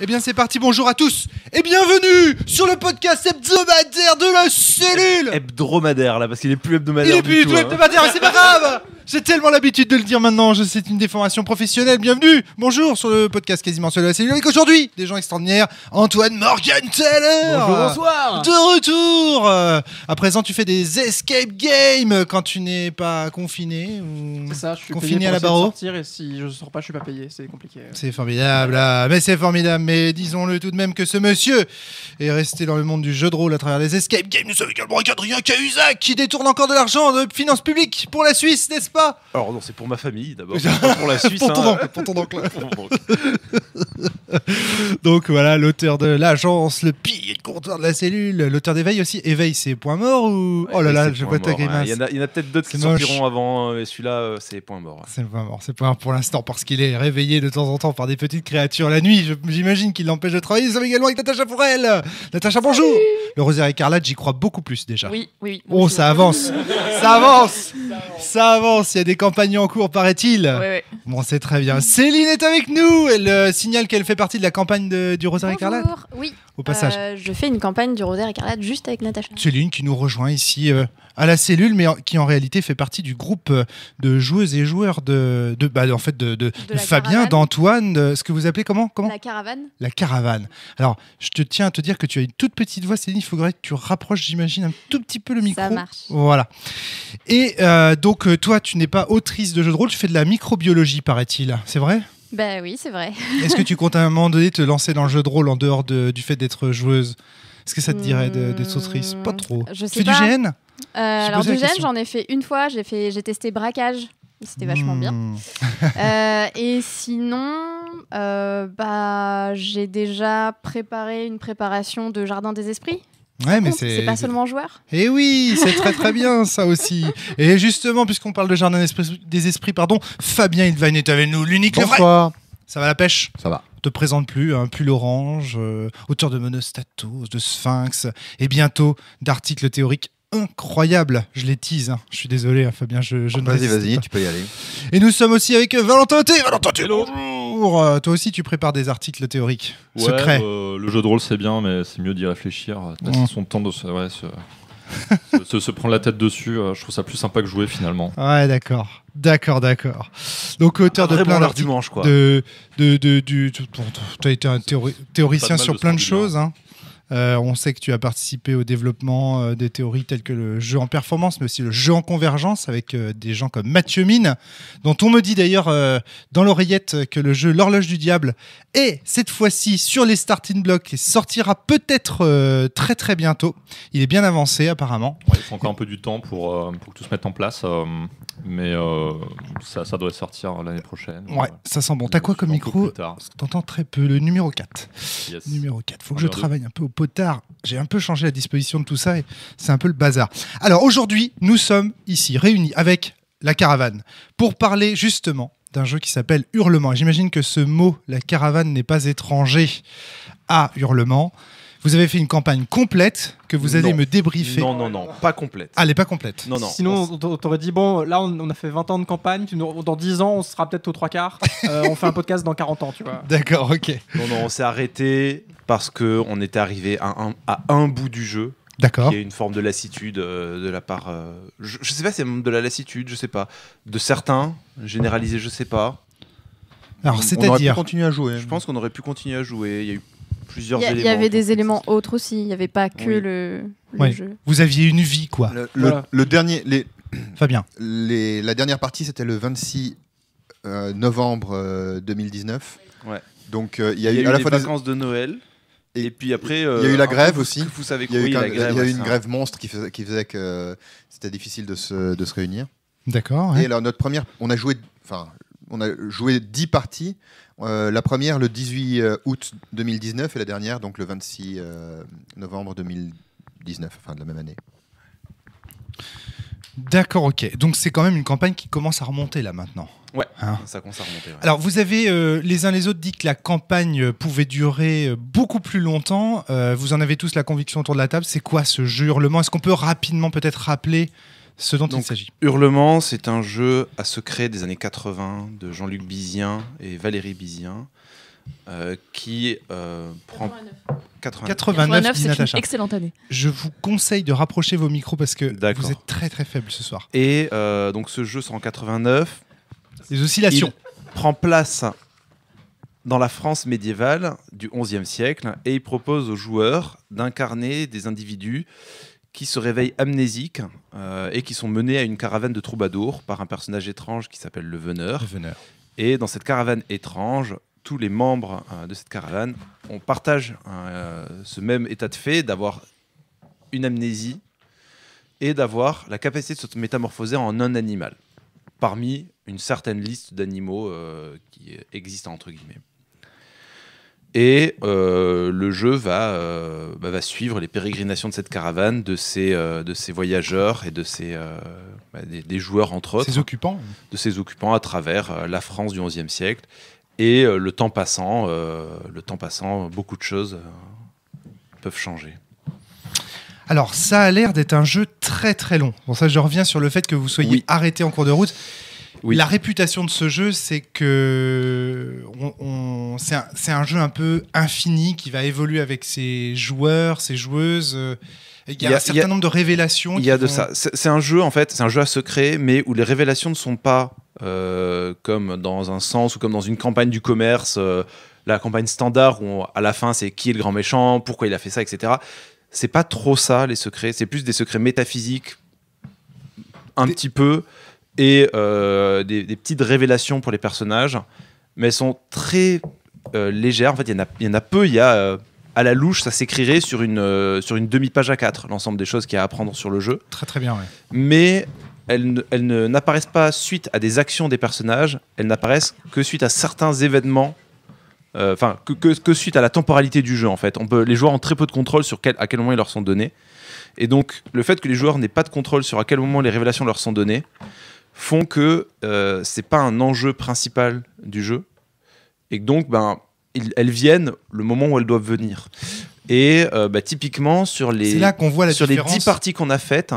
Eh bien c'est parti, bonjour à tous et bienvenue sur le podcast hebdomadaire de la cellule Hebdomadaire là, parce qu'il est plus hebdomadaire Il est du plus tout, hein. hebdomadaire, mais c'est pas grave J'ai tellement l'habitude de le dire maintenant, c'est une déformation professionnelle. Bienvenue, bonjour sur le podcast quasiment seul à la avec aujourd'hui des gens extraordinaires. Antoine Morgenthaler Bonjour, bonsoir De retour euh, À présent, tu fais des escape games quand tu n'es pas confiné. C'est ça, je suis Confiné payé à la barre. sortir et si je sors pas, je suis pas payé, c'est compliqué. C'est formidable, mais c'est formidable. Mais disons-le tout de même que ce monsieur est resté dans le monde du jeu de rôle à travers les escape games. Nous savons également Adrien Cahuzac qui détourne encore de l'argent de finances publiques pour la Suisse, n'est-ce pas alors non, c'est pour ma famille d'abord, pour la Suisse. pour, ton hein. oncle, Donc voilà, l'auteur de l'agence, le pire compteur de la cellule, l'auteur d'éveil aussi. Éveil, c'est point mort ou Oh là là, je vois ta hein. grimace. Il y en a, peut-être d'autres qui avant, euh, et celui-là, euh, c'est point mort. C'est point mort, c'est point mort pour l'instant parce qu'il est réveillé de temps en temps par des petites créatures la nuit. J'imagine qu'il l'empêche de travailler. Nous sommes également avec Natacha Fourel. Natacha, bonjour. le rosaire écarlate, j'y crois beaucoup plus déjà. Oui, oui. oh, ça avance. Ça avance. Ça avance il y a des campagnes en cours, paraît-il. Bon, c'est très bien. Céline est avec nous. Elle signale qu'elle fait partie de la campagne du Rosary Écarlate. Oui, passage euh, Je fais une campagne du rosaire écarlate juste avec Natacha. Céline qui nous rejoint ici euh, à la cellule, mais qui en réalité fait partie du groupe euh, de joueuses et joueurs de, de bah, en fait de, Fabien, d'Antoine, ce que vous appelez comment, La caravane. La caravane. Alors, je te tiens à te dire que tu as une toute petite voix, Céline. Il faudrait que tu rapproches, j'imagine, un tout petit peu le micro. Ça marche. Voilà. Et donc, toi, tu n'es pas autrice de jeux de rôle, tu fais de la microbiologie, paraît-il. C'est vrai ben oui, c'est vrai. Est-ce que tu comptes à un moment donné te lancer dans le jeu de rôle en dehors du fait d'être joueuse Est-ce que ça te dirait d'être autrice Pas hmm, trop. Je fais du GN euh, alors du GN, j'en ai fait une fois, j'ai fait j'ai testé braquage. C'était vachement bien. Hmm. Euh, et sinon, euh, bah, j'ai déjà préparé une préparation de Jardin des Esprits mais c'est pas seulement joueur. Et eh oui, c'est très très bien ça aussi. Et justement, puisqu'on parle de Jardin des Esprits, pardon, Fabien Ilvain est avec nous, l'unique fois. Ça va la pêche Ça va. Te présente plus, un hein, pull orange, euh, auteur de monostatos, de sphinx, et bientôt d'articles théoriques incroyable. Je les tease, hein. je suis désolé, hein, Fabien. Je, je ne vas-y, vas-y, tu peux y aller. Et nous sommes aussi avec Valentin T. Valentin T, bonjour euh, Toi aussi, tu prépares des articles théoriques secrets. Euh, le jeu de rôle, c'est bien, mais c'est mieux d'y réfléchir. Euh, son temps de se, prendre la tête dessus, je trouve ça plus sympa que jouer finalement. Ouais, d'accord. D'accord, d'accord. Donc auteur de plein d'articles. De, de, de, du, tu as été un théoricien sur plein de choses. Hein. Euh, on sait que tu as participé au développement euh, des théories telles que le jeu en performance, mais aussi le jeu en convergence avec euh, des gens comme Mathieu Mine, dont on me dit d'ailleurs dans l'oreillette que le jeu L'horloge du diable est cette fois-ci sur les starting blocks et sortira peut-être très très bientôt. Il est bien avancé apparemment. il faut encore un peu du temps pour, pour que tout se mette en place, mais ça, doit sortir l'année prochaine. Ouais, ça sent bon. T'as quoi comme micro T'entends très peu. Le numéro 4. Numéro 4. Faut que je travaille un peu au potard. J'ai un peu changé la disposition de tout ça et c'est un peu le bazar. Alors aujourd'hui, nous sommes ici réunis avec la caravane pour parler justement d'un jeu qui s'appelle Hurlement. J'imagine que ce mot, la caravane, n'est pas étranger à Hurlement. Vous avez fait une campagne complète que vous allez me débriefer. Non, non, non, pas complète. Ah, elle n'est pas complète. Non, non. Sinon, on t'aurait dit, bon, là, on a fait 20 ans de campagne, dans 10 ans, on sera peut-être aux trois quarts, euh, on fait un podcast dans 40 ans, tu vois. D'accord, ok. Non, non, on s'est arrêté parce qu'on était arrivé à un, bout du jeu. D'accord. Il y a une forme de lassitude euh, de la part. Euh, je, ne sais pas, c'est de la lassitude, je sais pas. De certains, généralisés, je sais pas. Alors, c'est-à-dire. On continuer à jouer. Je pense qu'on aurait pu continuer à jouer. Il y a eu il y avait des éléments autres aussi, il n'y avait pas que le, jeu. Vous aviez une vie, quoi. Le, dernier. Fabien. la dernière partie, c'était le 26 euh, novembre 2019. Euh, ouais. Donc euh, il y a, eu, à la fois vacances de Noël. Et, puis après, il y a eu la grève aussi. Vous savez il y a eu, une grève monstre qui faisait, qui faisait que c'était difficile de se, de se réunir. D'accord. Et alors notre première, on a joué, enfin on a joué 10 parties. Euh, la première le 18 euh, août 2019 et la dernière donc le 26 euh, novembre 2019, enfin de la même année. D'accord, ok. Donc c'est quand même une campagne qui commence à remonter là maintenant. Ouais, hein ça commence à remonter. Alors vous avez les uns les autres dit que la campagne pouvait durer beaucoup plus longtemps. vous en avez tous la conviction autour de la table. C'est quoi ce jurement? Est-ce qu'on peut rapidement peut-être rappeler ce dont il s'agit. Hurlement, c'est un jeu à secret des années 80 de Jean-Luc Bizien et Valérie Bizien. Euh, qui euh, prend 89, 89 c'est une excellente année. Je vous conseille de rapprocher vos micros parce que vous êtes très très faible ce soir. Et euh, donc ce jeu sera en 89. Les oscillations. prend place dans la France médiévale du 11e siècle et il propose aux joueurs d'incarner des individus qui se réveillent amnésiques euh, et qui sont menés à une caravane de troubadours par un personnage étrange qui s'appelle le Veneur. Et dans cette caravane étrange, tous les membres euh, de cette caravane, on partage euh, ce même état de fait d'avoir une amnésie et d'avoir la capacité de se métamorphoser en un animal, parmi une certaine liste d'animaux qui existent entre guillemets. Et euh, le jeu va, euh, bah, va suivre les pérégrinations de cette caravane, de ces, euh, de voyageurs et de ces, bah, des, joueurs entre autres. Ses occupants. De ses occupants à travers la France du XIe siècle. Et le temps passant, le temps passant, beaucoup de choses peuvent changer. Alors ça a l'air d'être un jeu très très long. Bon ça je reviens sur le fait que vous soyez arrêté en cours de route. La réputation de ce jeu, c'est que c'est un, jeu un peu infini qui va évoluer avec ses joueurs, ses joueuses. Euh, il y a, un certain nombre de révélations. Il y a de ça. C'est un jeu en fait, c'est un jeu à secret, mais où les révélations ne sont pas euh, comme dans un sens ou comme dans une campagne du commerce, euh, la campagne standard où à la fin c'est qui est le grand méchant, pourquoi il a fait ça, etc. C'est pas trop ça les secrets. C'est plus des secrets métaphysiques, un petit peu et euh, des, petites révélations pour les personnages, mais elles sont très euh, légères. En fait, il y, en a peu. Il y a euh, à la louche, ça s'écrirait sur une, sur une demi-page à 4, l'ensemble des choses qu'il y a à apprendre sur le jeu. Très très bien, oui. Mais elles, elles n'apparaissent pas suite à des actions des personnages, elles n'apparaissent que suite à certains événements enfin que, que, que, suite à la temporalité du jeu en fait. On peut, les joueurs ont très peu de contrôle sur quel, à quel moment ils leur sont donnés. Et donc le fait que les joueurs n'aient pas de contrôle sur à quel moment les révélations leur sont données font que ce euh, c'est pas un enjeu principal du jeu et donc ben elles viennent le moment où elles doivent venir. Et euh, bah, typiquement sur les là sur 10 parties qu'on a faites,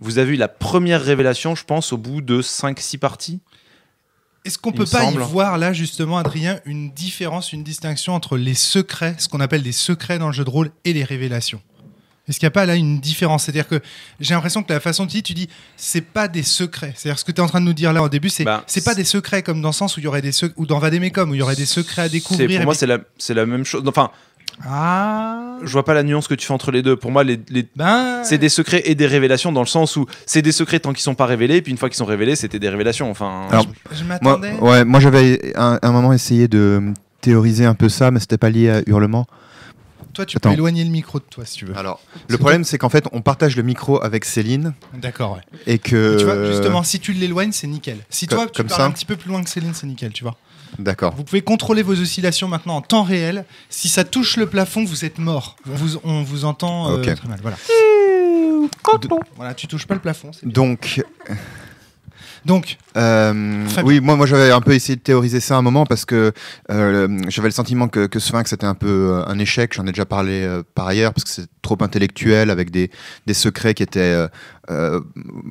vous avez eu la première révélation, je pense, au bout de 5 six parties. Est-ce qu'on peut pas y voir là justement, Adrien, une différence, une distinction entre les secrets, ce qu'on appelle des secrets dans le jeu de rôle, et les révélations est-ce qu'il n'y a pas là une différence C'est-à-dire que j'ai l'impression que la façon dont tu dis, c'est pas des secrets. C'est-à-dire ce que tu es en train de nous dire là au début, c'est bah, c'est pas des secrets comme dans le sens où il y aurait des secrets, ou dans Vademecum, où il y aurait des secrets à découvrir. Pour moi, c'est la, même chose. Enfin. Ah. Je vois pas la nuance que tu fais entre les deux. Pour moi, les, ben. c'est des secrets et des révélations dans le sens où c'est des secrets tant qu'ils sont pas révélés, et puis une fois qu'ils sont révélés, c'était des révélations. Enfin, je, m'attendais. moi, ouais, moi j'avais un, un, moment essayé de théoriser un peu ça, mais c'était pas lié à hurlement. Toi, tu peux éloigner le micro de toi si tu veux. Alors, le problème, c'est qu'en fait, on partage le micro avec Céline. D'accord, ouais. Et que. tu vois, justement, si tu l'éloignes, c'est nickel. Si toi, tu parles un petit peu plus loin que Céline, c'est nickel, tu vois. D'accord. Vous pouvez contrôler vos oscillations maintenant en temps réel. Si ça touche le plafond, vous êtes mort. on vous entend euh, très mal. Voilà. voilà, tu touches pas le plafond. Donc. Donc, euh, oui, moi, moi j'avais un peu essayé de théoriser ça un moment parce que euh, j'avais le sentiment que, que Sphinx c'était un peu euh, un échec. J'en ai déjà parlé par ailleurs parce que c'est trop intellectuel avec des, des secrets qui étaient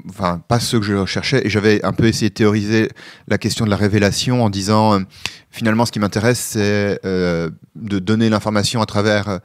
enfin pas ceux que je recherchais. Et j'avais un peu essayé de théoriser la question de la révélation en disant finalement ce qui m'intéresse c'est de donner l'information à travers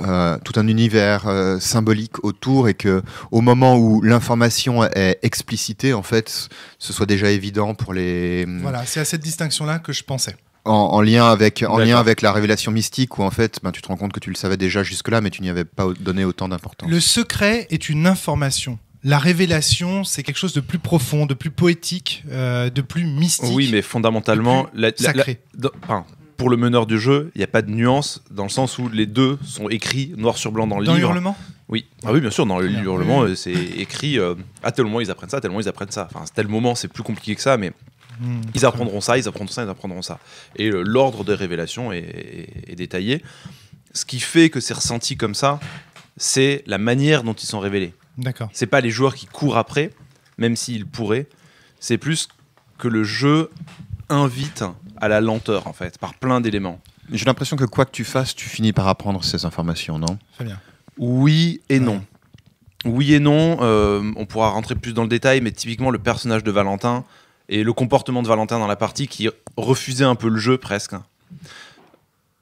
euh, tout un univers euh, symbolique autour et que au moment où l'information est explicitée, en fait, ce soit déjà évident pour les. Mm, voilà, c'est à cette distinction-là que je pensais. En, lien avec en lien avec la révélation mystique où en fait ben, tu te rends compte que tu le savais déjà jusque là mais tu n'y avais pas donné autant d'importance. Le secret est une information. La révélation, c'est quelque chose de plus profond, de plus poétique, euh, de plus mystique. Oui, mais fondamentalement, la, sacré pour le meneur du jeu, il n'y a pas de nuance dans le sens où les deux sont écrits noir sur blanc dans le dans livre. Hurlement oui. Ah oui, bien sûr, dans le hurlement, c'est écrit à euh, ah, tel moment ils apprennent ça, à tel moment ils apprennent ça. Enfin, à tel moment, c'est plus compliqué que ça, mais hmm, ils apprendront ça, ils apprendront ça, ils apprendront ça. Et euh, l'ordre des révélations est, est détaillé. Ce qui fait que c'est ressenti comme ça, c'est la manière dont ils sont révélés. D'accord. C'est pas les joueurs qui courent après, même s'ils pourraient. C'est plus que le jeu invite à la lenteur, en fait, par plein d'éléments. J'ai l'impression que quoi que tu fasses, tu finis par apprendre ces informations, non Très bien. Oui et non. Oui et non, euh, on pourra rentrer plus dans le détail, mais typiquement le personnage de Valentin et le comportement de Valentin dans la partie qui refusait un peu le jeu presque.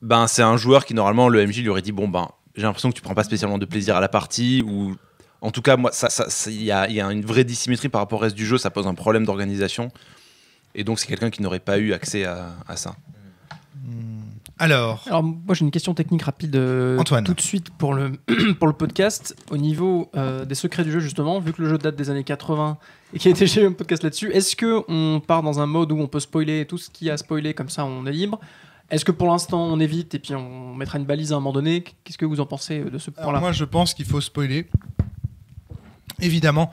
Ben, c'est un joueur qui normalement le MJ lui aurait dit bon ben j'ai l'impression que tu prends pas spécialement de plaisir à la partie ou en tout cas moi ça il ça, y, a, y, a une vraie dissymétrie par rapport au reste du jeu ça pose un problème d'organisation et donc, c'est quelqu'un qui n'aurait pas eu accès à, ça. Hmm. Alors, Alors, moi j'ai une question technique rapide euh, tout de suite pour le, pour le podcast. Au niveau euh, des secrets du jeu, justement, vu que le jeu date des années 80 et qu'il y a déjà eu un podcast là-dessus, est-ce qu'on part dans un mode où on peut spoiler tout ce qui a spoiler, comme ça on est libre Est-ce que pour l'instant on évite et puis on mettra une balise à un moment donné Qu'est-ce que vous en pensez euh, de ce point-là Moi je pense qu'il faut spoiler. Évidemment,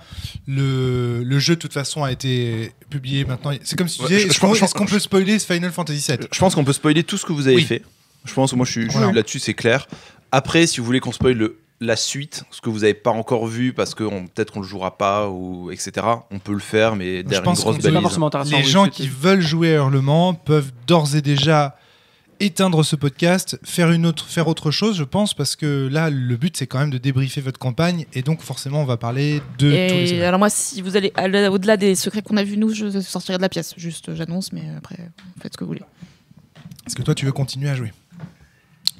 le, le, jeu de toute façon a été publié maintenant. C'est comme si tu disais, est-ce qu'on peut spoiler ce Final Fantasy VII Je pense qu'on peut spoiler tout ce que vous avez fait. Je pense, moi je suis là-dessus, c'est clair. Après, si vous voulez qu'on spoil la suite, ce que vous n'avez pas encore vu parce que peut-être qu'on le jouera pas ou etc. On peut le faire, mais derrière je pense une grosse les gens qui veulent jouer à Hurlement peuvent d'ores et déjà éteindre ce podcast, faire une autre, faire autre chose, je pense, parce que là, le but, c'est quand même de débriefer votre campagne, et donc forcément, on va parler de. alors moi, si vous allez au-delà des secrets qu'on a vus nous, je sortirai de la pièce. Juste, j'annonce, mais euh, après, faites ce que vous voulez. Est-ce que toi, tu veux continuer à jouer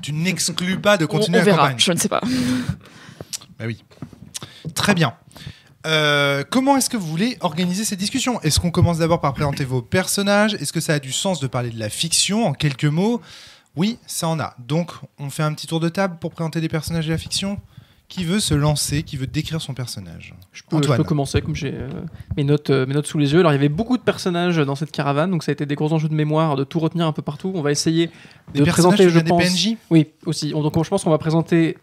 Tu n'exclus pas de continuer à. on verra, Je ne sais pas. bah oui. Très bien. Euh, comment est-ce que vous voulez organiser cette discussion Est-ce qu'on commence d'abord par présenter vos personnages Est-ce que ça a du sens de parler de la fiction en quelques mots Oui, ça en a. Donc, on fait un petit tour de table pour présenter des personnages de la fiction qui veut se lancer, qui veut décrire son personnage je peux, peux commencer, comme j'ai euh, mes, notes, euh, mes notes sous les yeux. Alors, il y avait beaucoup de personnages dans cette caravane, donc ça a été des gros enjeux de mémoire, de tout retenir un peu partout. On va essayer de présenter, je pense. Des PNJ oui, aussi. donc, je pense qu'on va présenter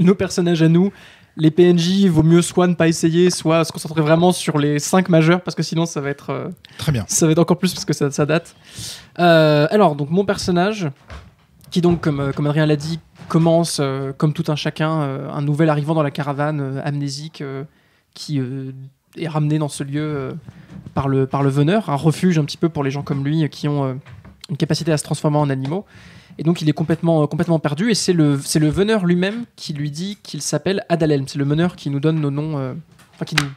nos personnages à nous, les PNJ, il vaut mieux soit ne pas essayer, soit se concentrer vraiment sur les cinq majeurs, parce que sinon ça va être. Euh, Très bien. Ça va être encore plus parce que ça, date. Euh, alors, donc mon personnage, qui donc, comme, euh, comme Adrien l'a dit, commence, comme tout un chacun, un nouvel arrivant dans la caravane amnésique qui est ramené dans ce lieu par, le, par le veneur, un refuge un petit peu pour les gens comme lui qui ont une capacité à se transformer en animaux. Et donc il est complètement, euh, complètement perdu. Et c'est le, le veneur lui-même qui lui dit qu'il s'appelle Adalelm. C'est le meneur qui nous donne nos noms, euh, enfin qui nous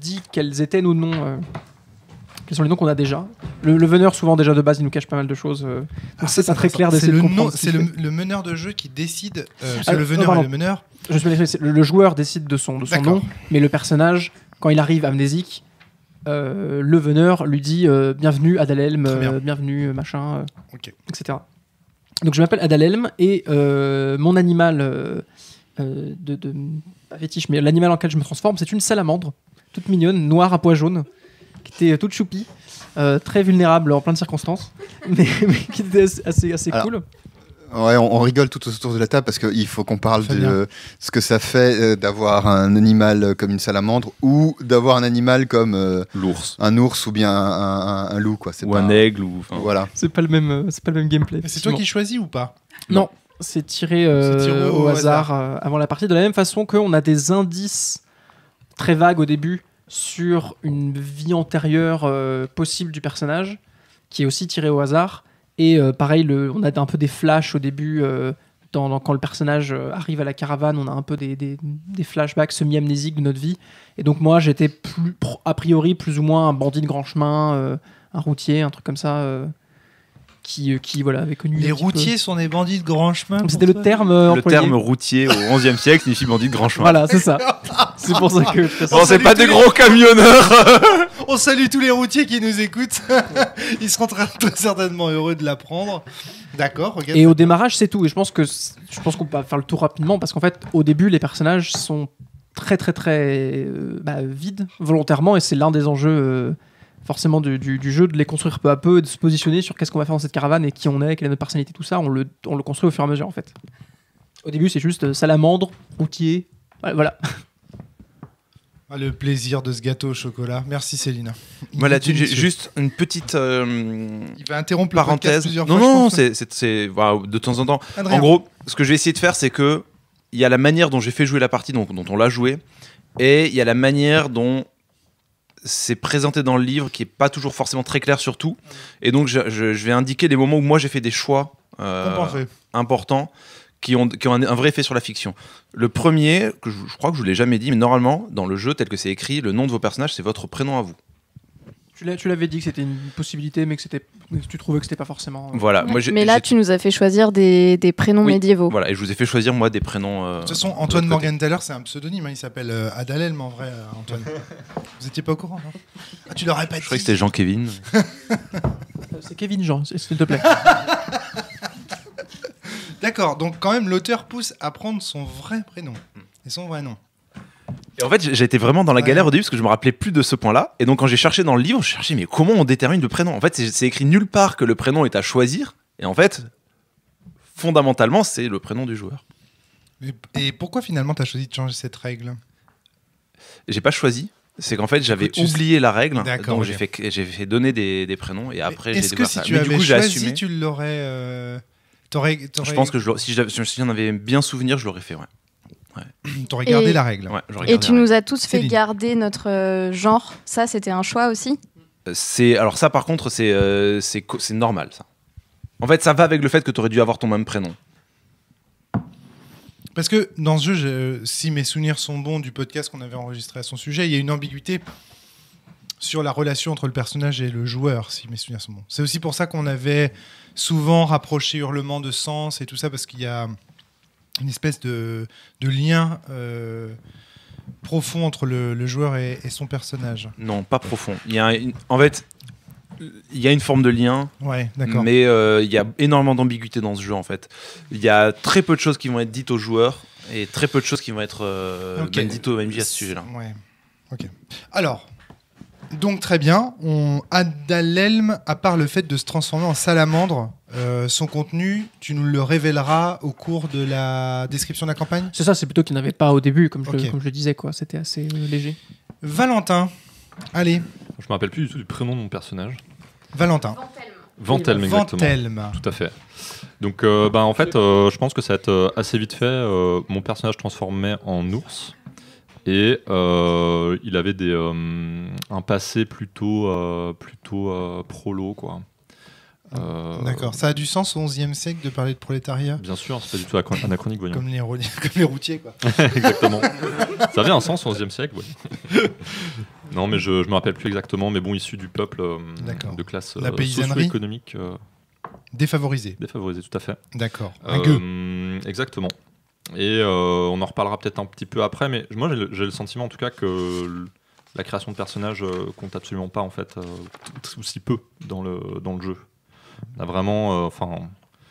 dit quels étaient nos noms. Euh, quels sont les noms qu'on a déjà le, veneur, souvent déjà de base, il nous cache pas mal de choses. Ah, c'est très clair d'essayer de comprendre. C'est le, meneur de jeu qui décide. Ah, le veneur et le meneur. Je le, joueur décide de son, de son nom, mais le personnage, quand il arrive amnésique, le veneur lui dit bienvenue Adalelm, bienvenue machin, etc. Donc je m'appelle Adalelm et euh, mon animal euh, euh, de, pas fétiche, mais l'animal en lequel je me transforme, c'est une salamandre, toute mignonne, noire à pois jaune, qui était toute choupie, très vulnérable en plein de circonstances, mais, qui était assez, assez, cool on, rigole tout autour de la table parce qu'il faut qu'on parle de ce que ça fait euh, d'avoir un animal euh, comme une salamandre ou d'avoir un animal comme euh, l'ours, un ours ou bien un, loup quoi. Ou un aigle ou voilà. C'est pas le même, c'est pas le même gameplay. C'est toi qui choisis ou pas Non, c'est tiré, au, hasard. avant la partie de la même façon qu'on a des indices très vagues au début sur une vie antérieure possible du personnage qui est aussi tiré au hasard et euh, pareil, on a un peu des flashs au début. Euh, quand le personnage euh, arrive à la caravane, on a un peu des, des flashbacks semi-amnésiques de notre vie. Et donc moi, j'étais a priori plus ou moins un bandit de grand chemin, un routier, un truc comme ça. Euh, qui, voilà, avait connu. Les routiers sont des bandits de grand chemin. C'était le terme. le terme routier au XIe siècle signifie bandit de grand chemin. Voilà, c'est ça. c'est pour ça que. Non, c'est pas des gros camionneurs On salue tous les routiers qui nous écoutent. Ils seront très, certainement heureux de l'apprendre. D'accord. Et au démarrage, c'est tout. Et je pense que je pense qu'on peut faire le tour rapidement parce qu'en fait, au début, les personnages sont très très très euh, bah, vides volontairement et c'est l'un des enjeux. Euh, forcément du, jeu, de les construire peu à peu, et de se positionner sur qu'est-ce qu'on va faire dans cette caravane et qui on est, quelle est notre personnalité, tout ça, on le, on le construit au fur et à mesure en fait. Au début, c'est juste euh, salamandre, routier, voilà. Ah, le plaisir de ce gâteau au chocolat. Merci Céline. voilà, tu, juste une petite. Euh, il va interrompre parenthèse. plusieurs non, fois, non, c'est voilà, de temps en temps. En gros, ce que j'ai essayé de faire, c'est que il y a la manière dont j'ai fait jouer la partie, dont, dont on l'a joué, et il y a la manière dont c'est présenté dans le livre qui est pas toujours forcément très clair sur tout. Et donc, je, vais indiquer les moments où moi j'ai fait des choix euh, importants qui ont, un, vrai effet sur la fiction. Le premier, que je, crois que je ne l'ai jamais dit, mais normalement, dans le jeu tel que c'est écrit, le nom de vos personnages, c'est votre prénom à vous. Tu l'avais dit que c'était une possibilité, mais que c'était, tu trouvais que c'était pas forcément. Euh. Voilà. mais là, tu nous as fait choisir des, prénoms médiévaux. Voilà, et je vous ai fait choisir moi des prénoms. Euh, de toute façon, Antoine Morgan Taylor, c'est un pseudonyme. Hein. il s'appelle euh, Adalel, mais en vrai, Antoine. vous n'étiez pas au courant, ah, Tu l'aurais pas dit. Je croyais que c'était Jean Kevin. c'est Kevin Jean, s'il te plaît. D'accord. Donc quand même, l'auteur pousse à prendre son vrai prénom mm. et son vrai nom. Et en fait, j'étais vraiment dans la galère au début parce que je me rappelais plus de ce point-là. Et donc, quand j'ai cherché dans le livre, je cherchais, mais comment on détermine le prénom En fait, c'est écrit nulle part que le prénom est à choisir. Et en fait, fondamentalement, c'est le prénom du joueur. Et pourquoi finalement tu as choisi de changer cette règle J'ai pas choisi. C'est qu'en fait, j'avais oublié la règle. Donc, j'ai fait, j'ai fait donner des, prénoms et après, j'ai Est-ce que si tu avais tu l'aurais. Euh, je pense que si j'en avais bien souvenir, je l'aurais fait, ouais. T'aurais gardé et, la règle. et tu nous as tous fait garder notre euh, genre. Ça, c'était un choix aussi euh, c'est alors ça par contre euh, c'est normal ça. En fait ça va avec le fait que tu dû avoir ton même prénom. Parce que dans ce jeu, si mes souvenirs sont bons du podcast qu'on avait enregistré à son sujet, il y a une ambiguïté sur la relation entre le personnage et le joueur, si mes souvenirs sont bons. C'est aussi pour ça qu'on avait souvent rapproché Hurlement de sens et tout ça, parce qu'il y a une espèce de, lien euh, profond entre le, joueur et, son personnage. Non, pas profond. Il y a en fait, il y a une forme de lien, mais euh, il y a énormément d'ambiguïté dans ce jeu en fait. Il y a très peu de choses qui vont être dites au joueur et très peu de choses qui vont être euh, dites au MJ à ce sujet-là. Ouais. Alors, donc très bien, on Adalelm, à part le fait de se transformer en salamandre, euh, son contenu, tu nous le révéleras au cours de la description de la campagne C'est ça, c'est plutôt qu'il n'avait pas au début, comme je, je le disais, quoi. C'était assez euh, léger. Valentin, allez. Je me rappelle plus du tout du prénom de mon personnage. Valentin. Ventelme, exactement. Ventelme. Tout à fait. Donc, euh, bah, en fait, je pense que ça va être assez vite fait. mon personnage transformait en ours. Et il avait des, un passé plutôt, plutôt prolo, quoi. Euh, D'accord, ça a du sens au XIe siècle de parler de prolétariat Bien sûr, c'est pas du tout anachronique, Comme les, routiers, quoi. exactement. ça avait un sens au XIe siècle, non, mais je, me rappelle plus exactement, mais bon, issu du peuple euh, de classe euh, socio-économique. défavorisé Défavorisée, tout à fait. D'accord, un Exactement. Et on en reparlera peut-être un petit peu après, mais moi j'ai le sentiment en tout cas que la création de personnages compte absolument pas en fait, ou si peu dans le, dans le jeu vraiment. Euh, enfin,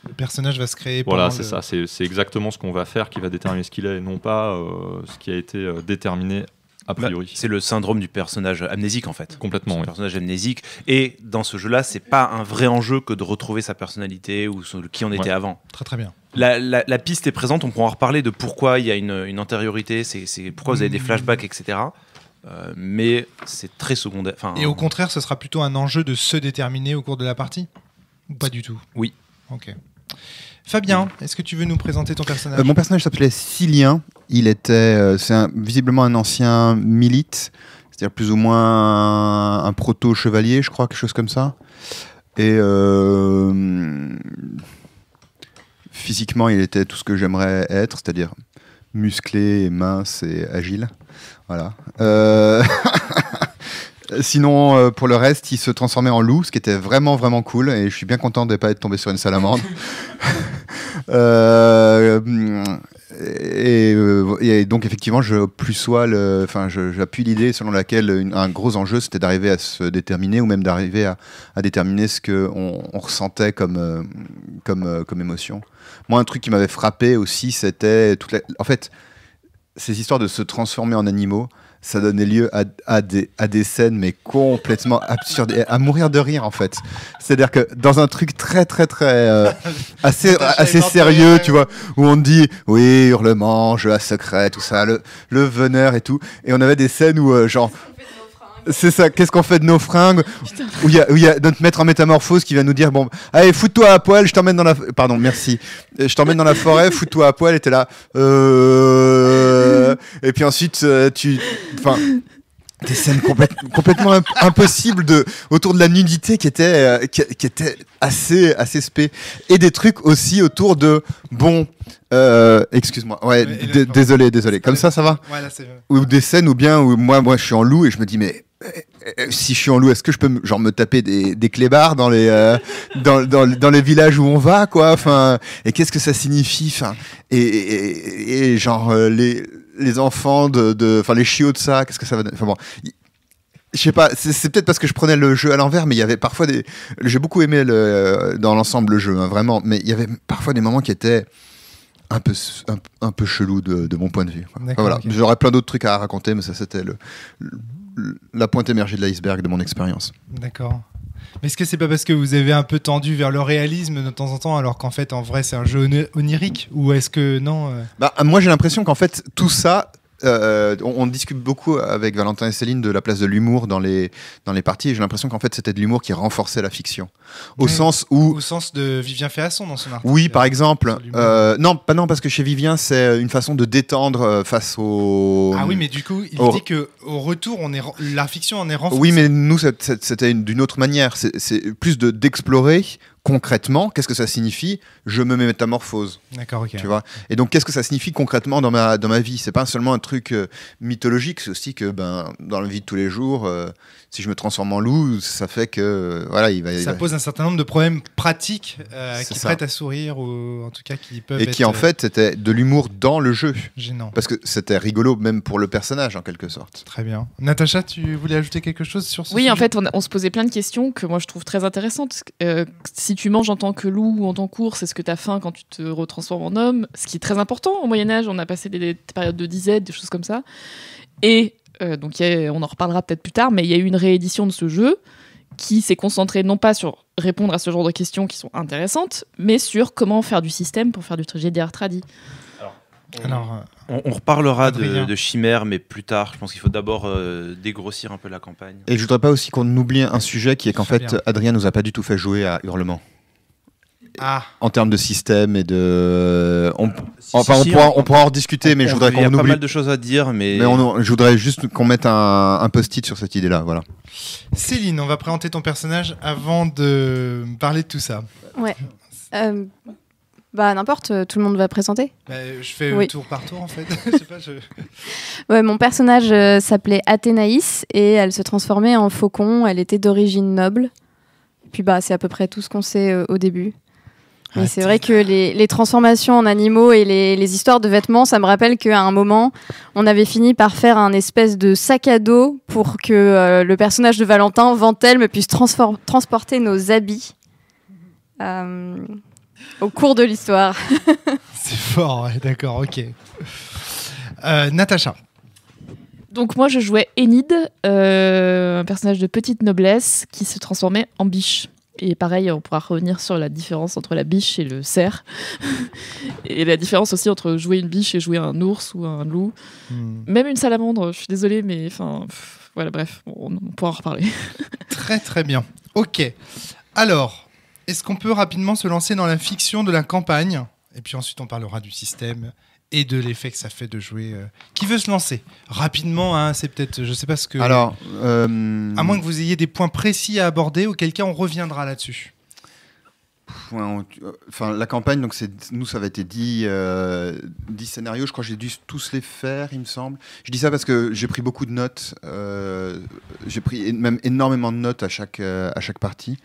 le personnage va se créer. Voilà, c'est ça. C'est exactement ce qu'on va faire qui va déterminer ce qu'il est et non pas euh, ce qui a été euh, déterminé a bah, priori. c'est le syndrome du personnage amnésique en fait. Complètement. Le personnage amnésique. Et dans ce jeu-là, c'est pas un vrai enjeu que de retrouver sa personnalité ou qui on était avant. Très très bien. La, piste est présente. On pourra en reparler de pourquoi il y a une, antériorité, c'est pourquoi vous avez des flashbacks, etc. mais c'est très secondaire. et au contraire, ce sera plutôt un enjeu de se déterminer au cours de la partie pas du tout. Oui. Ok. Fabien, est-ce que tu veux nous présenter ton personnage euh, Mon personnage s'appelait Cilien. Il était, euh, c'est visiblement un ancien milite, c'est-à-dire plus ou moins un, proto-chevalier, je crois, quelque chose comme ça. Et euh, physiquement, il était tout ce que j'aimerais être, c'est-à-dire musclé, mince et agile. Voilà. Euh, sinon, euh, pour le reste, il se transformait en loup, ce qui était vraiment, vraiment cool. Et je suis bien content de ne pas être tombé sur une salamandre. Euh, et, donc, effectivement, je plus j'appuie l'idée selon laquelle un gros enjeu, c'était d'arriver à se déterminer ou même d'arriver à, déterminer ce qu'on on ressentait comme, comme émotion. Moi, un truc qui m'avait frappé aussi, c'était toute En fait, ces histoires de se transformer en animaux ça donnait lieu à, des, scènes, mais complètement absurdes, à mourir de rire en fait. C'est-à-dire que dans un truc très, très, très. Euh, assez, assez sérieux, tu vois, où on dit oui, hurlement, jeu à secret, tout ça, le, le veneur et tout. Et on avait des scènes où, euh, genre, c'est ça, qu'est-ce qu'on fait de nos fringues Où il y, a notre maître en métamorphose qui va nous dire Bon, allez, fous-toi à poil, je t'emmène dans la. Pardon, merci. Euh, je t'emmène dans la forêt, fous-toi à poil, et t'es là. Euh, et puis ensuite, euh, tu. Enfin des scènes complètement impossible impossibles de autour de la nudité qui était qui, était assez assez spé et des trucs aussi autour de bon excuse-moi ouais, désolé désolé comme ça ça va ou des scènes ou bien où moi moi je suis en loup et je me dis mais si je suis en loup, est-ce que je peux me, genre me taper des, des clébards dans les euh, dans, dans, les villages où on va quoi Enfin, et qu'est-ce que ça signifie Enfin, et, genre euh, les les enfants de, enfin les chiots de ça, qu'est-ce que ça va Enfin bon, je sais pas, c'est peut-être parce que je prenais le jeu à l'envers, mais il y avait parfois des. J'ai beaucoup aimé le, dans l'ensemble le jeu, hein, vraiment, mais il y avait parfois des moments qui étaient un peu, un, peu chelou de, mon point de vue. voilà. J'aurais plein d'autres trucs à raconter, mais ça, c'était le, la pointe émergée de l'iceberg de mon expérience. D'accord. Mais est-ce que c'est pas parce que vous avez un peu tendu vers le réalisme de temps en temps, alors qu'en fait, en vrai, c'est un jeu onirique Ou est-ce que non euh bah, Moi, j'ai l'impression qu'en fait, tout ça, euh, on, discute beaucoup avec Valentin et Céline de la place de l'humour dans les, dans les parties. J'ai l'impression qu'en fait, c'était de l'humour qui renforçait la fiction. Au sens où. Au sens de Vivien Féasson dans son article. Oui, par exemple. Euh, non, pas non, parce que chez Vivien, c'est une façon de détendre euh, face au. Ah oui, mais du coup, il dit que au retour, on est la fiction en est renforcée. Oui, mais nous, c'était d'une autre manière. C'est plus d'explorer concrètement, qu'est-ce que ça signifie Je me métamorphose. D'accord, ok. Tu vois Et donc, qu'est-ce que ça signifie concrètement dans ma, dans ma vie C'est pas seulement un truc euh, mythologique, c'est aussi que ben, dans la vie de tous les jours, euh, si je me transforme en loup, ça fait que. Euh, voilà, il va, ça pose un certain nombre de problèmes pratiques qui ça. prêtent à sourire ou en tout cas qui peuvent. Et qui en fait, c'était de l'humour dans le jeu. Gênant. Parce que c'était rigolo même pour le personnage en quelque sorte. Très bien. Natacha, tu voulais ajouter quelque chose sur ce Oui, en fait, on, on, se posait plein de questions que moi je trouve très intéressantes. si tu manges en tant que loup ou en tant qu'ours, est-ce que tu as faim quand tu te retransformes en homme Ce qui est très important au Moyen-Âge, on a passé des, périodes de disette, des choses comme ça. Et euh, donc, on en reparlera peut-être plus tard, mais il y a eu une réédition de ce jeu qui s'est concentrée non pas sur répondre à ce genre de questions qui sont intéressantes, mais sur comment faire du système pour faire du GDR tradit. On, Alors, euh, on, reparlera de, de, Chimère, mais plus tard. Je pense qu'il faut d'abord euh, dégrossir un peu la campagne. Et je voudrais pas aussi qu'on oublie un sujet qui est qu'en fait, Adrien nous a pas du tout fait jouer à Hurlement. Ah. En termes de système et de, euh, enfin, on, pourra, en discuter, mais je voudrais qu'on oublie. Il y a pas mal de choses à dire, mais. je voudrais juste qu'on mette un, post-it sur cette idée-là, voilà. Céline, on va présenter ton personnage avant de parler de tout ça. Ouais. Bah n'importe, euh, tout le monde va présenter. Bah, je fais tour par tour en fait. ouais, mon personnage euh, s'appelait Athénaïs et elle se transformait en faucon. Elle était d'origine noble. Et puis bah c'est à peu près tout ce qu'on sait euh, au début. Mais c'est vrai que les, transformations en animaux et les, histoires de vêtements, ça me rappelle qu'à un moment, on avait fini par faire un espèce de sac à dos pour que le personnage de Valentin, Vantelme, puisse transporter nos habits. Euh, au cours de l'histoire. C'est fort, ouais, d'accord, ok. Euh, Natacha. Donc moi, je jouais Enid, euh, un personnage de petite noblesse qui se transformait en biche. Et pareil, on pourra revenir sur la différence entre la biche et le cerf. et la différence aussi entre jouer une biche et jouer un ours ou un loup. Hmm. Même une salamandre, je suis désolée, mais enfin, voilà, bref, on, on pourra en reparler. très très bien. Ok. Alors, est-ce qu'on peut rapidement se lancer dans la fiction de la campagne Et puis ensuite, on parlera du système et de l'effet que ça fait de jouer. Euh, qui veut se lancer Rapidement, hein, c'est peut-être. Je ne sais pas ce que. Alors. À moins euh, que vous ayez des points précis à aborder, auquel cas on reviendra là-dessus. Euh, enfin, la campagne, donc nous, ça va être 10, euh... scénarios. Je crois que j'ai dû tous les faire, il me semble. Je dis ça parce que j'ai pris beaucoup de notes. j'ai pris même énormément de notes à chaque, à chaque partie.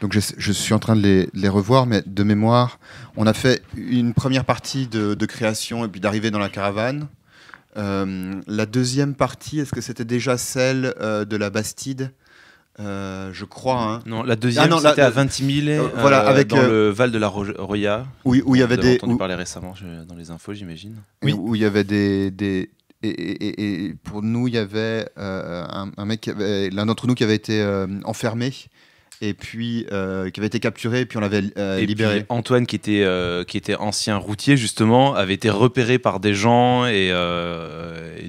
Donc je, suis en train de les, revoir, mais de mémoire, on a fait une première partie de, création et puis d'arriver dans la caravane. Euh, la deuxième partie, est-ce que c'était déjà celle euh, de la Bastide euh, je crois. Hein. Non, la deuxième, ah c'était à Vintimille, voilà, avec dans le Val de la Roya. Oui, où il y avait des. entendu parler récemment dans les infos, j'imagine. Oui, où il y avait des, des... Et, et, pour nous, il y avait un, mec, l'un d'entre nous qui avait été enfermé et puis euh, qui avait été capturé, et puis on l'avait euh, libéré. Antoine, qui était, euh, qui était ancien routier, justement, avait été repéré par des gens et,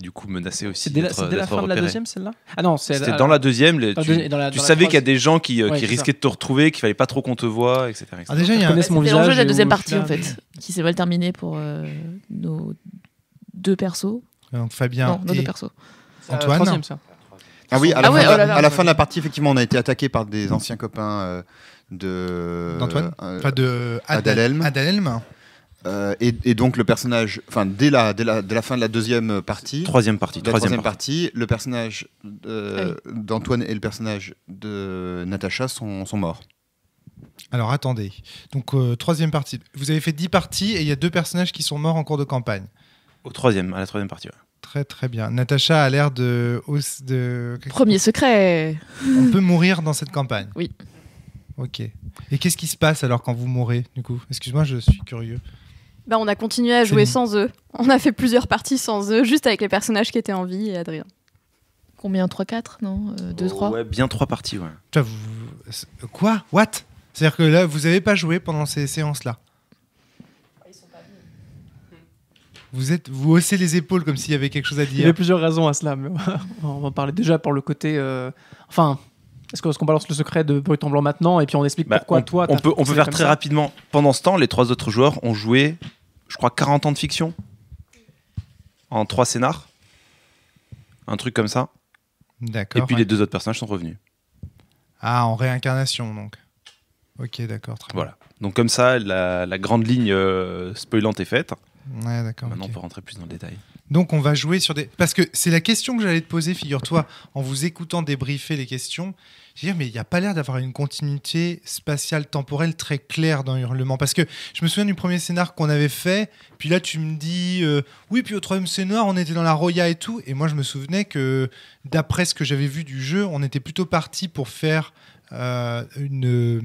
du coup menacé aussi. C'était la, dès la fin de la deuxième, celle-là Ah non, c'était dans la deuxième. tu, savais qu'il y a des gens qui, risquaient de te retrouver, qu'il fallait pas trop qu'on te voie, etc. Ah, déjà, il y a un... mon de la deuxième partie, en fait, qui s'est mal terminée pour nos deux persos. Ah, donc Fabien. Non, Antoine. Ah oui, à la, ah fin, la oh de la partie, effectivement, on a été attaqué par des anciens copains euh, de. D'Antoine euh, Enfin, de. Adalelm. Adalelm. Euh, et, donc le personnage, enfin dès la, dès la, fin de la deuxième partie, troisième partie, troisième, partie, le personnage ah d'Antoine et le personnage de Natacha sont, morts. Alors attendez, donc troisième partie. Vous avez fait dix parties et il y a deux personnages qui sont morts en cours de campagne. Au troisième, à la troisième partie très bien. Natacha a l'air de, de... Premier secret On peut mourir dans cette campagne Oui. Ok. Et qu'est-ce qui se passe alors quand vous mourrez, du coup Excuse-moi, je suis curieux. Ben on a continué à jouer sans eux. On a fait plusieurs parties sans eux, juste avec les personnages qui étaient en vie et Adrien. Combien 3-4 Non 2-3 euh, bien 3 parties, ouais. Euh, quoi What C'est-à-dire que là, vous n'avez pas joué pendant ces séances-là Vous, êtes, vous haussez les épaules comme s'il y avait quelque chose à dire. Il y a plusieurs raisons à cela, mais on va en parler déjà pour le côté. Euh, enfin, est-ce qu'on balance le secret de Brut en Blanc maintenant et puis on explique bah, pourquoi toi On peut, on peut faire très rapidement. Pendant ce temps, les trois autres joueurs ont joué, je crois, 40 ans de fiction en trois scénars. Un truc comme ça. D'accord. Et puis les deux autres personnages sont revenus. Ah, en réincarnation donc. Ok, d'accord. Voilà. Donc comme ça, la, grande ligne euh, spoilante est faite d'accord. Maintenant, on peut rentrer plus dans le détail. Donc, on va jouer sur des. Parce que c'est la question que j'allais te poser, figure-toi, en vous écoutant débriefer les questions. Je dire, mais il n'y a pas l'air d'avoir une continuité spatiale temporelle très claire dans Hurlement. Parce que je me souviens du premier scénar qu'on avait fait, puis là tu me dis, euh, oui, puis au troisième scénar, on était dans la Roya et tout. Et moi, je me souvenais que d'après ce que j'avais vu du jeu, on était plutôt parti pour faire euh, une euh,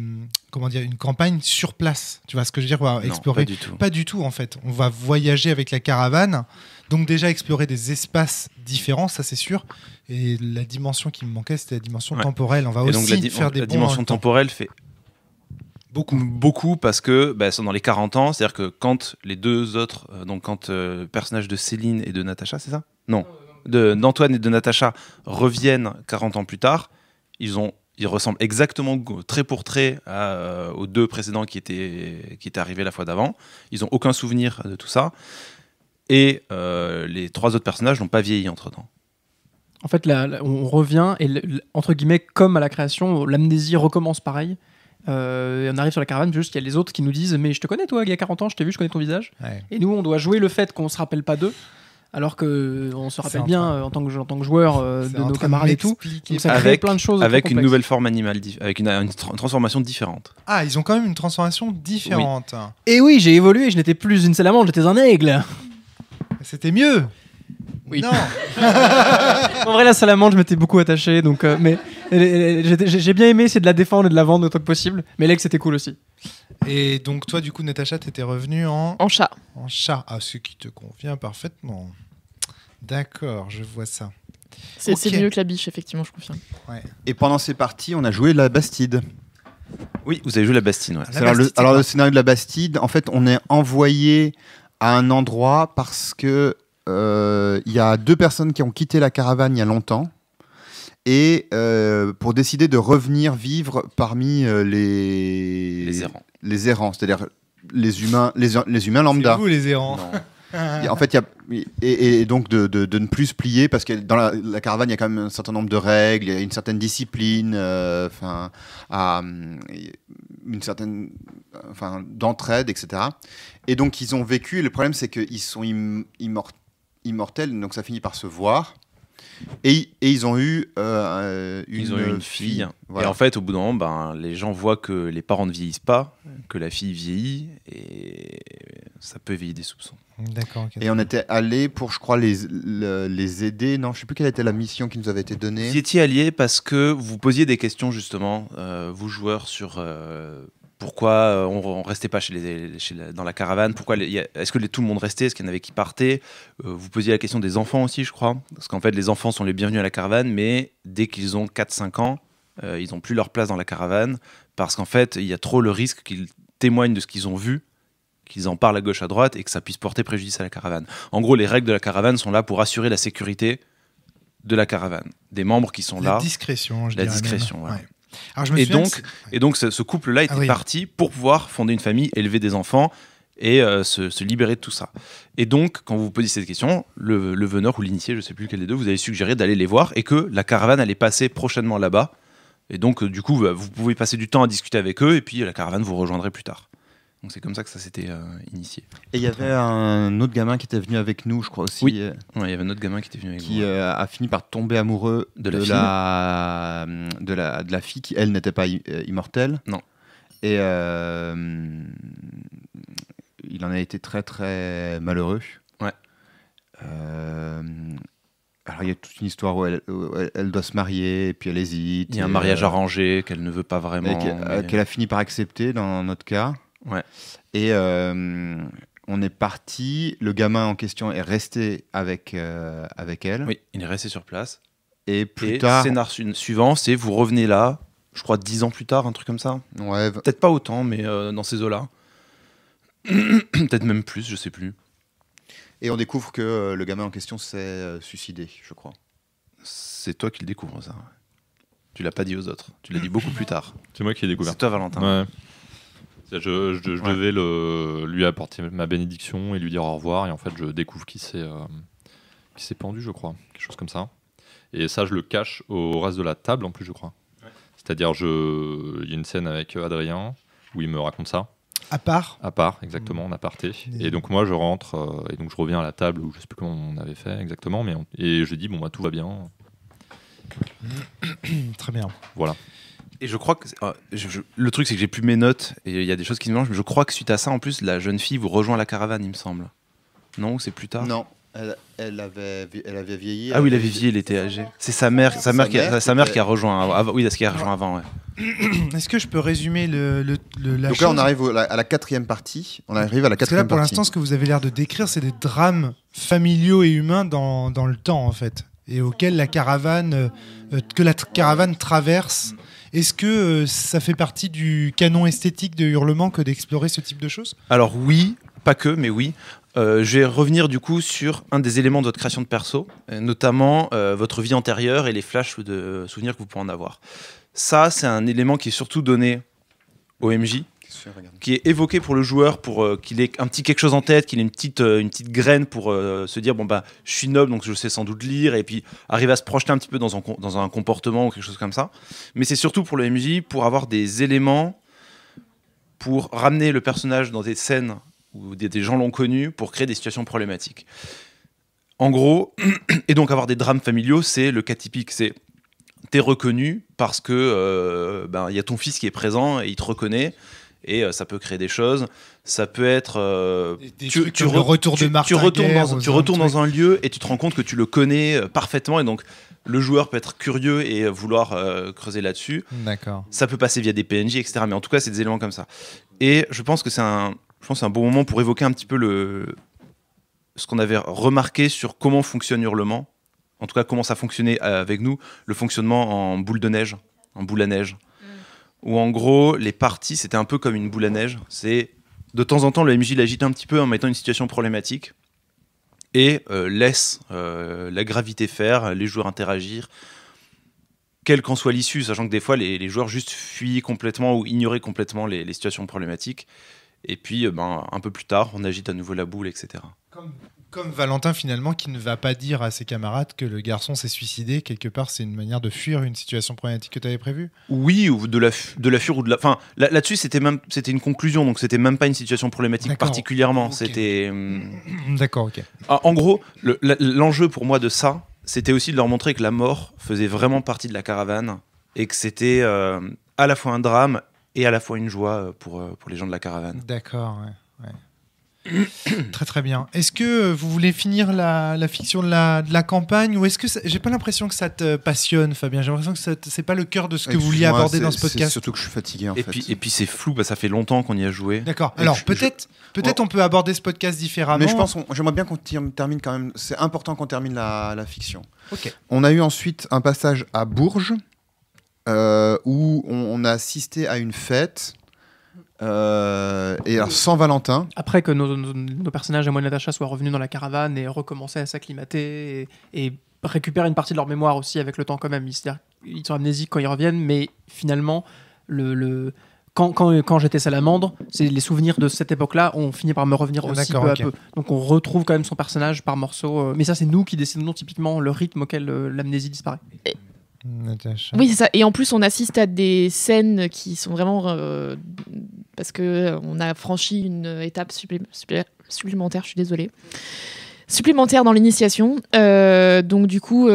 comment dire une campagne sur place. Tu vois ce que je veux dire explorer. pas, du tout. en fait. On va voyager avec la caravane. Donc déjà explorer des espaces différents, ça c'est sûr. Et la dimension qui me manquait, c'était la dimension temporelle. On va aussi faire des des. La dimension temporelle fait Beaucoup. Beaucoup parce que bah, sont dans les 40 ans, c'est-à-dire que quand les deux autres, euh, donc quand le personnage de Céline et de Natacha, c'est ça Non, de d'Antoine et de Natacha reviennent 40 ans plus tard, ils ont il ressemble exactement trait pour trait euh, aux deux précédents qui étaient, qui étaient arrivés la fois d'avant. Ils n'ont aucun souvenir de tout ça. Et euh, les trois autres personnages n'ont pas vieilli entre-temps. En fait, on revient, et entre guillemets, comme à la création, l'amnésie recommence pareil. Euh, on arrive sur la caravane, juste qu'il y a les autres qui nous disent Mais je te connais, toi, il y a 40 ans, je t'ai vu, je connais ton visage. Et nous, on doit jouer le fait qu'on ne se rappelle pas d'eux alors que on se rappelle bien euh, en, tant que, que joueur euh, de nos camarades et tout. avec, plein de choses. Avec une nouvelle forme animale, avec une, transformation différente. Ah, ils ont quand même une transformation différente. Et eh oui, j'ai évolué, je n'étais plus une salamandre, j'étais un aigle. C'était mieux. Oui. Non. en vrai, la salamande je m'étais beaucoup attaché, donc euh, mais j'ai bien aimé, c'est de la défendre et de la vendre autant que possible. Mais l'aigle, c'était cool aussi. Et donc, toi, du coup, Natacha, t'étais revenue en. chat. En chat. à ah, ce qui te convient parfaitement. D'accord, je vois ça. C'est mieux que la biche, effectivement, je confirme. Et pendant ces parties, on a joué la Bastide. Oui, vous avez joué la Bastide. alors, le, scénario de la Bastide, en fait, on est envoyé à un endroit parce que euh, il y a deux personnes qui ont quitté la caravane il y a longtemps et euh, pour décider de revenir vivre parmi euh, les... les errants, les errants c'est-à-dire les humains, les, les humains lambda. Vous les errants. en fait, y a, et, donc de, ne plus se plier parce que dans la, caravane, il y a quand même un certain nombre de règles, il y a une certaine discipline, euh, enfin, une certaine, enfin, d'entraide, etc. Et donc ils ont vécu. Et le problème, c'est qu'ils sont immortels, donc ça finit par se voir. Et, ils ont eu une, euh, ils ont une fille. Et en fait, au bout d'un moment, ben, les gens voient que les parents ne vieillissent pas, que la fille vieillit, et ça peut éveiller des soupçons. D'accord. Et on était allés pour, je crois, les, les aider. Non, je sais plus quelle était la mission qui nous avait été donnée. Vous y étiez alliés parce que vous posiez des questions, justement, euh, vous joueurs, sur euh, pourquoi euh, on, ne restait pas chez les, chez dans la caravane Pourquoi est-ce que tout le monde restait Est-ce qu'il y en avait qui partaient euh, Vous posiez la question des enfants aussi, je crois, parce qu'en fait les enfants sont les bienvenus à la caravane, mais dès qu'ils ont 4-5 ans, euh, ils n'ont plus leur place dans la caravane parce qu'en fait il y a trop le risque qu'ils témoignent de ce qu'ils ont vu, qu'ils en parlent à gauche à droite et que ça puisse porter préjudice à la caravane. En gros, les règles de la caravane sont là pour assurer la sécurité de la caravane, des membres qui sont la là. Discrétion, je la La discrétion, et, donc, et donc, ce couple-là ah était parti pour pouvoir fonder une famille, élever des enfants et euh, se, libérer de tout ça. Et donc, quand vous vous posez cette question, le, le veneur ou l'initié, je ne sais plus lequel des deux, vous avez suggéré d'aller les voir et que la caravane allait passer prochainement là-bas. Et donc, euh, du coup, vous pouvez passer du temps à discuter avec eux et puis la caravane vous rejoindrait plus tard. Donc c'est comme ça que ça s'était euh, initié. Et il y avait un autre gamin qui était venu avec nous, je crois aussi. Oui, euh, il y avait un autre gamin qui était venu avec nous. Qui euh, a fini par tomber amoureux de, la, de la, de, la, fille qui, elle, n'était pas immortelle. Non. Et il en a été très, très malheureux. Ouais. alors il y a toute une histoire où elle, elle, doit se marier, et puis elle hésite. Il y a un mariage arrangé qu'elle ne veut pas vraiment. Qu'elle a fini par accepter dans notre cas. Ouais. Et euh, on est parti. Le gamin en question est resté avec, euh, avec elle. Oui, il est resté sur place. Et plus et tard. Scénar suivant, c'est vous revenez là, je crois, dix ans plus tard, un truc comme ça. Ouais. Peut-être pas autant, mais euh, dans ces eaux-là. Peut-être même plus, je sais plus. Et on découvre que le gamin en question s'est suicidé, je crois. C'est toi qui le découvres, ça. Tu l'as pas dit aux autres. Tu l'as dit beaucoup plus tard. C'est moi qui l'ai découvert. C'est toi, Valentin. Ouais. Je, je, devais le, lui apporter ma bénédiction et lui dire au revoir. Et en fait, je découvre euh, qu'il s'est pendu, je crois. Quelque chose comme ça. Et ça, je le cache au reste de la table, en plus, je crois. C'est-à-dire, il y a une scène avec Adrien où il me raconte ça. À part À part, exactement, en aparté. Et donc moi je rentre, euh, et donc je reviens à la table où je sais plus comment on avait fait exactement, mais et je dis bon bah tout va bien. Très bien. Voilà. Et je crois que euh, le truc, c'est que j'ai plus mes notes et il y a des choses qui me mangent. Mais je crois que suite à ça, en plus, la jeune fille vous rejoint la caravane, il me semble. Non, c'est plus tard. Non, elle, elle, avait, elle avait vieilli. Ah oui, elle avait vieilli, elle était âgée. C'est sa mère, sa, mère, qui, a, sa mère qui a rejoint. Avant, oui, qui rejoint avant. Ouais. Est-ce que je peux résumer le, le, la Donc là, on arrive à la, quatrième partie. On arrive à la quatrième Parce que là, pour l'instant, ce que vous avez l'air de décrire, c'est des drames familiaux et humains dans, dans le temps, en fait, et auxquels la caravane, euh, euh, que la caravane traverse. Est-ce que euh, ça fait partie du canon esthétique de Hurlement que d'explorer ce type de choses Alors oui, pas que, mais oui. Euh, je vais revenir du coup sur un des éléments de votre création de perso, euh, notamment votre vie antérieure et les flashs de souvenirs que vous pouvez en avoir. Ça, c'est un élément qui est surtout donné au MJ, qui est évoqué pour le joueur pour euh, qu'il ait un petit quelque chose en tête, qu'il ait une petite, euh, une petite graine pour euh, se dire bon bah je suis noble donc je sais sans doute lire et puis arriver à se projeter un petit peu dans un, dans un comportement ou quelque chose comme ça. Mais c'est surtout pour le MJ pour avoir des éléments pour ramener le personnage dans des scènes où des, gens l'ont connu pour créer des situations problématiques. En gros, et donc avoir des drames familiaux, c'est le cas typique, c'est t'es reconnu parce que ben, il y a ton fils qui est présent et il te reconnaît et euh, ça peut créer des choses. Ça peut être euh, tu, tu, retournes dans, tu retournes dans un lieu et tu te rends compte que tu le connais euh, parfaitement et donc le joueur peut être curieux et vouloir creuser là-dessus. D'accord. Ça peut passer via des PNJ etc. Mais en tout cas c'est des éléments comme ça. Et je pense que c'est un je pense un bon moment pour évoquer un petit peu le ce qu'on avait remarqué sur comment fonctionne Hurlement. En tout cas, comment ça fonctionnait avec nous, le fonctionnement en boule de neige, en boule à neige où en gros, les parties, c'était un peu comme une boule à neige. C'est de temps en temps, le MJ l'agite un petit peu en mettant une situation problématique et euh, laisse euh, la gravité faire, les joueurs interagir, quelle qu'en soit l'issue, sachant que des fois, les, joueurs juste fuient complètement ou ignoraient complètement les, situations problématiques. Et puis, euh, ben, un peu plus tard, on agite à nouveau la boule, etc. Comme Valentin finalement qui ne va pas dire à ses camarades que le garçon s'est suicidé, quelque part c'est une manière de fuir une situation problématique que tu avais prévue Oui, ou de la, de la fuir ou de la... Enfin, là, dessus c'était même c'était une conclusion, donc c'était même pas une situation problématique particulièrement. C'était... D'accord, ok. Ah, en gros, l'enjeu pour moi de ça, c'était aussi de leur montrer que la mort faisait vraiment partie de la caravane et que c'était euh, à la fois un drame et à la fois une joie euh, pour, euh, pour les gens de la caravane. D'accord, ouais. très très bien. Est-ce que euh, vous voulez finir la, fiction de la, campagne ou est-ce que j'ai pas l'impression que ça te passionne, Fabien J'ai l'impression que c'est pas le cœur de ce que vous vouliez aborder dans ce podcast. Surtout que je suis fatigué. En et, Puis, et puis c'est flou, bah, ça fait longtemps qu'on y a joué. D'accord. Alors peut-être peut-être on peut aborder ce podcast différemment. Mais je pense j'aimerais bien qu'on termine quand même. C'est important qu'on termine la, fiction. On a eu ensuite un passage à Bourges euh, où on a assisté à une fête. Euh, et alors, sans Valentin. Après que nos, personnages à moi et Natacha soient revenus dans la caravane et recommençaient à s'acclimater et, récupérer récupèrent une partie de leur mémoire aussi avec le temps quand même. Ils, sont amnésiques quand ils reviennent, mais finalement, quand, j'étais salamandre, c'est les souvenirs de cette époque-là ont fini par me revenir aussi peu à peu. Donc on retrouve quand même son personnage par morceau. Euh, mais ça, c'est nous qui décidons typiquement le rythme auquel euh, l'amnésie disparaît. Oui, ça. Et en plus, on assiste à des scènes qui sont vraiment. Euh, parce parce qu'on euh, a franchi une étape supplémentaire, je suis désolée. Supplémentaire dans l'initiation. Euh, donc, du coup,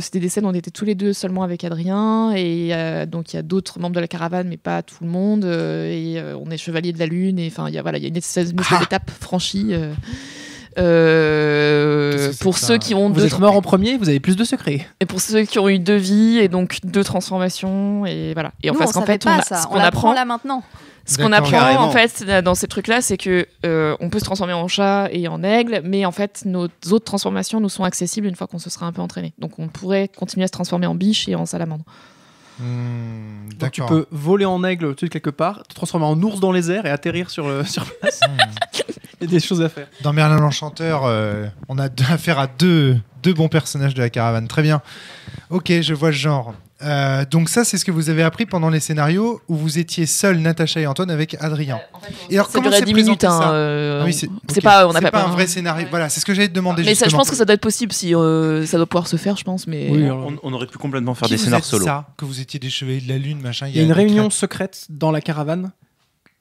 c'était des scènes où on était tous les deux seulement avec Adrien. Et donc, il y a d'autres membres de la caravane, mais pas tout le monde. et on est chevalier de la Lune. Et enfin, il voilà, y a une, ah. étape franchie. Euh, pour ceux qui ont vous êtes mort en premier, vous avez plus de secrets. Et pour ceux qui ont eu deux vies et donc deux transformations et voilà. Et en fait, en fait, on, ce on, apprend là maintenant. Ce qu'on apprend en fait dans ces trucs-là, c'est que euh, on peut se transformer en chat et en aigle, mais en fait nos autres transformations nous sont accessibles une fois qu'on se sera un peu entraîné. Donc on pourrait continuer à se transformer en biche et en salamandre. Hmm, donc tu peux voler en aigle de quelque part, te transformer en ours dans les airs et atterrir sur, le, sur place. Hmm. y a des choses à faire. Dans Merlin l'Enchanteur, euh, on a affaire à deux, deux bons personnages de la caravane. Très bien. Ok, je vois le genre. Euh, donc ça, c'est ce que vous avez appris pendant les scénarios où vous étiez seul, Natacha et Antoine, avec Adrien. Euh, et alors, ça 10 minutes. c'est pas, on a pas, un vrai scénario. Voilà, c'est ce que j'allais te demander. Mais ça, je pense que ça doit être possible si ça doit pouvoir se faire, je pense. Mais on, aurait pu complètement faire des scénarios solo. Ça, que vous étiez des chevaliers de la lune, machin. Il y a une réunion secrète dans la caravane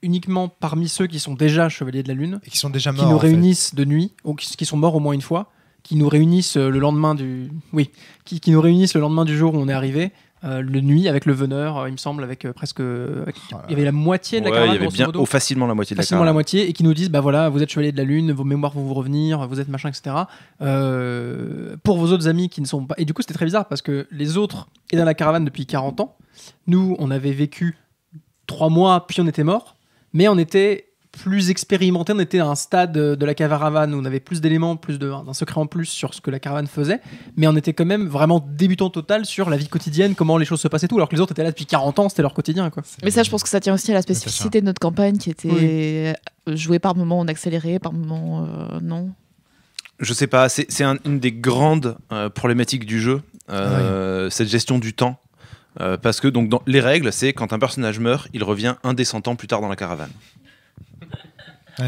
uniquement parmi ceux qui sont déjà chevaliers de la Lune. Et qui sont déjà morts. Qui nous réunissent de nuit, ou qui, qui sont morts au moins une fois, qui nous réunissent euh, le lendemain du. Oui, qui, nous réunissent le lendemain du jour où on est arrivé. Euh, le nuit avec le veneur, euh, il me semble, avec presque. Oh il y avait la moitié de la caravane. Il oh, facilement la moitié de facilement la, moitié, et qui nous disent bah voilà, vous êtes chevalier de la lune, vos mémoires vont vous revenir, vous êtes machin, etc. pour vos autres amis qui ne sont pas. Et du coup, c'était très bizarre parce que les autres étaient dans la caravane depuis 40 ans. Nous, on avait vécu 3 mois, puis on était morts mais on était plus expérimenté, on était à un stade de la caravane où on avait plus d'éléments, plus d'un secret en plus sur ce que la caravane faisait, mais on était quand même vraiment débutant total sur la vie quotidienne, comment les choses se passaient tout, alors que les autres étaient là depuis 40 ans, c'était leur quotidien. Quoi. Mais ça, je pense que ça tient aussi à la spécificité de notre campagne qui était jouée par moment en accéléré, par moment euh, non. Je sais pas, c'est une des grandes euh, problématiques du jeu, euh, ah cette gestion du temps. Euh, parce que donc dans les règles, c'est quand un personnage meurt, il revient un des cent ans plus tard dans la caravane.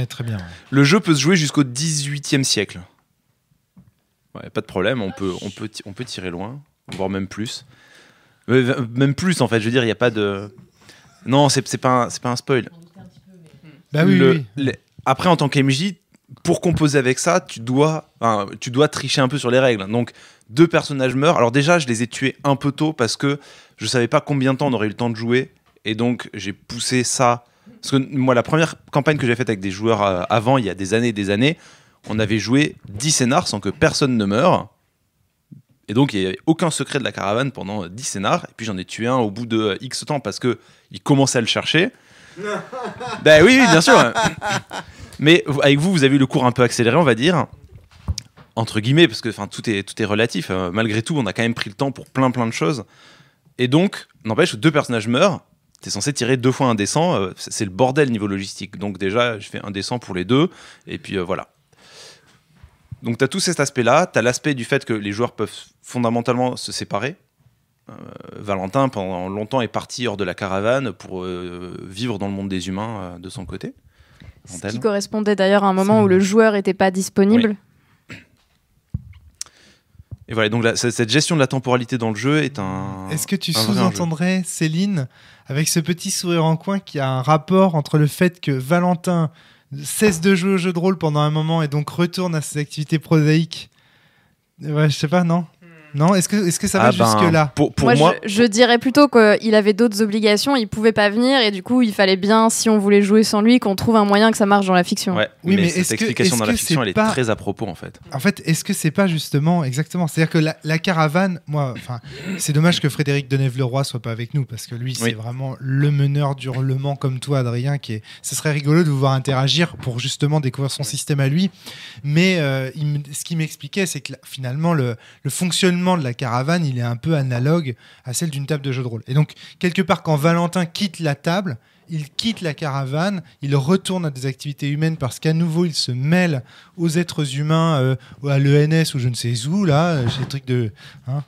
très bien. Le jeu peut se jouer jusqu'au 18e siècle. pas de problème, on peut, on, peut, on peut tirer loin, voire même plus. Même plus en fait, je veux dire, il n'y a pas de... Non, c'est n'est pas, un- c'est pas un spoil. Bah oui, Après, en tant qu'MJ, pour composer avec ça, tu dois, tu dois tricher un peu sur les règles. Donc, deux personnages meurent. Alors déjà, je les ai tués un peu tôt parce que je savais pas combien de temps on aurait eu le temps de jouer. Et donc, j'ai poussé ça. Parce que moi, la première campagne que j'ai faite avec des joueurs euh, avant, il y a des années et des années, on avait joué 10 scénars sans que personne ne meure. Et donc, il n'y avait aucun secret de la caravane pendant 10 euh, scénars. Et puis, j'en ai tué un au bout de euh, X temps parce que il commençait à le chercher. ben oui, bien sûr. Mais avec vous, vous avez eu le cours un peu accéléré, on va dire entre guillemets, parce que enfin tout est tout est relatif. Euh, malgré tout, on a quand même pris le temps pour plein plein de choses. Et donc, n'empêche, deux personnages meurent. T'es censé tirer deux fois indécent. Euh, c'est le bordel niveau logistique. Donc déjà, je fais un indécent pour les deux. Et puis euh, voilà. Donc t'as tout cet aspect-là. T'as l'aspect du fait que les joueurs peuvent fondamentalement se séparer. Valentin, pendant longtemps, est parti hors de la caravane pour vivre dans le monde des humains de son côté. Ce qui correspondait d'ailleurs à un moment où le joueur était pas disponible. Et voilà, donc cette gestion de la temporalité dans le jeu est un. Est-ce que tu sous-entendrais, Céline, avec ce petit sourire en coin, qui a un rapport entre le fait que Valentin cesse de jouer au jeu de rôle pendant un moment et donc retourne à ses activités prosaïques Ouais, je sais pas, non non, est-ce que, est que ça va ah ben, jusque-là pour, moi, Je, dirais plutôt qu'il avait d'autres obligations, il pouvait pas venir, et du coup, il fallait bien, si on voulait jouer sans lui, qu'on trouve un moyen que ça marche dans la fiction. oui, mais, cette explication dans la fiction, elle est très à propos, en fait. En fait, est-ce que c'est pas justement, exactement, c'est-à-dire que la, caravane, moi, enfin, c'est dommage que Frédéric Denève-Leroy soit pas avec nous, parce que lui, c'est vraiment le meneur du comme toi, Adrien, qui est... Ce serait rigolo de vous voir interagir pour justement découvrir son système à lui, mais euh, ce qui m'expliquait, c'est que finalement, le, le fonctionnement de la caravane, il est un peu analogue à celle d'une table de jeu de rôle. Et donc, quelque part, quand Valentin quitte la table, il quitte la caravane, il retourne à des activités humaines parce qu'à nouveau il se mêle aux êtres humains, euh, à l'ENS ou je ne sais où, là, j'ai euh, trucs de, hein,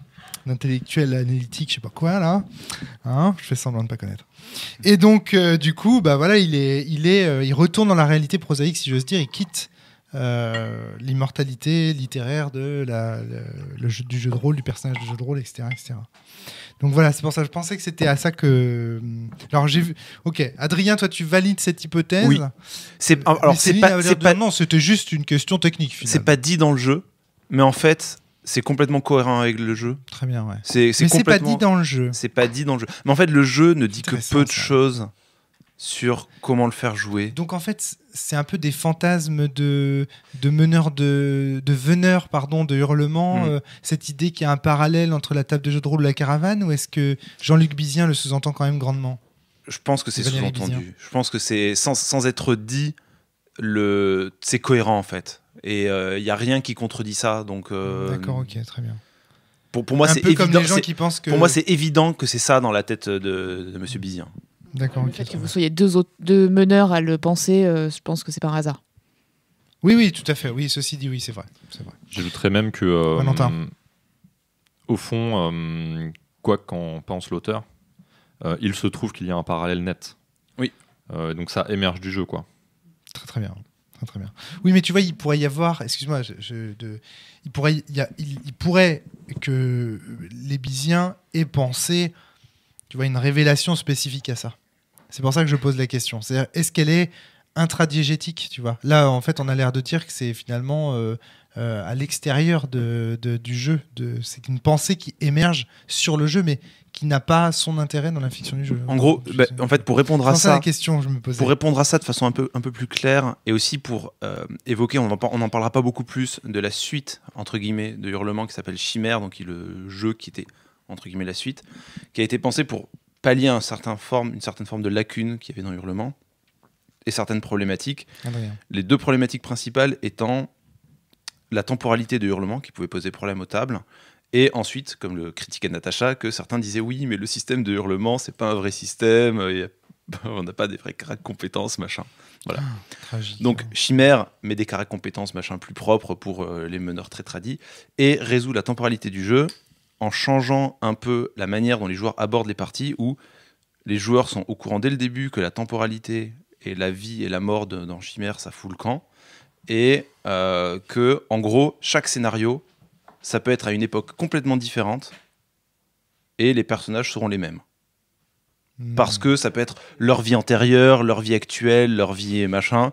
analytique, je sais pas quoi, là. Hein, je fais semblant de pas connaître. Et donc, euh, du coup, bah voilà, il, est, il, est, euh, il retourne dans la réalité prosaïque, si j'ose dire, il quitte euh, l'immortalité littéraire de la, le, jeu, du jeu de rôle, du personnage du jeu de rôle, etc. Donc voilà, c'est pour ça je pensais que c'était à ça que. Hum, alors j'ai vu. Ok, Adrien, toi tu valides cette hypothèse Oui. C'est euh, alors c'est pas, pas... non, c'était juste une question technique. C'est pas dit dans le jeu, mais en fait, c'est complètement cohérent avec le jeu. Très bien, ouais. C'est pas dit dans le jeu. C'est pas dit dans le jeu. Mais en fait, le jeu ne dit que peu de choses sur comment le faire jouer. Donc en fait, c'est un peu des fantasmes de, de meneurs de, de veneurs pardon de hurlements. Mm. Euh, cette idée qu'il y a un parallèle entre la table de jeu de rôle et la caravane, ou est-ce que Jean-Luc Bizien le sous-entend quand même grandement Je pense que c'est sous-entendu. Je pense que c'est sans, être dit, c'est cohérent en fait. Et il euh, n'y a rien qui contredit ça. Donc euh, d'accord, ok, très bien. Pour, moi, c'est évident. que... Pour moi, c'est évident que c'est ça dans la tête de, de Monsieur mm. Bizien. D'accord. Le fait que vous soyez deux, autres, meneurs à le penser, euh, je pense que c'est par hasard. Oui, oui, tout à fait. Oui, ceci dit, oui, c'est vrai. vrai. J'ajouterais même que. Euh, au fond, euh, quoi qu'en pense l'auteur, il se trouve qu'il y a un parallèle net. Oui. donc ça émerge du jeu, quoi. Très, très bien. Très, bien. Oui, mais tu vois, il pourrait y avoir. Excuse-moi, il, pourrait, pourrait que les ait aient pensé tu vois, une révélation spécifique à ça. C'est pour ça que je pose la question. C'est-à-dire, est-ce qu'elle est intradiégétique, tu vois Là, en fait, on a l'air de dire que c'est finalement euh, euh, à l'extérieur de, du jeu. De, c'est une pensée qui émerge sur le jeu, mais qui n'a pas son intérêt dans la fiction du jeu. En gros, bah, en fait, pour répondre à ça, question, je me pour répondre à ça de façon un peu un peu plus claire, et aussi pour euh, évoquer, on n'en parlera pas beaucoup plus de la suite entre guillemets de Hurlement qui s'appelle Chimère, donc le jeu qui était entre guillemets la suite, qui a été pensé pour pallier un certain forme, une certaine forme de lacune qu'il y avait dans Hurlement et certaines problématiques. les deux problématiques principales étant la temporalité de Hurlement qui pouvait poser problème aux tables. Et ensuite, comme le critiquait Natacha, que certains disaient oui, mais le système de hurlement, c'est pas un vrai système, on n'a pas des vraies caractères compétences, machin. Voilà. Ah, Donc Chimère met des caractères compétences, machin, plus propres pour euh, les meneurs très tradis, et résout la temporalité du jeu en changeant un peu la manière dont les joueurs abordent les parties, où les joueurs sont au courant dès le début que la temporalité et la vie et la mort de, dans Chimère, ça fout le camp, et euh, que, en gros, chaque scénario, ça peut être à une époque complètement différente, et les personnages seront les mêmes. Hmm. Parce que ça peut être leur vie antérieure, leur vie actuelle, leur vie machin.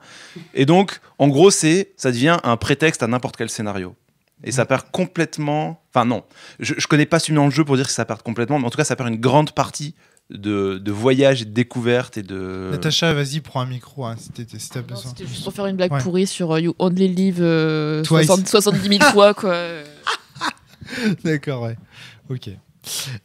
Et donc, en gros, c'est, ça devient un prétexte à n'importe quel scénario. Et ça perd complètement. Enfin, non. Je, je connais pas suffisamment le jeu pour dire que ça perd complètement, mais en tout cas, ça perd une grande partie de, de voyage et de découverte et de. Natacha, vas-y, prends un micro hein, si t'as besoin. C'était juste pour faire une blague pourrie sur euh, You Only Live 70 euh, 000 fois, quoi. D'accord, ouais. Ok.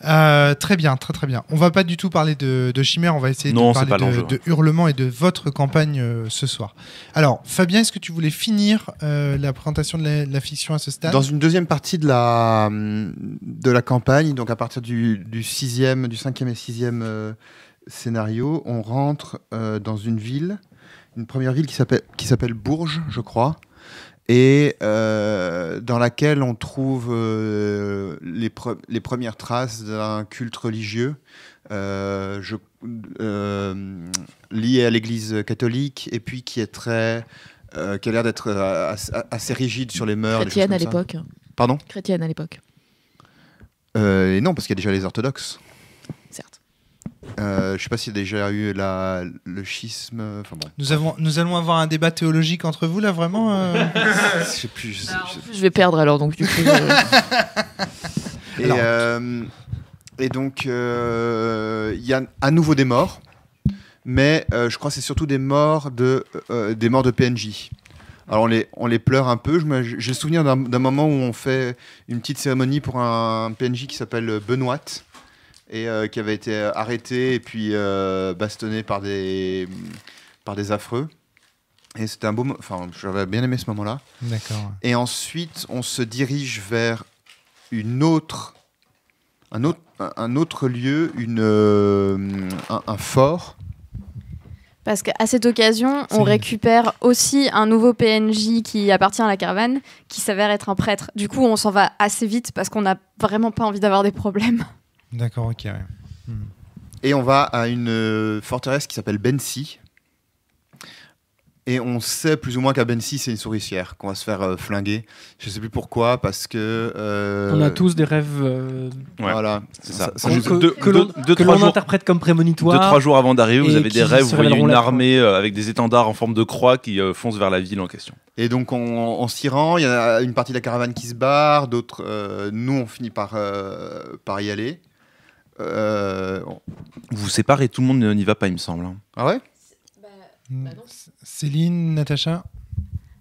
Euh, très bien, très très bien. On va pas du tout parler de, Chimère, on va essayer de parler de, hurlement et de votre campagne euh, ce soir. Alors, Fabien, est-ce que tu voulais finir euh, la présentation de la, fiction à ce stade Dans une deuxième partie de la, de la campagne, donc à partir du, du cinquième et sixième scénario, on rentre dans une ville, une première ville qui s'appelle Bourges, je crois et euh, dans laquelle on trouve euh, les, premières traces d'un culte religieux euh, je, lié à l'Église catholique et puis qui est très qui a l'air d'être assez, rigide sur les mœurs. Chrétienne à l'époque. Pardon Chrétienne à l'époque. et non, parce qu'il y a déjà les orthodoxes. Euh, je ne sais pas s'il y a déjà eu le schisme. Enfin bon. nous, avons, nous allons avoir un débat théologique entre vous, là, vraiment je, vais perdre alors, donc du coup. Euh, et, donc, euh, il y a à nouveau des morts, mais je crois que c'est surtout des morts de, des morts de PNJ. Alors on les, on les pleure un peu. J'ai le souvenir d'un moment où on fait une petite cérémonie pour un, un PNJ qui s'appelle Benoît et euh, qui avait été euh, arrêté et puis euh, bastonné par des, par des affreux. Et c'était un beau moment. Enfin, j'avais bien aimé ce moment-là. D'accord. Et ensuite, on se dirige vers une autre, un autre, un autre lieu, une, un, fort. Parce qu'à cette occasion, on récupère aussi un nouveau PNJ qui appartient à la caravane, qui s'avère être un prêtre. Du coup, on s'en va assez vite parce qu'on n'a vraiment pas envie d'avoir des problèmes. D'accord, ok. Et on va à une euh, forteresse qui s'appelle Bensi. Et on sait plus ou moins qu'à Bensi, c'est une souricière, qu'on va se faire euh, flinguer. Je sais plus pourquoi, parce que. Euh, on a tous des rêves. Voilà, c'est ça. que, deux, l'on interprète comme prémonitoire. Deux, trois jours avant d'arriver, vous avez des rêves, vous voyez une armée avec des étendards en forme de croix qui fonce vers la ville en question. Et donc, on, s'y rend, il y a une partie de la caravane qui se barre, d'autres. nous, on finit par, par y aller. Euh, vous séparez, tout le monde n'y va pas, il me semble. Hein. Ah ouais bah, hmm. bah Céline, Natacha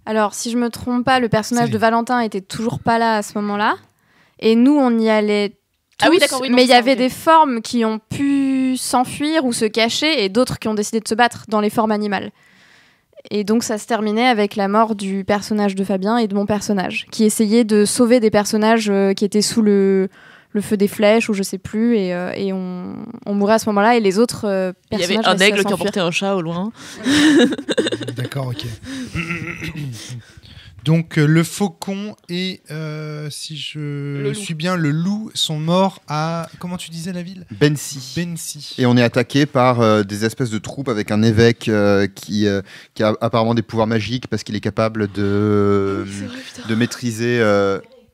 Alors, si je me trompe pas, le personnage de Valentin était toujours pas là à ce moment-là. Et nous, on y allait tous, ah oui, mais il y avait des formes qui ont pu s'enfuir ou se cacher et d'autres qui ont décidé de se battre dans les formes animales. Et donc ça se terminait avec la mort du personnage de Fabien et de mon personnage, qui essayait de sauver des personnages euh, qui étaient sous le, le feu des flèches ou je sais plus et, euh, et on, on, à ce moment-là et les autres euh, il y avait un aigle qui emportait un chat au loin d'accord ok donc euh, le faucon et euh, si je suis bien le loup sont morts à comment tu disais la ville Bensi. Bensi. Et on est attaqué par des espèces de troupes avec un évêque qui, qui a apparemment des pouvoirs magiques parce qu'il est capable de, oh, de maîtriser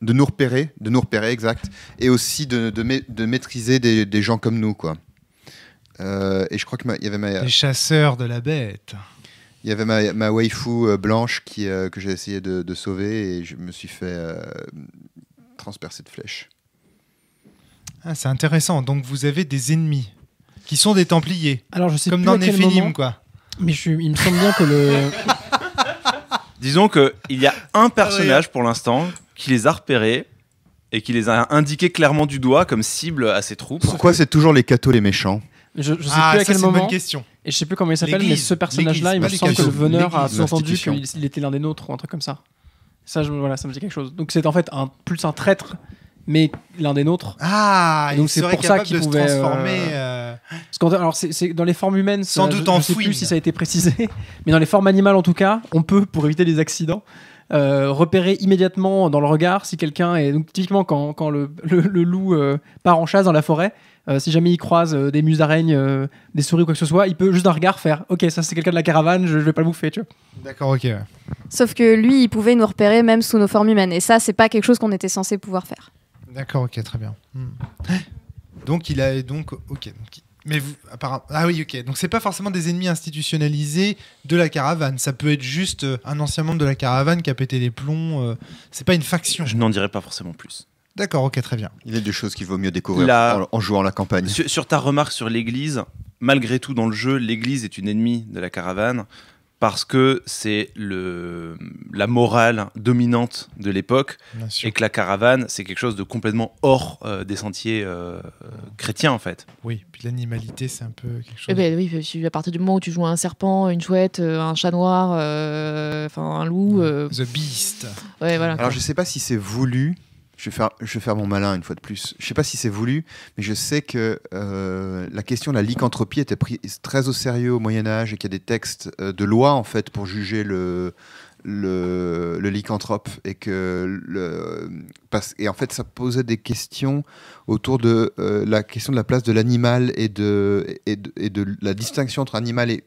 de nous repérer, de nous repérer, exact, et aussi de, de, maîtriser des, gens comme nous, quoi. Euh, et je crois qu'il y avait ma... Les chasseurs de la bête. Il y avait ma, ma waifu euh, blanche qui, euh, que j'ai essayé de, sauver et je me suis fait transpercer de flèches. Ah, c'est intéressant. Donc vous avez des ennemis qui sont des Templiers. Alors je sais comme plus dans quoi. Mais je, il me semble bien que le. Disons que il y a un personnage ah pour l'instant qui les a repérés et qui les a indiqués clairement du doigt comme cible à ses troupes. Pourquoi c'est toujours les cathos les méchants je, je sais ah, plus à quel moment. bonne question. Et je sais plus comment il s'appelle, mais ce personnage-là, il me semble que le veneur a entendu qu'il était l'un des nôtres ou un truc comme ça. Ça, je, voilà, ça me dit quelque chose. Donc c'est en fait un, plus un traître, mais l'un des nôtres. Ah, donc c'est pour ça qu'il pouvait se euh, transformer. Euh, alors c'est dans les formes humaines, sans doute je, en je sais plus si ça a été précisé, mais dans les formes animales en tout cas, on peut pour éviter les accidents euh, repérer immédiatement dans le regard si quelqu'un est. Donc, typiquement, quand, quand le, le, loup euh, part en chasse dans la forêt, euh, si jamais il croise des musaraignes, des souris ou quoi que ce soit, il peut juste d'un regard faire Ok, ça c'est quelqu'un de la caravane, je, vais pas le bouffer, tu vois. D'accord, ok. Sauf que lui, il pouvait nous repérer même sous nos formes humaines. Et ça, c'est pas quelque chose qu'on était censé pouvoir faire. D'accord, ok, très bien. Hmm. Donc, il a. Donc, ok. Donc, mais vous, apparemment. Ah oui, ok. Donc c'est pas forcément des ennemis institutionnalisés de la caravane. Ça peut être juste euh, un ancien membre de la caravane qui a pété les plombs. Euh, c'est pas une faction. Je n'en dirai pas forcément plus. D'accord, ok, très bien. Il y a des choses qu'il vaut mieux découvrir en, jouant la campagne. sur ta remarque sur l'église, malgré tout, dans le jeu, l'église est une ennemie de la caravane parce que c'est le, la morale dominante de l'époque et que la caravane, c'est quelque chose de complètement hors euh, des sentiers euh, chrétiens en fait. Oui, puis l'animalité, c'est un peu quelque eh ben chose. ben, oui, à partir du moment où tu joues un serpent, une chouette, euh, un chat noir, enfin un loup. The Beast. Ouais, voilà. Alors je sais pas si c'est voulu je vais, faire, je vais faire mon malin une fois de plus. Je ne sais pas si c'est voulu, mais je sais que euh, la question de la lycanthropie était prise très au sérieux au Moyen Âge et qu'il y a des textes euh, de loi en fait pour juger le, le, lycanthrope et que le, et en fait ça posait des questions autour de euh, la question de la place de l'animal et de, et de, la distinction entre animal et,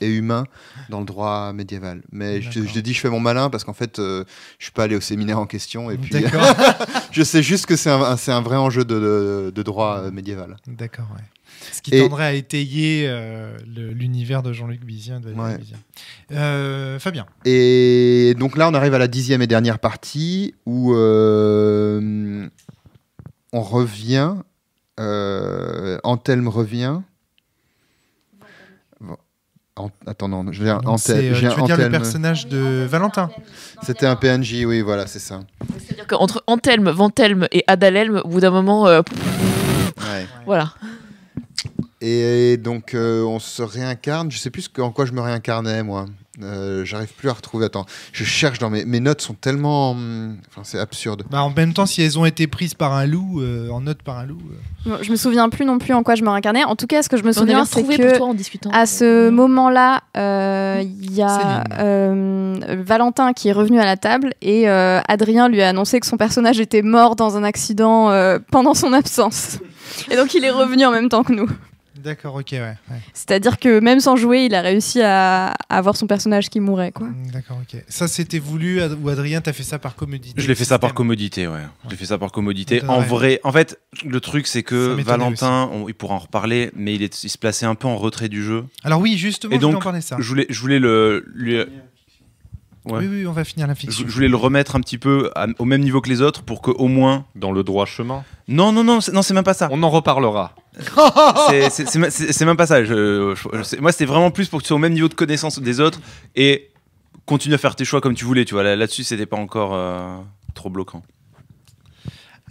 et, humain. dans le droit médiéval. Mais je, te dis je fais mon malin parce qu'en fait euh, je suis pas allé au séminaire en question et puis je sais juste que c'est un, un vrai enjeu de, de droit euh, médiéval. D'accord. Ouais. Ce qui tendrait à étayer euh, l'univers de Jean-Luc Bizien. De Bizien. Euh, Fabien. Et donc là, on arrive à la dixième et dernière partie où euh, on revient, Antelme revient. En, attends, je viens Antelme. Tu veux dire le personnage de Valentin C'était un PNJ, oui, voilà, c'est ça. C'est-à-dire qu'entre Antelme, Ventelme et Adalelme, au bout d'un moment. Ouais. Voilà. Et donc, euh, on se réincarne. Je sais plus en quoi je me réincarnais, moi. Euh, j'arrive plus à retrouver. Attends, je cherche dans mes, notes sont tellement. Hum, enfin, c'est absurde. Bah, en même temps, si elles ont été prises par un loup, euh, en notes par un loup. je me souviens plus non plus en quoi je me réincarnais. En tout cas, ce que je me souviens, c'est que toi en discutant. à ce moment-là, il y a Valentin qui est revenu à la table et Adrien lui a annoncé que son personnage était mort dans un accident pendant son absence. Et donc, il est revenu en même temps que nous. D'accord, ok, ouais. C'est-à-dire que même sans jouer, il a réussi à, avoir son personnage qui mourait, quoi. Mm, d'accord, ok. Ça, c'était voulu, ou Adrien, t'as fait ça par commodité Je l'ai fait ça par commodité, ouais. Je l'ai fait ça par commodité. En vrai, en fait, le truc, c'est que Valentin, on, il pourra en reparler, mais il, est, se plaçait un peu en retrait du jeu. Alors oui, justement, Et donc, je voulais ça. Je voulais, je voulais le... Oui, oui, on va finir la fiction. Je, voulais le remettre un petit peu au même niveau que les autres pour que au moins dans le droit chemin. Non, non, non, non, c'est même pas ça. On en reparlera c'est même pas ça. moi, c'était vraiment plus pour que tu sois au même niveau de connaissance des autres et continue à faire tes choix comme tu voulais. Tu vois, là-dessus, c'était pas encore euh, trop bloquant.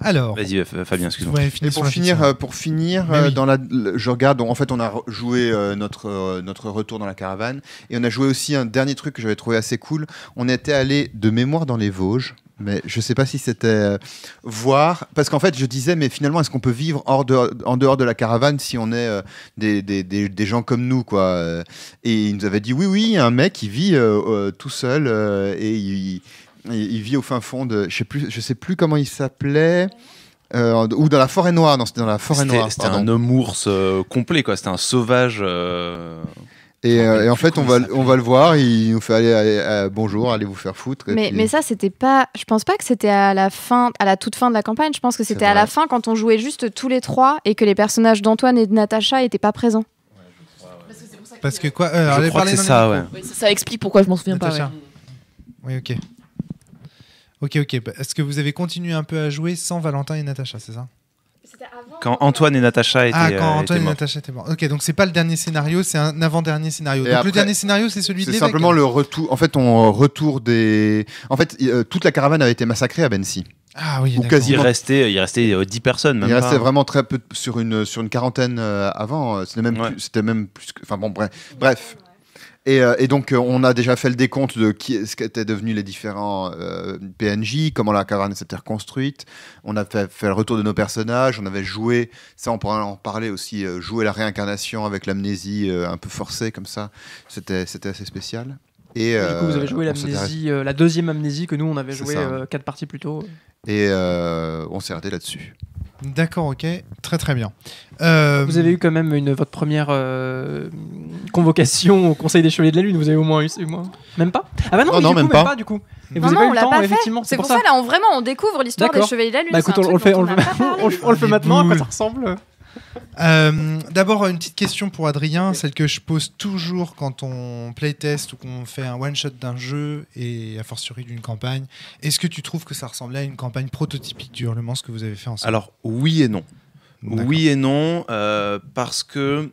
Alors, vas-y euh, Fabien, excuse-moi. Euh, pour finir, pour finir, dans la, je regarde. en fait, on a joué notre notre retour dans la caravane et on a joué aussi un dernier truc que j'avais trouvé assez cool. On était allé de mémoire dans les Vosges mais je sais pas si c'était euh, voir parce qu'en fait je disais mais finalement est-ce qu'on peut vivre hors de, en dehors de la caravane si on est euh, des, des, des, des, gens comme nous quoi euh. et il nous avait dit oui oui un mec qui vit tout seul et il, il, vit au fin fond de je sais plus je sais plus comment il s'appelait ou dans la forêt noire, c'était dans la forêt noire. C'était un homme ours complet, quoi. C'était un sauvage. Ah, euh, et, en fait, on va, on va le voir. Il nous fait aller, euh, bonjour, allez vous faire foutre. Mais, ça, c'était pas. Je pense pas que c'était à la fin, à la toute fin de la campagne. Je pense que c'était à la fin quand on jouait juste tous les trois et que les personnages d'Antoine et de Natacha étaient pas présents. Parce, que quoi euh, Je c'est ça, ça, explique pourquoi je m'en souviens pas. Oui, ok. Ok, ok. Bah, est-ce que vous avez continué un peu à jouer sans Valentin et Natacha, c'est ça quand Antoine et Natacha ah, étaient Ah, quand euh, Antoine et Natacha étaient morts. Ok, donc c'est pas le dernier scénario, c'est un avant-dernier scénario. donc le dernier scénario, c'est celui de C'est simplement le retour. En fait, on retour des. En fait, euh, toute la caravane avait été massacrée à Bensi. Ah oui, Ou quasiment... il restait, il restait 10 euh, personnes. Même il restait vraiment très peu sur une, sur une quarantaine avant. C'était même, plus, c'était même plus. Que... Enfin bon, bref. bref. Euh, et, donc, euh, on a déjà fait le décompte de ce qu'étaient devenus les différents euh, PNJ, comment la caverne s'était reconstruite. On a fait, le retour de nos personnages. On avait joué, ça, on pourra en parler aussi, jouer la réincarnation avec l'amnésie un peu forcée, comme ça. C'était assez spécial. Et, du coup, vous avez joué l'amnésie, la deuxième amnésie que nous, on avait joué quatre parties plus tôt. Et on s'est arrêté là-dessus. D'accord, ok, très très bien. Euh, vous avez eu quand même une, votre première euh, convocation au Conseil des Chevaliers de la Lune, vous avez au moins eu, moins... Même pas Ah bah non, oh non même, pas. du coup. Et non, vous non, on l'a pas effectivement. C'est pour ça, là, on, vraiment, on découvre l'histoire des Chevaliers de la Lune. Bah, écoute, on, le fait, on, le fait maintenant, à ça ressemble euh, d'abord, une petite question pour Adrien, celle que je pose toujours quand on playtest ou qu'on fait un one-shot d'un jeu et a fortiori d'une campagne. Est-ce que tu trouves que ça ressemblait à une campagne prototypique du Hurlement, ce que vous avez fait ensemble Alors, oui et non. Oui et non, euh, parce que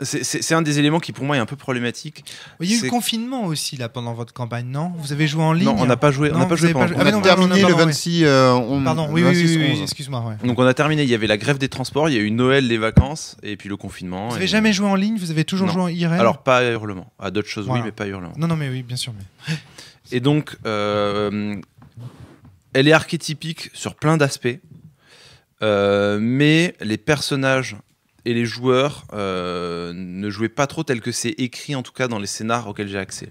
c'est un des éléments qui, pour moi, est un peu problématique. Il y a eu le confinement aussi là pendant votre campagne, non Vous avez joué en ligne Non, on n'a pas joué. on pas joué. Ah, on a terminé le 26. Pardon. Euh, oui, oui, oui, excuse-moi. Donc on a terminé. Il y avait la grève des transports, il y a eu Noël, les vacances, et puis le confinement. Vous n'avez jamais joué en ligne Vous avez toujours joué en IRL Alors pas hurlement. À d'autres choses, oui, mais pas à hurlement. Non, non, mais oui, bien sûr. et donc, euh, elle est archétypique sur plein d'aspects, euh, mais les personnages et les joueurs euh, ne jouaient pas trop tel que c'est écrit, en tout cas dans les scénars auxquels j'ai accès.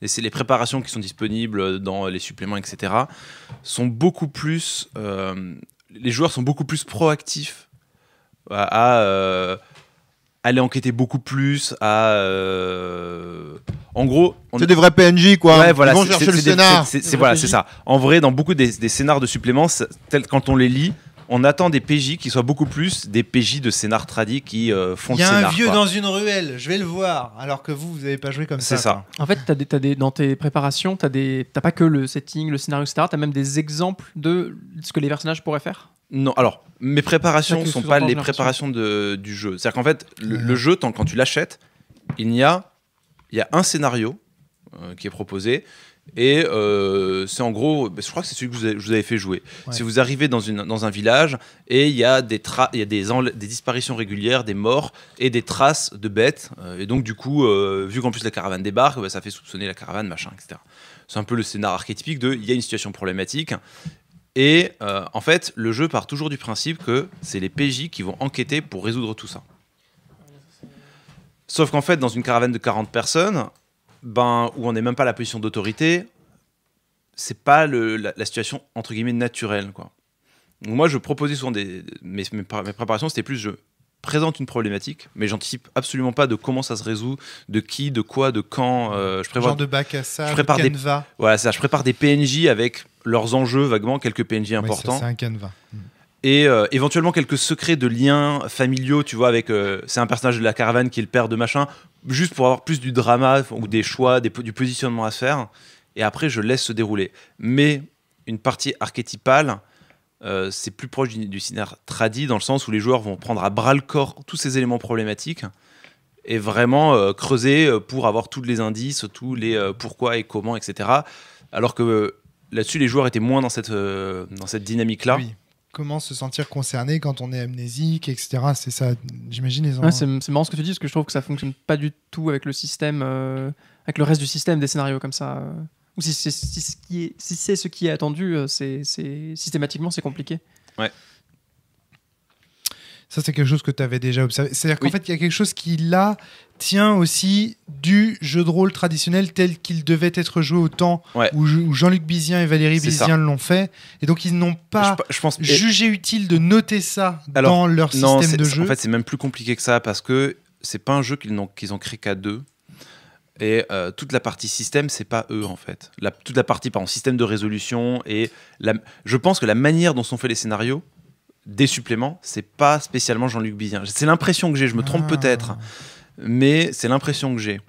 Et c'est les préparations qui sont disponibles dans les suppléments, etc., sont beaucoup plus. Euh, les joueurs sont beaucoup plus proactifs à, euh, aller enquêter beaucoup plus, à. En gros. C'est des vrais PNJ, quoi. voilà, Ils vont chercher le scénar. C'est voilà, ça. En vrai, dans beaucoup des, des scénars de suppléments, quand on les lit, on attend des PJ qui soient beaucoup plus des PJ de scénar tradis qui euh, font le Il y a un vieux dans une ruelle, je vais le voir. Alors que vous, vous n'avez pas joué comme ça. C'est ça. En fait, as des, dans tes préparations, tu n'as pas que le setting, le scénario, etc. Tu as même des exemples de ce que les personnages pourraient faire non, alors mes préparations ne sont pas les préparations du jeu. C'est-à-dire qu'en fait, le, euh. jeu, tant, quand tu l'achètes, il y a, y a un scénario euh, qui est proposé et euh, c'est en gros, je crois que c'est celui que je vous avez fait jouer. Si vous arrivez dans, une, dans un village et il y a, des, y a des, disparitions régulières, des morts et des traces de bêtes. Euh, et donc, du coup, euh, vu qu'en plus la caravane débarque, bah, ça fait soupçonner la caravane, machin, etc. C'est un peu le scénario archétypique de il y a une situation problématique. Et en fait, le jeu part toujours du principe que c'est les PJ qui vont enquêter pour résoudre tout ça. Sauf qu'en fait, dans une caravane de 40 personnes, ben, où on n'est même pas à la position d'autorité, c'est pas le, la, situation entre guillemets naturelle. Quoi. moi, je proposais souvent des. Mes, mes, préparations, c'était plus je présente une problématique, mais j'anticipe absolument pas de comment ça se résout, de qui, de quoi, de quand. Euh, je prépare Genre de bac à ça, je Des, ça, je prépare des PNJ avec leurs enjeux vaguement, quelques PNJ importants. c'est un canevas. Mmh et euh, éventuellement quelques secrets de liens familiaux, tu vois, avec euh, c'est un personnage de la caravane qui est le père de machin, juste pour avoir plus du drama ou des choix, des, du positionnement à faire. Et après, je laisse se dérouler. Mais une partie archétypale, euh, c'est plus proche du, du scénar tradit, dans le sens où les joueurs vont prendre à bras le corps tous ces éléments problématiques et vraiment creuser pour avoir tous les indices, tous les pourquoi et comment, etc. Alors que là-dessus, les joueurs étaient moins dans cette, dans cette dynamique-là. Oui comment se sentir concerné quand on est amnésique, etc. C'est ça, j'imagine. c'est marrant ce que tu dis, parce que je trouve que ça fonctionne pas du tout avec le système, euh, avec le reste du système des scénarios comme ça. Euh. Ou si c'est ce, qui est, ce qui est attendu, euh, c'est systématiquement c'est compliqué. Ouais. Ça, c'est quelque chose que tu avais déjà observé. C'est-à-dire qu'en fait, il y a quelque chose qui, là, tient aussi du jeu de rôle traditionnel tel qu'il devait être joué au temps où, Jean-Luc Bizien et Valérie Bizien l'ont fait. Et donc, ils n'ont pas je, pense... jugé utile de noter ça dans leur système de jeu. En fait, c'est même plus compliqué que ça parce que c'est pas un jeu qu'ils ont, créé qu'à deux. Et euh, toute la partie système, c'est pas eux en fait. toute la partie, pardon système de résolution et je pense que la manière dont sont faits les scénarios, des suppléments, c'est pas spécialement Jean-Luc Bizien. C'est l'impression que j'ai, je me trompe ah. peut-être, mais c'est l'impression que j'ai.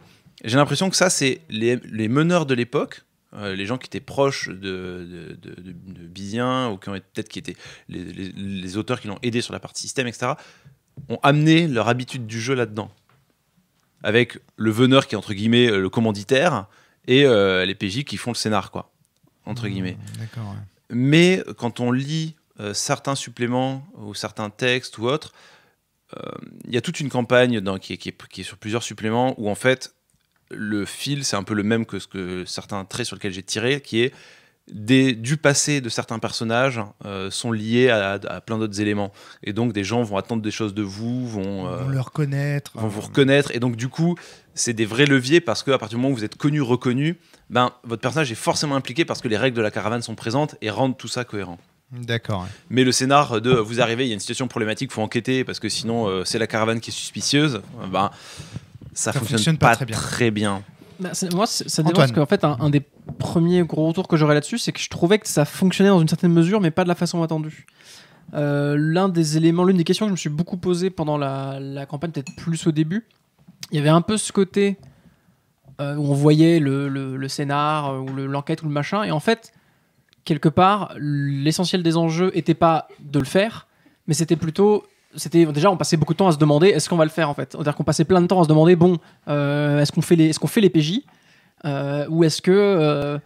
J'ai l'impression que ça, c'est les, meneurs de l'époque, euh, les gens qui étaient proches de, de, ou qui peut-être qui étaient les, auteurs qui l'ont aidé sur la partie système, etc., ont amené leur habitude du jeu là-dedans. Avec le veneur qui est entre guillemets euh, le commanditaire et euh, les PJ qui font le scénar, quoi. Entre hmm, guillemets. Mais quand on lit euh, certains suppléments ou certains textes ou autres, euh, il y a toute une campagne qui, est, sur plusieurs suppléments où en fait le fil c'est un peu le même que ce que certains traits sur lesquels j'ai tiré, qui est des, du passé de certains personnages euh, sont liés à, plein d'autres éléments. Et donc, des gens vont attendre des choses de vous, vont, vont Vont vous reconnaître. Et donc, du coup, c'est des vrais leviers parce que à partir du moment où vous êtes connu, reconnu, ben, votre personnage est forcément impliqué parce que les règles de la caravane sont présentes et rendent tout ça cohérent. D'accord. Mais le scénar de euh, vous arrivez, il y a une situation problématique, faut enquêter parce que sinon euh, c'est la caravane qui est suspicieuse, euh, Ben ça, fonctionne, pas, très bien. Bah, moi, ça dépend parce qu'en fait, un, des premiers gros retours que j'aurais là-dessus, c'est que je trouvais que ça fonctionnait dans une certaine mesure, mais pas de la façon attendue. l'un des éléments, l'une des questions que je me suis beaucoup posé pendant la, campagne, peut-être plus au début, il y avait un peu ce côté où on voyait le, scénar ou l'enquête ou le machin, et en fait, quelque part, l'essentiel des enjeux n'était pas de le faire, mais c'était plutôt c'était déjà on passait beaucoup de temps à se demander est-ce qu'on va le faire en fait cest dire qu'on passait plein de temps à se demander bon euh, est-ce qu'on fait les est-ce qu'on fait les PJ euh, ou est-ce que euh,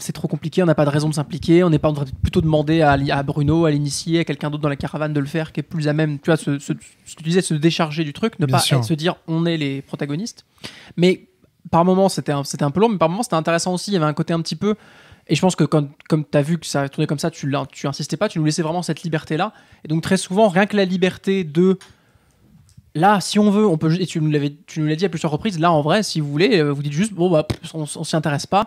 c'est trop compliqué on n'a pas de raison de s'impliquer on n'est pas on devrait plutôt demander à, à Bruno à l'initié à quelqu'un d'autre dans la caravane de le faire qui est plus à même tu vois ce, que tu disais se décharger du truc ne pas se dire on est les protagonistes mais par moments c'était c'était un peu long mais par moments c'était intéressant aussi il y avait un côté un petit peu et je pense que comme tu as vu que ça tournait comme ça, tu, tu insistais pas, tu nous laissais vraiment cette liberté-là. Et donc très souvent, rien que la liberté de... Là, si on veut, on peut. Et tu nous l'avais, tu l'as dit à plusieurs reprises. Là, en vrai, si vous voulez, euh, vous dites juste, bon bah, on, s'y intéresse pas.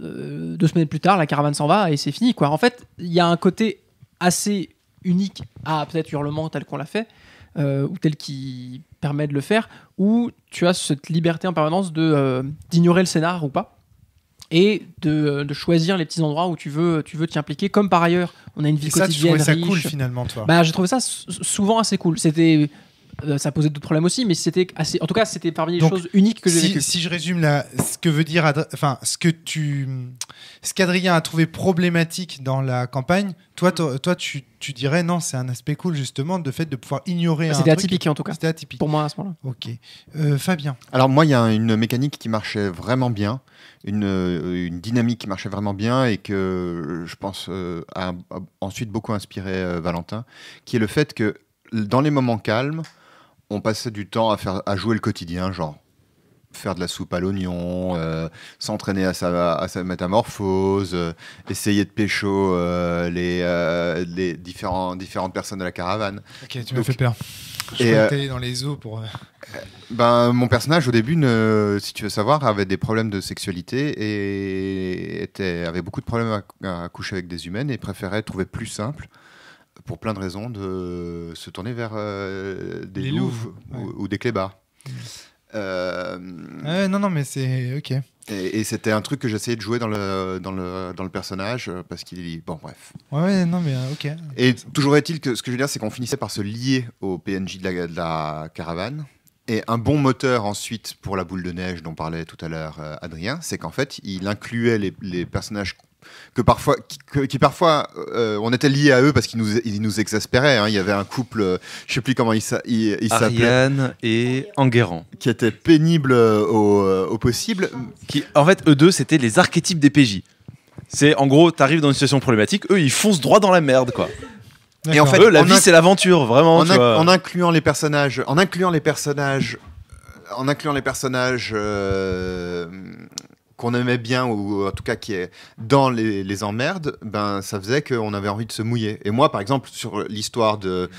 Euh, deux semaines plus tard, la caravane s'en va et c'est fini, quoi. En fait, il y a un côté assez unique à peut-être hurlement tel qu'on l'a fait euh, ou tel qui permet de le faire, où tu as cette liberté en permanence de d'ignorer le scénar ou pas et euh, de, choisir les petits endroits où tu veux tu veux t'y impliquer. Comme par ailleurs, on a une vie et quotidienne ça, tu cool finalement, toi Bah, j'ai trouvé ça souvent assez cool. C'était euh, ça posait d'autres problèmes aussi, mais c'était assez. En tout cas, c'était parmi les choses uniques que j'ai si, Si je résume là, ce que veut dire, enfin, ce que tu, ce qu'Adrien a trouvé problématique dans la campagne, toi, toi, tu, tu dirais non, c'est un aspect cool justement de fait de pouvoir ignorer. Bah, c'était atypique en tout cas. C'était atypique pour moi à ce moment-là. Ok, euh, Fabien. Alors moi, il y a une mécanique qui marchait vraiment bien, une, euh, une, dynamique qui marchait vraiment bien et que je pense a, ensuite beaucoup inspiré Valentin, qui est le fait que dans les moments calmes, on passait du temps à, faire, à jouer le quotidien, genre faire de la soupe à l'oignon, euh, s'entraîner à sa, métamorphose, euh, essayer de pécho euh, les, différentes personnes de la caravane. Ok, tu m'as fait peur. Je vais allé dans les eaux pour. Ben, mon personnage, au début, si tu veux savoir, avait des problèmes de sexualité et avait beaucoup de problèmes à, à coucher avec des humaines et préférait trouver plus simple pour plein de raisons, de se tourner vers euh, des loups ou, des clébards. Mm. Euh, non, non, mais c'est ok. Et, c'était un truc que j'essayais de jouer dans le, dans le, dans le personnage euh, parce qu'il Bon, bref. Ouais, non, mais ok. Et toujours est-il que ce que je veux dire, c'est qu'on finissait par se lier au PNJ de la, de la, caravane. Et un bon moteur ensuite pour la boule de neige dont parlait tout à l'heure Adrien, c'est qu'en fait, il incluait les, les personnages que parfois, qui, parfois, euh, on était liés à eux parce qu'ils nous, ils nous exaspéraient. Hein. Il y avait un couple, je euh, je sais plus comment il, il, Ariane et Enguerrand. Qui était pénible euh, au, possible. Qui, en fait, eux deux, c'était les archétypes des PJ. C'est en gros, arrives dans une situation problématique, eux, ils foncent droit dans la merde, quoi. Et en fait, la vie, c'est l'aventure, vraiment. En, incluant les personnages, en incluant les personnages en incluant les personnages qu'on aimait bien ou en tout cas qui est dans les, emmerdes, ben ça faisait qu'on avait envie de se mouiller. Et moi, par exemple, sur l'histoire de,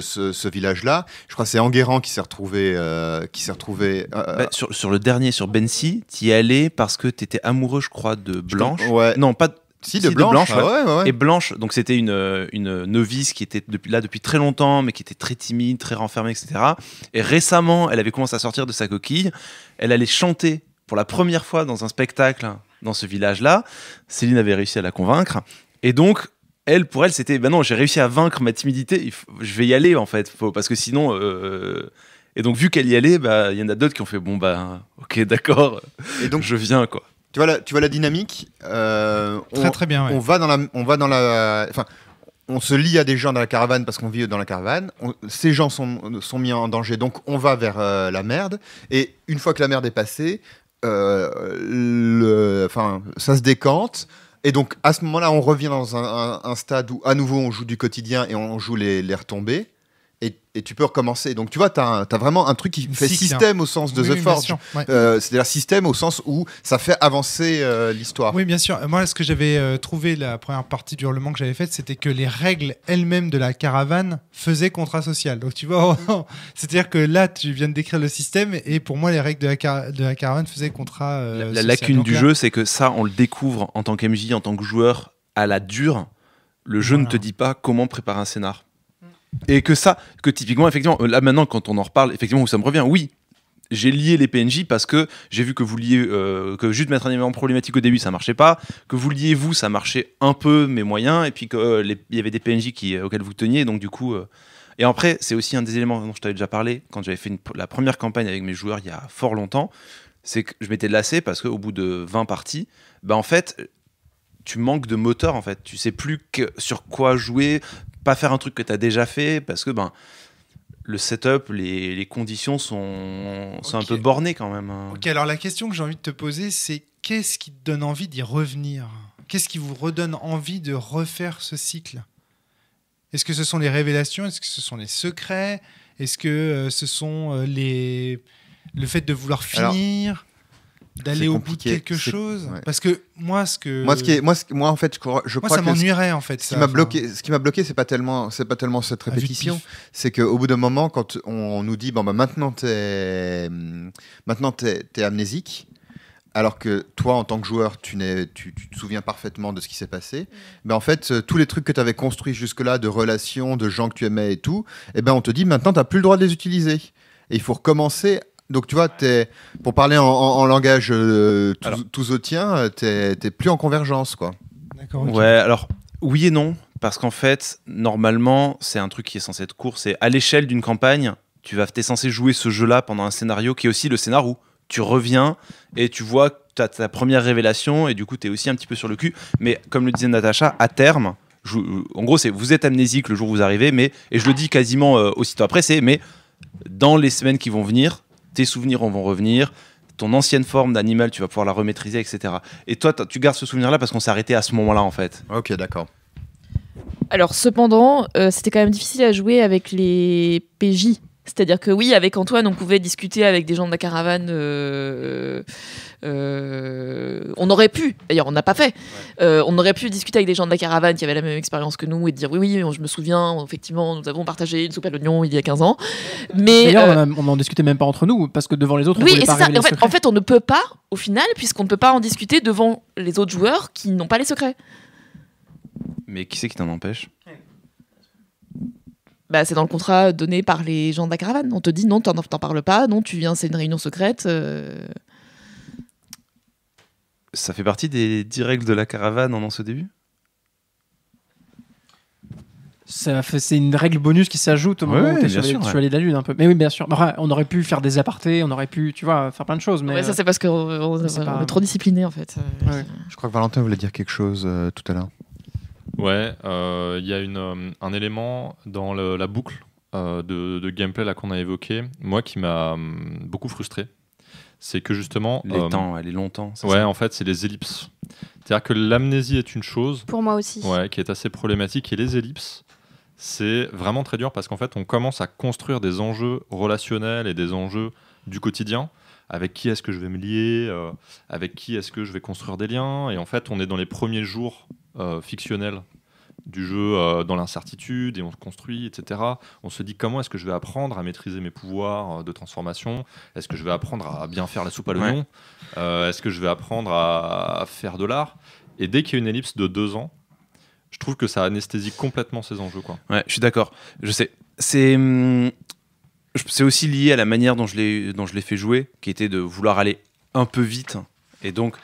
ce, village-là, je crois que c'est Enguerrand qui s'est retrouvé, euh, qui s'est retrouvé. Euh, bah, sur, le dernier, sur Bensi, t'y allais parce que t'étais amoureux, je crois, de Blanche. ouais. Non, pas. Si, de Blanche. ouais. Et Blanche, donc c'était une, une novice qui était là depuis très longtemps, mais qui était très timide, très renfermée, etc. Et récemment, elle avait commencé à sortir de sa coquille. Elle allait chanter pour la première fois dans un spectacle dans ce village-là. Céline avait réussi à la convaincre. Et donc, elle, pour elle, c'était, ben non, j'ai réussi à vaincre ma timidité, je vais y aller, en fait, faut, parce que sinon... Euh, euh, et donc, vu qu'elle y allait, bah, il y en a d'autres qui ont fait, bon, bah, ok, d'accord, et donc je viens, quoi. Tu vois la, tu vois la dynamique euh, Très, on, très bien, On va dans la... On va dans la enfin, on se lie à des gens dans la caravane parce qu'on vit dans la caravane. ces gens sont, sont, mis en danger, donc on va vers la merde. Et une fois que la merde est passée, euh, le, ça se décante. Et donc à ce moment-là, on revient dans un, stade où à nouveau on joue du quotidien et on joue les, les retombées. Et, tu peux recommencer. Donc tu vois, tu as, vraiment un truc qui fait hein. système au sens de The euh, C'est-à-dire système au sens où ça fait avancer euh, l'histoire. Oui, bien sûr. Euh, moi, ce que j'avais trouvé la première partie du hurlement que j'avais faite, c'était que les règles elles-mêmes de la caravane faisaient contrat social. Donc tu vois, c'est-à-dire que là, tu viens de décrire le système et pour moi, les règles de la, caravane faisaient contrat la, social. La lacune du jeu, c'est que ça, on le découvre en tant qu'MJ, en tant que joueur, à la dure. Le jeu ne te dit pas comment préparer un scénar et que ça, que typiquement, effectivement, euh, là maintenant, quand on en reparle, effectivement, où ça me revient, oui, j'ai lié les PNJ parce que j'ai vu que vous liez, euh, que juste mettre un élément problématique au début, ça marchait pas, que vous liez vous, ça marchait un peu mes moyens, et puis qu'il euh, il y avait des PNJ qui, auxquels vous teniez, donc du coup. et après, c'est aussi un des éléments dont je t'avais déjà parlé quand j'avais fait la première campagne avec mes joueurs il y a fort longtemps, c'est que je m'étais lassé parce qu'au bout de 20 parties, bah en fait, tu manques de moteur en fait. Tu sais plus sur quoi jouer pas faire un truc que tu as déjà fait parce que ben le setup, les, les conditions sont, un peu bornées quand même. Hein. Ok, alors la question que j'ai envie de te poser, c'est qu'est-ce qui te donne envie d'y revenir Qu'est-ce qui vous redonne envie de refaire ce cycle Est-ce que ce sont les révélations Est-ce que ce sont les secrets Est-ce que euh, ce sont euh, les... le fait de vouloir finir d'aller au bout de quelque chose parce que moi ce que moi ce qui moi en fait je, je moi, ça m'ennuierait en fait ce qui m'a bloqué ce qui m'a bloqué c'est pas tellement c'est pas tellement cette ah, répétition c'est que au bout d'un moment quand on, nous dit bon bah maintenant t'es maintenant es amnésique alors que toi, en tant que joueur, tu, tu te souviens parfaitement de ce qui s'est passé, mais ben, en fait, euh, tous les trucs que tu avais construits jusque-là, de relations, de gens que tu aimais et tout, eh ben, on te dit maintenant, tu n'as plus le droit de les utiliser. Et il faut recommencer donc tu vois, es, pour parler en, langage euh, tout langage tiens, euh, tu t'es plus en convergence, quoi. Ouais, alors oui et non, parce qu'en fait, normalement, c'est un truc qui est censé être court, c'est à l'échelle d'une campagne, tu vas, es censé jouer ce jeu-là pendant un scénario qui est aussi le scénario où tu reviens et tu vois ta, ta première révélation et du coup, tu es aussi un petit peu sur le cul. Mais comme le disait Natacha, à terme, euh, en gros, c'est vous êtes amnésique le jour où vous arrivez, mais, et je le dis quasiment aussitôt après, c'est mais dans les semaines qui vont venir, tes souvenirs en vont revenir, ton ancienne forme d'animal, tu vas pouvoir la remaîtriser, etc. Et toi, tu gardes ce souvenir-là parce qu'on s'est arrêté à ce moment-là, en fait. Ok, d'accord. Alors, cependant, euh, c'était quand même difficile à jouer avec les PJ c'est-à-dire que oui, avec Antoine, on pouvait discuter avec des gens de la caravane. Euh, euh, euh, on aurait pu, d'ailleurs, on n'a pas fait. on aurait pu discuter avec des gens de la caravane qui avaient la même expérience que nous et dire oui, oui, je me souviens, effectivement, nous avons partagé une soupe à l'oignon il y a 15 ans. Mais d'ailleurs, on n'en discutait même pas entre nous parce que devant les autres, oui, on et pas ça. En fait, en fait, on ne peut pas, au final, puisqu'on ne peut pas en discuter devant les autres joueurs qui n'ont pas les secrets. Mais qui c'est qui t'en empêche bah, c'est dans le contrat donné par les gens de la caravane. On te dit non, t'en parles pas, non, tu viens, c'est une réunion secrète. Euh. Ça fait partie des dix règles de la caravane en ce début c'est une règle bonus qui s'ajoute au moment où tu es allé de la lune un peu. Mais oui, bien sûr. on aurait pu faire des apartés, on aurait pu, tu vois, faire plein de choses. Mais ça, euh, c'est parce qu'on est, trop discipliné en fait. Je crois que Valentin voulait dire quelque chose euh, tout à l'heure. Ouais, euh, il y a une, euh, un élément dans la boucle euh, de, gameplay là qu'on a évoqué, moi qui m'a hum, beaucoup frustré, c'est que justement les hum, temps, elle est longtemps. Ouais, en fait, c'est les ellipses. C'est-à-dire que l'amnésie est une chose. Pour moi aussi. Ouais, qui est assez problématique et les ellipses, c'est vraiment très dur parce qu'en fait, on commence à construire des enjeux relationnels et des enjeux du quotidien avec qui est-ce que je vais me lier, euh, avec qui est-ce que je vais construire des liens. Et en fait, on est dans les premiers jours euh, fictionnels du jeu euh, dans l'incertitude et on se construit, etc. On se dit comment est-ce que je vais apprendre à maîtriser mes pouvoirs de transformation Est-ce que je vais apprendre à bien faire la soupe à l'oignon Est-ce que je vais apprendre à, faire de l'art Et dès qu'il y a une ellipse de deux ans, je trouve que ça anesthésie complètement ces enjeux. Quoi. Ouais, je suis d'accord. Je sais. C'est. Hum, c'est aussi lié à la manière dont je l'ai dont je l'ai fait jouer, qui était de vouloir aller un peu vite. Et donc,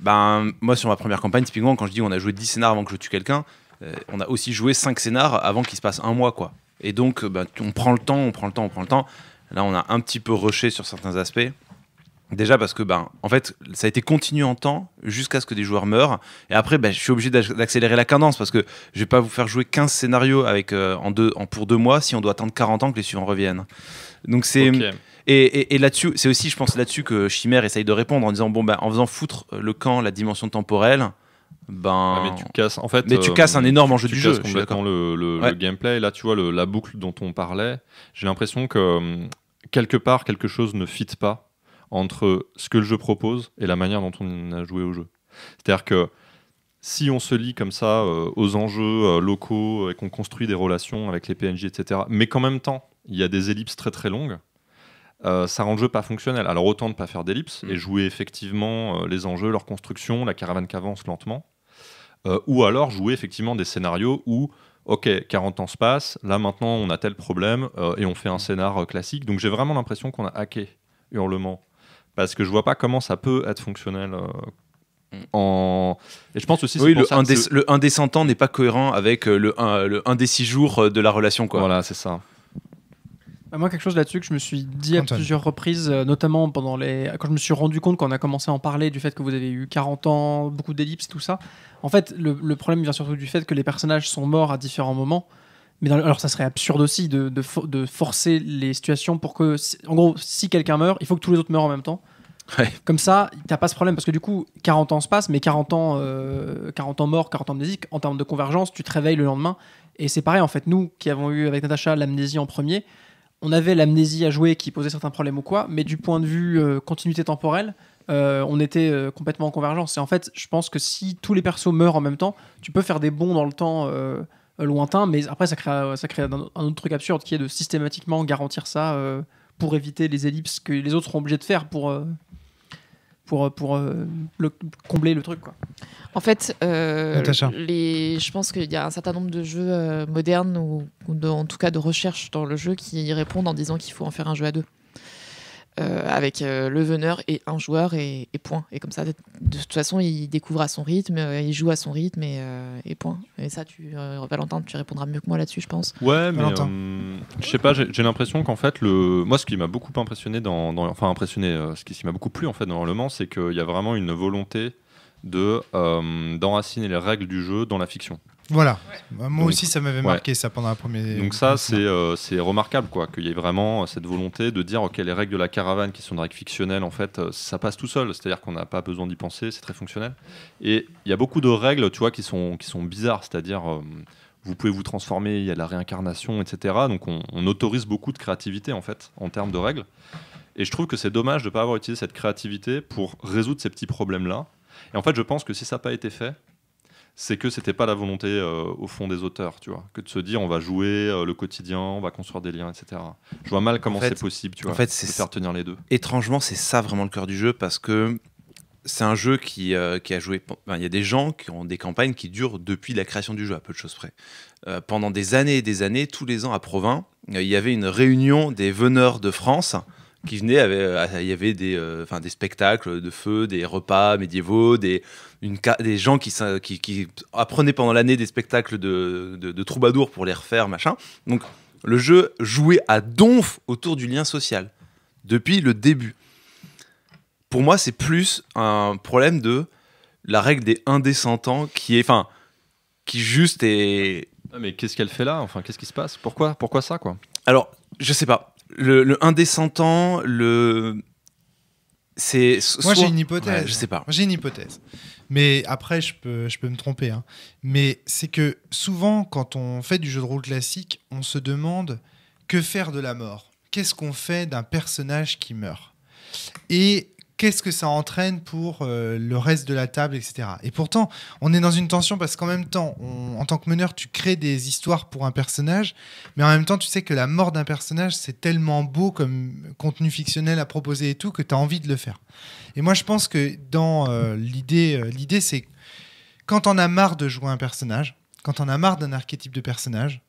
ben moi sur ma première campagne, typiquement, quand je dis on a joué 10 scénars avant que je tue quelqu'un, euh, on a aussi joué 5 scénars avant qu'il se passe un mois, quoi. Et donc, ben, on prend le temps, on prend le temps, on prend le temps. Là, on a un petit peu rushé sur certains aspects. Déjà parce que ben en fait ça a été continu en temps jusqu'à ce que des joueurs meurent et après ben, je suis obligé d'accélérer la cadence parce que je vais pas vous faire jouer 15 scénarios avec euh, en deux en pour deux mois si on doit attendre 40 ans que les suivants reviennent. Donc c'est et, là-dessus c'est aussi je pense là-dessus que Chimère essaye de répondre en disant bon ben en faisant foutre le camp la dimension temporelle ben ah, mais tu casses en fait mais tu euh, casses un énorme enjeu du jeu complètement le, le, gameplay là tu vois la boucle dont on parlait j'ai l'impression que hum, quelque part quelque chose ne fit pas entre ce que le jeu propose et la manière dont on a joué au jeu. C'est-à-dire que si on se lie comme ça euh, aux enjeux euh, locaux et qu'on construit des relations avec les PNJ, etc., mais qu'en même temps, il y a des ellipses très très longues, euh, ça rend le jeu pas fonctionnel. Alors autant ne pas faire d'ellipses mm. et jouer effectivement les enjeux, leur construction, la caravane qui avance lentement. ou alors jouer effectivement des scénarios où, ok, 40 ans se passent, là maintenant on a tel problème et on fait un scénar classique. Donc j'ai vraiment l'impression qu'on a hacké Hurlement parce que je vois pas comment ça peut être fonctionnel. Euh, mm. en... Et je pense aussi que le, 1 des, 100 ans n'est pas cohérent avec euh, le 1, le des 6 jours euh, de la relation. Quoi. Voilà, c'est ça. Bah, moi, quelque chose là-dessus que je me suis dit à plusieurs reprises, notamment pendant les... quand je me suis rendu compte qu'on a commencé à en parler du fait que vous avez eu 40 ans, beaucoup d'ellipses, tout ça. En fait, le, le, problème vient surtout du fait que les personnages sont morts à différents moments. Mais alors, ça serait absurde aussi de, de, de, forcer les situations pour que, en gros, si quelqu'un meurt, il faut que tous les autres meurent en même temps. Comme ça, t'as pas ce problème parce que du coup, 40 ans se passent, mais 40 ans, euh, 40 ans morts, 40 ans amnésiques, en termes de convergence, tu te réveilles le lendemain. Et c'est pareil, en fait, nous qui avons eu avec Natacha l'amnésie en premier, on avait l'amnésie à jouer qui posait certains problèmes ou quoi, mais du point de vue euh, continuité temporelle, euh, on était euh, complètement en convergence. Et en fait, je pense que si tous les persos meurent en même temps, tu peux faire des bons dans le temps euh, lointain, mais après, ça crée, ça crée un, autre truc absurde qui est de systématiquement garantir ça euh, pour éviter les ellipses que les autres seront obligés de faire pour euh, pour, pour combler le truc. Quoi. En fait, les, je pense qu'il y a un certain nombre de jeux modernes ou, en tout cas de recherches dans le jeu qui y répondent en disant qu'il faut en faire un jeu à deux. Euh, avec euh, le veneur et un joueur et, point. Et comme ça, de toute façon, il découvre à son rythme, euh, il joue à son rythme et, point. Et ça, tu, Valentin, tu répondras mieux que moi là-dessus, je pense. Ouais, mais je sais pas, j'ai l'impression qu'en fait, le... moi, ce qui m'a beaucoup impressionné dans, enfin impressionné, ce qui, qui m'a beaucoup plu en fait dans le moment c'est qu'il y a vraiment une volonté de d'enraciner les règles du jeu dans la fiction. Voilà. Moi aussi, ça m'avait marqué ça pendant la première. Donc ça, euh, c'est remarquable quoi, qu'il y ait vraiment euh, cette volonté de dire ok, les règles de la caravane qui sont des règles fictionnelles, en fait, euh, ça passe tout seul. C'est-à-dire qu'on n'a pas besoin d'y penser, c'est très fonctionnel. Et il y a beaucoup de règles, tu vois, qui sont qui sont bizarres. C'est-à-dire vous pouvez vous transformer, il y a la réincarnation, etc. Donc on, autorise beaucoup de créativité en fait en termes de règles. Et je trouve que c'est dommage de ne pas avoir utilisé cette créativité pour résoudre ces petits problèmes là. Et en fait, je pense que si ça n'a pas été fait, c'est que c'était pas la volonté euh, au fond des auteurs, tu vois, que de se dire on va jouer euh, le quotidien, on va construire des liens, etc. Je vois mal comment c'est possible, tu vois, fait, de faire tenir les deux. Étrangement, c'est ça vraiment le cœur du jeu parce que c'est un jeu qui, euh, qui a joué. Il y a des gens qui ont des campagnes qui durent depuis la création du jeu, à peu de choses près. pendant des années et des années, tous les ans à Provins, il y avait une réunion des veneurs de France qui euh, il y avait des, euh, des spectacles de feu, des repas médiévaux, des, une, des gens qui, qui, qui apprenaient pendant l'année des spectacles de, de, troubadours pour les refaire, machin. Donc le jeu jouait à donf autour du lien social depuis le début. Pour moi, c'est plus un problème de la règle des indécentants qui est, enfin, qui juste est. Ah, mais qu'est-ce qu'elle fait là Enfin, qu'est-ce qui se passe Pourquoi Pourquoi ça, quoi Alors, je sais pas le, le indécentant, le. C'est. Moi, j'ai une hypothèse. je sais pas. J'ai une hypothèse. Mais après, je peux, je peux me tromper. Hein. Mais c'est que souvent, quand on fait du jeu de rôle classique, on se demande que faire de la mort Qu'est-ce qu'on fait d'un personnage qui meurt Et qu'est-ce que ça entraîne pour euh, le reste de la table, etc. Et pourtant, on est dans une tension parce qu'en même temps, en tant que meneur, tu crées des histoires pour un personnage, mais en même temps, tu sais que la mort d'un personnage, c'est tellement beau comme contenu fictionnel à proposer et tout que tu as envie de le faire. Et moi, je pense que dans euh, l'idée, euh, l'idée, c'est quand on a marre de jouer un personnage, quand on a marre d'un archétype de personnage,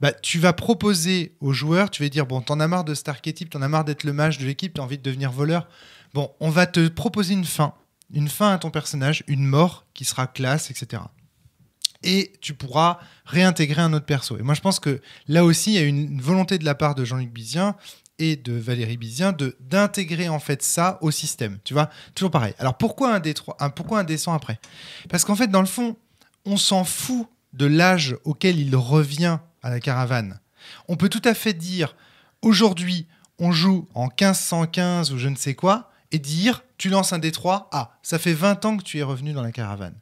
bah, tu vas proposer aux joueurs, tu vas dire, bon, t'en as marre de cet archétype, t'en as marre d'être le mage de l'équipe, t'as envie de devenir voleur. Bon, on va te proposer une fin. Une fin à ton personnage, une mort qui sera classe, etc. Et tu pourras réintégrer un autre perso. Et moi, je pense que là aussi, il y a une volonté de la part de Jean-Luc Bizien et de Valérie Bizien d'intégrer en fait ça au système. Tu vois, toujours pareil. Alors pourquoi un d pourquoi un après Parce qu'en fait, dans le fond, on s'en fout de l'âge auquel il revient à la caravane. On peut tout à fait dire aujourd'hui, on joue en 1515 ou je ne sais quoi et dire tu lances un D3, ah, ça fait 20 ans que tu es revenu dans la caravane.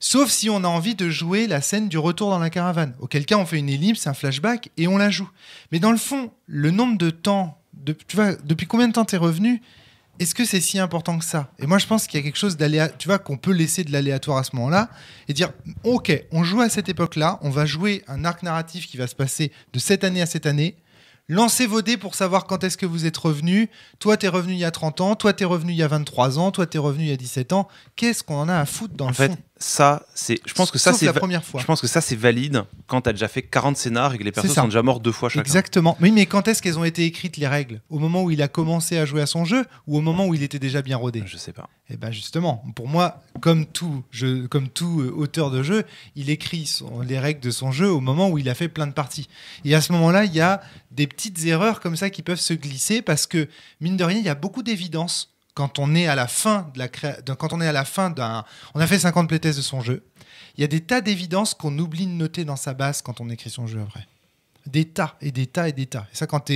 Sauf si on a envie de jouer la scène du retour dans la caravane, auquel cas on fait une ellipse, un flashback et on la joue. Mais dans le fond, le nombre de temps, tu vois, depuis combien de temps tu es revenu, est-ce que c'est si important que ça Et moi, je pense qu'il y a quelque chose d'aléatoire, tu vois, qu'on peut laisser de l'aléatoire à ce moment-là et dire, ok, on joue à cette époque-là, on va jouer un arc narratif qui va se passer de cette année à cette année. Lancez vos dés pour savoir quand est-ce que vous êtes revenu. Toi, t'es revenu il y a 30 ans, toi, t'es revenu il y a 23 ans, toi, t'es revenu il y a 17 ans. Qu'est-ce qu'on en a à foutre dans le fait, ça, c'est. Je pense que ça, c'est. Je pense que ça, c'est valide quand t'as déjà fait 40 scénars et que les personnes sont déjà morts deux fois chacun. Exactement. mais mais quand est-ce qu'elles ont été écrites, les règles Au moment où il a commencé à jouer à son jeu ou au moment où il était déjà bien rodé Je sais pas. Et eh ben justement, pour moi, comme tout, comme tout euh, auteur de jeu, il écrit les règles de son jeu au moment où il a fait plein de parties. Et à ce moment-là, il y a des petites erreurs comme ça qui peuvent se glisser parce que, mine de rien, il y a beaucoup d'évidence quand on est à la fin de la quand on est à la fin d'un on a fait 50 playtests de son jeu il y a des tas d'évidences qu'on oublie de noter dans sa base quand on écrit son jeu après des tas et des tas et des tas et ça quand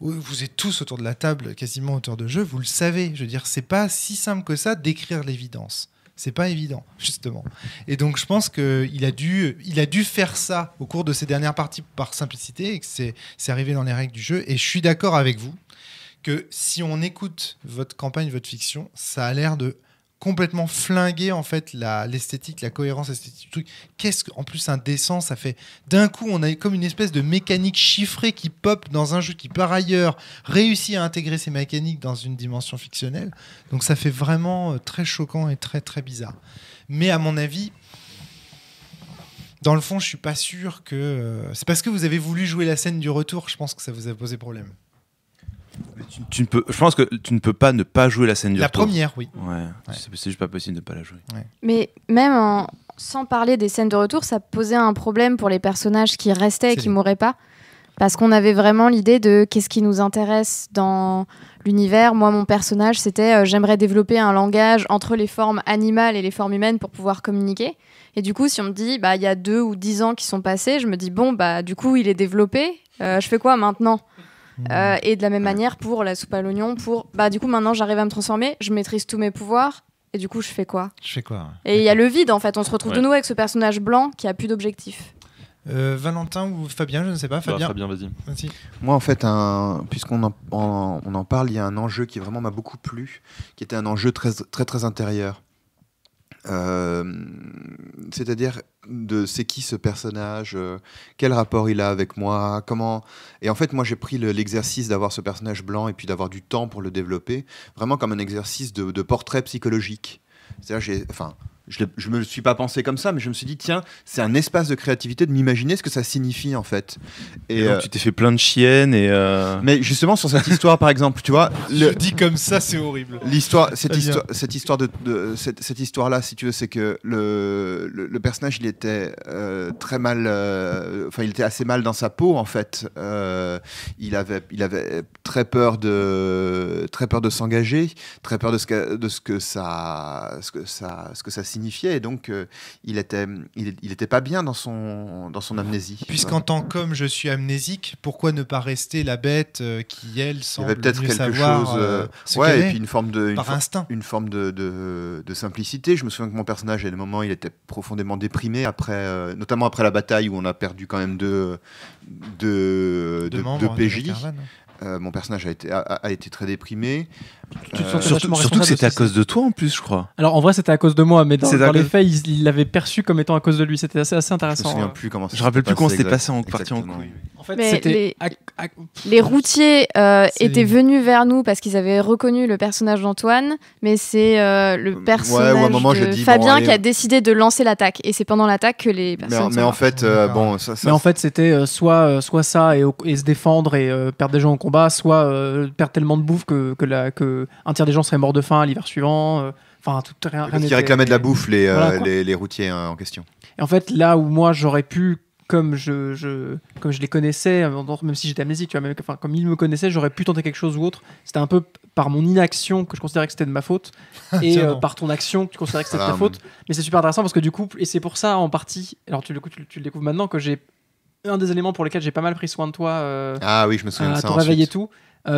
vous êtes tous autour de la table quasiment autour de jeu vous le savez je veux dire c'est pas si simple que ça d'écrire l'évidence c'est pas évident justement et donc je pense qu'il a dû il a dû faire ça au cours de ses dernières parties par simplicité et que c'est arrivé dans les règles du jeu et je suis d'accord avec vous que si on écoute votre campagne, votre fiction, ça a l'air de complètement flinguer en fait l'esthétique, la, cohérence esthétique Qu'est-ce que, en plus un dessin, ça fait d'un coup on a comme une espèce de mécanique chiffrée qui pop dans un jeu qui par ailleurs réussit à intégrer ces mécaniques dans une dimension fictionnelle. Donc ça fait vraiment euh, très choquant et très très bizarre. Mais à mon avis, dans le fond, je suis pas sûr que euh, c'est parce que vous avez voulu jouer la scène du retour, je pense que ça vous a posé problème. Tu, ne peux, je pense que tu ne peux pas ne pas jouer la scène du La première, oui. C'est juste pas possible de ne pas la jouer. Mais même sans parler des scènes de retour, ça posait un problème pour les personnages qui restaient et qui ne mouraient pas. Parce qu'on avait vraiment l'idée de qu'est-ce qui nous intéresse dans l'univers. Moi, mon personnage, c'était euh, j'aimerais développer un langage entre les formes animales et les formes humaines pour pouvoir communiquer. Et du coup, si on me dit, bah, il y a deux ou dix ans qui sont passés, je me dis, bon, bah, du coup, il est développé. Euh, je fais quoi maintenant euh, et de la même manière pour la soupe à l'oignon, pour bah du coup maintenant j'arrive à me transformer, je maîtrise tous mes pouvoirs. Et du coup, je fais quoi Je fais quoi Et il y a le vide en fait. On se retrouve de nouveau avec ce personnage blanc qui a plus d'objectif. Euh, Valentin ou Fabien, je ne sais pas. Bah, Fabien, Fabien vas-y. Moi, en fait, puisqu'on en, on en parle, il y a un enjeu qui vraiment m'a beaucoup plu, qui était un enjeu très, très, très intérieur. Euh, c'est-à-dire de c'est qui ce personnage, euh, quel rapport il a avec moi, comment. Et en fait, moi, j'ai pris l'exercice d'avoir ce personnage blanc et puis d'avoir du temps pour le développer, vraiment comme un exercice de, portrait psychologique. C'est-à-dire, j'ai, enfin, je ne me suis pas pensé comme ça, mais je me suis dit, tiens, c'est un espace de créativité de m'imaginer ce que ça signifie en fait. Et, euh, tu t'es fait plein de chiennes et. Euh, mais justement, sur cette histoire, par exemple, tu vois. Le... Je dis comme ça, c'est horrible. L'histoire, cette, histoire, cette histoire de, cette, histoire-là, si tu veux, c'est que le, le, personnage, il était euh, très mal. Enfin, il était assez mal dans sa peau en fait. il, avait, il avait très peur de, très peur de s'engager, très peur de ce que, de ce que ça, ce que ça, ce que ça signifiait. Et donc, euh, il, était, il, était pas bien dans son, dans son amnésie. Puisqu'en tant qu'homme, je suis amnésique, pourquoi ne pas rester la bête euh, qui, elle, semble Il y avait peut-être quelque chose. Euh, ouais, et puis une forme de. instinct. Une forme de, simplicité. Je me souviens que mon personnage, à un moment, il était profondément déprimé, après, notamment après la bataille où on a perdu quand même deux, deux, deux, hein, PJ. mon personnage a été, a été très déprimé. Euh, surtout, que c'était à cause de toi en plus, je crois. Alors en vrai, c'était à cause de moi, mais dans, dans les faits, il l'avait perçu comme étant à cause de lui. C'était assez, intéressant. Je me souviens hein. plus comment Je rappelle plus comment c'était passé en partie en couille. En fait, les, routiers euh, étaient venus vers nous parce qu'ils avaient reconnu le personnage d'Antoine, mais c'est euh, le personnage moment, de Fabien qui a décidé de lancer l'attaque. Et c'est pendant l'attaque que les personnes. Mais, en fait, bon, mais en fait, c'était soit soit ça et, se défendre et perdre des gens au combat, soit perdre tellement de bouffe que que un euh, tiers des gens seraient morts de faim l'hiver suivant. Euh, enfin, tout rien. qui réclamaient de la bouffe les, euh, routiers hein, en question. Et en fait, là où moi j'aurais pu comme je, comme je les connaissais, même si j'étais amnésique, enfin, comme ils me connaissaient, j'aurais pu tenter quelque chose ou autre. C'était un peu par mon inaction que je considérais que c'était de ma faute, ah, et par ton action que tu considérais que c'était de ta ah, faute. Mais c'est super intéressant parce que du coup, et c'est pour ça en partie, alors tu, tu le découvres maintenant, que j'ai un des éléments pour lesquels j'ai pas mal pris soin de toi. ah oui, je me souviens de ça. te réveiller et tout.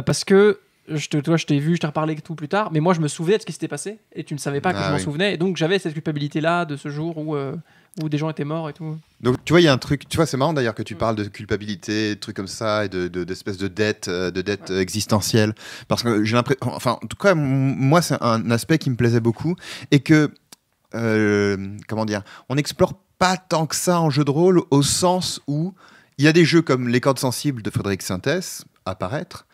parce que je te, toi, je t'ai vu, je t'ai reparlé tout plus tard, mais moi, je me souvenais de ce qui s'était passé et tu ne savais pas que je ah m'en souvenais. Et donc, j'avais cette culpabilité-là de ce jour où, euh, où des gens étaient morts et tout. Donc, tu vois, il y a un truc, tu vois, c'est marrant d'ailleurs que tu mm. parles de culpabilité, de trucs comme ça, et d'espèces de, de, euh, de dettes de euh, dette existentielle. Parce que j'ai l'impression, enfin, en tout cas, moi, c'est un aspect qui me plaisait beaucoup et que, comment dire, on explore pas tant que ça en jeu de rôle au sens où il y a des jeux comme Les cordes sensibles de Frédéric Sintès apparaître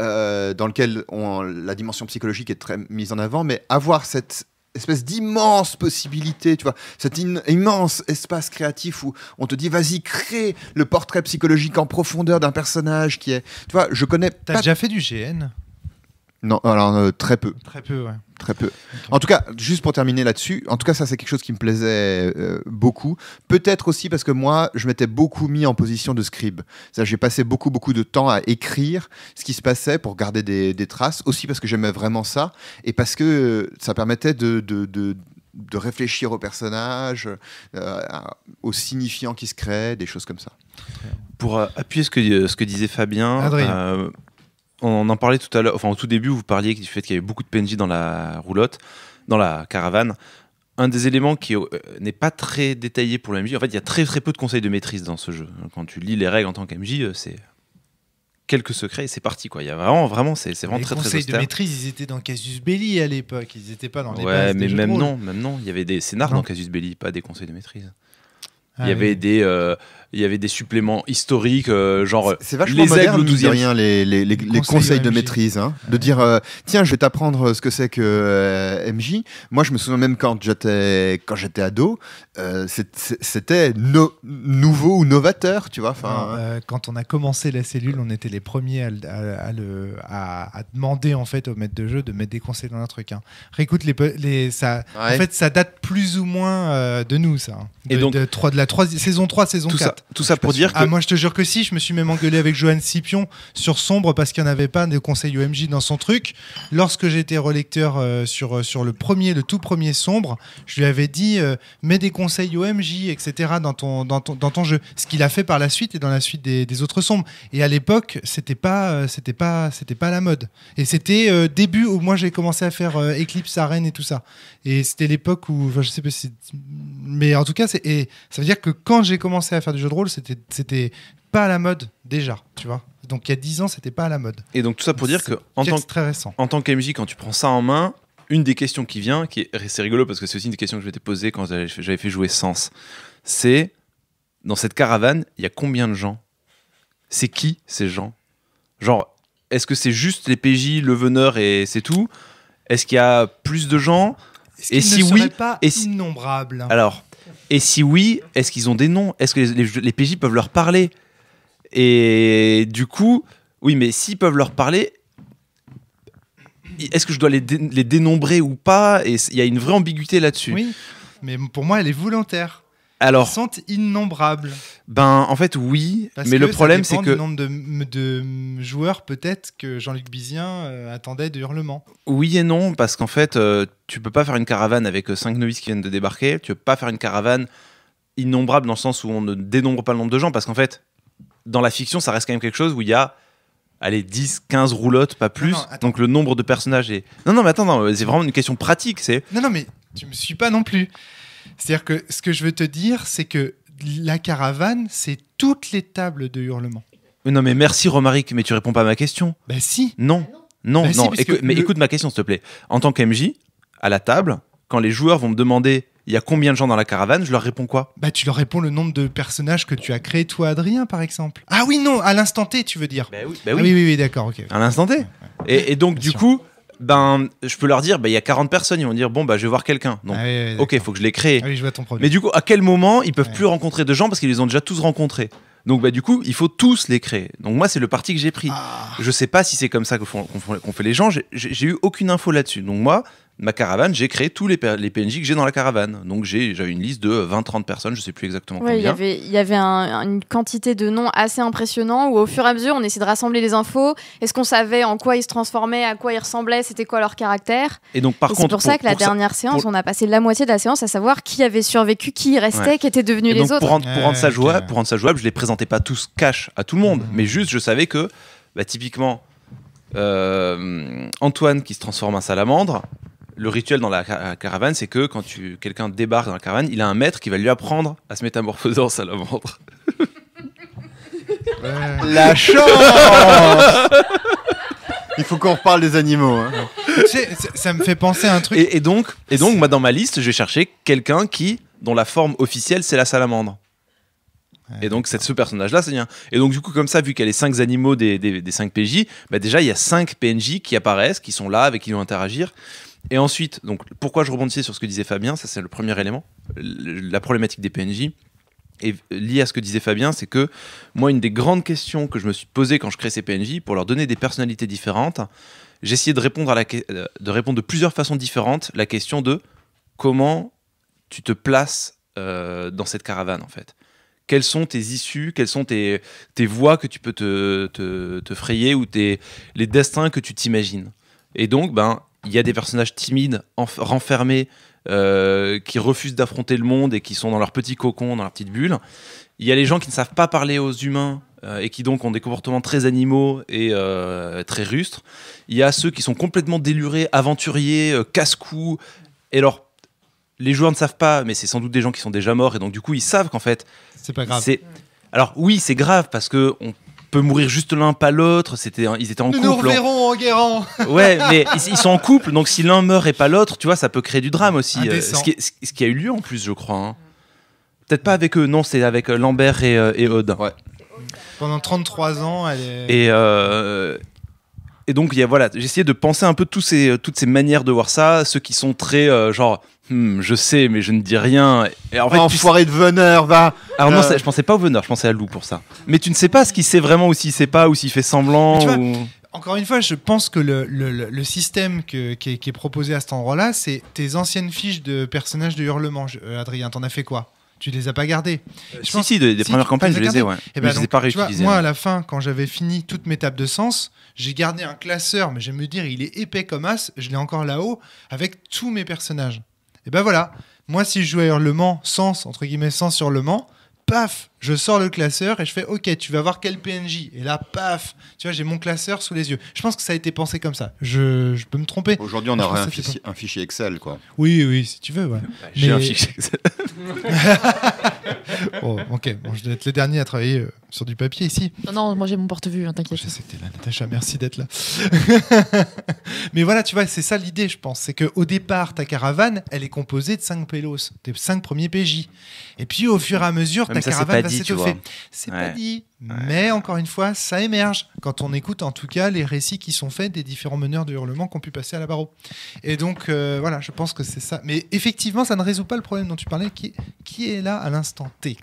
euh, dans lequel on, la dimension psychologique est très mise en avant, mais avoir cette espèce d'immense possibilité, tu vois, cet immense espace créatif où on te dit vas-y crée le portrait psychologique en profondeur d'un personnage qui est, tu vois, je connais. T'as déjà fait du GN non, alors euh, très peu. Très peu, ouais. Très peu. En tout cas, juste pour terminer là-dessus, en tout cas, ça c'est quelque chose qui me plaisait euh, beaucoup. Peut-être aussi parce que moi, je m'étais beaucoup mis en position de scribe. J'ai passé beaucoup, beaucoup de temps à écrire ce qui se passait pour garder des, traces, aussi parce que j'aimais vraiment ça et parce que euh, ça permettait de, de, de de réfléchir au personnage, aux signifiants qui se créent, des choses comme ça. Pour appuyer ce que, ce que disait Fabien, Adrien on en parlait tout à l'heure, enfin au tout début, vous parliez du fait qu'il y avait beaucoup de PNJ dans la roulotte, dans la caravane. Un des éléments qui euh, n'est pas très détaillé pour le MJ, en fait, il y a très très peu de conseils de maîtrise dans ce jeu. Quand tu lis les règles en tant qu'MJ, euh, c'est quelques secrets et c'est parti quoi. Il y a vraiment vraiment c'est vraiment les très très Les conseils de maîtrise, ils étaient dans Casus Belli à l'époque, ils n'étaient pas dans les Ouais, mais même non, même non, il y avait des scénars dans Casus Belli, pas des conseils de maîtrise. il y ah avait des euh, il y avait des suppléments historiques, euh, genre c'est vachement les moderne, aigles, rien, les, les, les, conseils, de, maîtrise, hein. de dire euh, tiens, je vais t'apprendre ce que c'est que euh, MJ. Moi, je me souviens même quand j'étais quand j'étais ado, c'était nouveau ou novateur, tu vois. Enfin, quand on a commencé la cellule, on était les premiers à, le, à demander en fait au maître de jeu de mettre des conseils dans un truc. Hein. Réécoute les, ça, en fait, ça date plus ou moins de nous ça. Hein. De, Et donc de, la saison 3, saison 4 tout ça pour dire que. Ah, moi, je te jure que si, je me suis même engueulé avec Johan Scipion sur Sombre parce qu'il n'y en avait pas de conseils OMJ dans son truc. Lorsque j'étais relecteur euh, sur, euh, sur le premier, le tout premier Sombre, je lui avais dit euh, mets des conseils OMJ, etc. dans ton, dans ton, dans ton jeu. Ce qu'il a fait par la suite et dans la suite des, des autres Sombres. Et à l'époque, c'était pas, c'était pas, c'était pas la mode. Et c'était début où moi j'ai commencé à faire Eclipse Arène et tout ça. Et c'était l'époque où, je sais pas si. Mais en tout cas, et ça veut dire que quand j'ai commencé à faire du jeu drôle, c'était c'était pas à la mode déjà, tu vois. Donc il y a 10 ans, c'était pas à la mode. Et donc tout ça pour dire que en tant, très récent. en tant qu'AMJ, quand tu prends ça en main, une des questions qui vient, qui est, c'est rigolo parce que c'est aussi une des questions que je m'étais posée quand j'avais fait jouer Sens, c'est dans cette caravane, il y a combien de gens C'est qui ces gens Genre, est-ce que c'est juste les PJ, le veneur et c'est tout Est-ce qu'il y a plus de gens et si oui, pas et si... innombrable. Alors, et si oui, est-ce qu'ils ont des noms Est-ce que les, PJ peuvent leur parler Et du coup, oui, mais s'ils peuvent leur parler, est-ce que je dois les, dénombrer ou pas Et il y a une vraie ambiguïté là-dessus. Oui, mais pour moi, elle est volontaire alors, sont innombrables. Ben, en fait, oui. mais le problème, c'est que. le nombre de, joueurs, peut-être, que Jean-Luc Bizien euh, attendait de hurlements. Oui et non, parce qu'en fait, euh, tu peux pas faire une caravane avec 5 euh, novices qui viennent de débarquer. Tu peux pas faire une caravane innombrable dans le sens où on ne dénombre pas le nombre de gens. Parce qu'en fait, dans la fiction, ça reste quand même quelque chose où il y a. Allez, 10, 15 roulottes, pas plus. donc le nombre de personnages est. Non, non, mais attends, c'est vraiment une question pratique. C'est... Non, non, mais tu me suis pas non plus. C'est-à-dire que ce que je veux te dire, c'est que la caravane, c'est toutes les tables de hurlement. Non, mais merci Romaric, mais tu réponds pas à ma question. Bah si. Non, non, bah, non. mais écoute ma question, s'il te plaît. En tant qu'MJ, à la table, quand les joueurs vont me demander il y a combien de gens dans la caravane, je leur réponds quoi Bah tu leur réponds le nombre de personnages que tu as créé toi Adrien par exemple. Ah oui non, à l'instant T tu veux dire. Bah oui, bah ah oui. oui, oui, d'accord, OK. À l'instant T. Et, donc du coup, ben, je peux leur dire, ben, il y a 40 personnes, ils vont dire, bon, bah, je vais voir quelqu'un. Donc, ah ok, il faut que je les crée. Ah je Mais du coup, à quel moment ils peuvent plus rencontrer de gens parce qu'ils les ont déjà tous rencontrés donc du coup, il faut tous les créer. Donc moi, c'est le parti que j'ai pris. Ah. Je sais pas si c'est comme ça qu'on fait les gens. J'ai eu aucune info là-dessus. Donc moi, ma caravane, j'ai créé tous les, PNJ que j'ai dans la caravane. Donc j'avais une liste de 20-30 personnes, je sais plus exactement combien. Il y avait, une quantité de noms assez impressionnant où au fur et à mesure on essayait de rassembler les infos. Est-ce qu'on savait en quoi ils se transformaient, à quoi ils ressemblaient, c'était quoi leur caractère Et donc par contre, c'est pour, ça que la dernière séance, on a passé la moitié de la séance à savoir qui avait survécu, qui restait, qui était devenu les autres. Pour rendre, ça jouable, pour rendre ça jouable, je les présentais pas tous cash à tout le monde, mm-hmm. mais juste je savais que bah, typiquement euh, Antoine qui se transforme en salamandre, le rituel dans la euh, caravane, c'est que quand tu, quelqu'un débarque dans la caravane, il a un maître qui va lui apprendre à se métamorphoser en salamandre. La chance Il faut qu'on reparle des animaux. Hein. Ça, me fait penser à un truc. Et, donc, et donc moi, dans ma liste, je vais quelqu'un qui, dont la forme officielle, c'est la salamandre. et donc, c'est ce personnage-là, c'est bien. Et donc, du coup, comme ça, vu qu'il y a les 5 animaux des, des, 5 PJ, bah, déjà, il y a 5 PNJ qui apparaissent, qui sont là, avec qui ils vont interagir. Et ensuite, donc, pourquoi je rebondissais sur ce que disait Fabien, ça c'est le premier élément, la problématique des PNJ. Et lié à ce que disait Fabien, c'est que moi, une des grandes questions que je me suis posée quand je crée ces PNJ, pour leur donner des personnalités différentes, j'ai essayé de répondre, à la euh, de répondre de plusieurs façons différentes la question de comment tu te places euh, dans cette caravane, en fait quelles sont tes issues, quelles sont tes, tes voies que tu peux te, te, te frayer ou tes, les destins que tu t'imagines. Et donc, ben, il y a des personnages timides, renfermés, euh, qui refusent d'affronter le monde et qui sont dans leur petit cocon, dans leur petite bulle. Il y a les gens qui ne savent pas parler aux humains euh, et qui donc ont des comportements très animaux et euh, très rustres. Il y a ceux qui sont complètement délurés, aventuriers, casse-cou. Et alors, les joueurs ne savent pas, mais c'est sans doute des gens qui sont déjà morts et donc du coup ils savent qu'en fait. C'est pas grave. Alors oui, c'est grave parce que on, peut mourir juste l'un pas l'autre. C'était, ils étaient en couple. Nous reverrons en Ouais, mais ils, sont en couple, donc si l'un meurt et pas l'autre, tu vois, ça peut créer du drame aussi. Euh, ce qui, ce qui, a eu lieu en plus, je crois. Hein. Peut-être pas avec eux, non, c'est avec euh, Lambert et, euh, et Aude. Ouais. Pendant 33 ans, elle est... Et, et donc, y voilà, j'ai de penser un peu tous ces, toutes ces manières de voir ça, ceux qui sont très, genre, Hmm, je sais, mais je ne dis rien. en fait, Enfoiré de Veneur, va Alors ah, non, euh. je pensais pas au Veneur, je pensais à Lou pour ça. Mais tu ne sais pas ce qu'il sait vraiment, ou s'il sait pas, ou s'il fait semblant. encore une fois, je pense que le, système qui, est, proposé à cet endroit-là, c'est tes anciennes fiches de personnages de hurlement. Euh, Adrien, t'en as fait quoi tu les as pas gardées euh, si, si, des, premières campagnes, eh ben je les ai, ouais. Et je les ai pas Moi, à la fin, quand j'avais fini toutes mes tables de sens, j'ai gardé un classeur, mais j'aime me dire, il est épais comme as, je l'ai encore là-haut, avec tous mes personnages. Et ben voilà, moi si je jouais à Hurlement, sens, entre guillemets, sens sur Le Mans, paf, je sors le classeur et je fais OK, tu vas voir quel PNJ. Et là, paf, tu vois, j'ai mon classeur sous les yeux. Je pense que ça a été pensé comme ça. Je, peux me tromper. Aujourd'hui, on aurait un, un, fichier Excel, quoi. Oui, oui, si tu veux. Bah, j'ai un fichier Excel. Oh, ok, je vais être le dernier à travailler euh, sur du papier ici. Non, non, moi j'ai mon porte-vue, hein, t'inquiète. Je sais que t'es là, Natacha, merci d'être là. Mais voilà, tu vois, c'est ça l'idée, je pense. C'est qu'au départ, ta caravane, elle est composée de 5 pélos, tes 5 premiers PJ. Et puis au fur et à mesure, ta caravane c'est pas dit. Mais encore une fois, ça émerge quand on écoute en tout cas les récits qui sont faits des différents meneurs de hurlement qui ont pu passer à la barreau. Et donc euh, voilà, je pense que c'est ça. Mais effectivement, ça ne résout pas le problème dont tu parlais, qui est, là à l'instant T.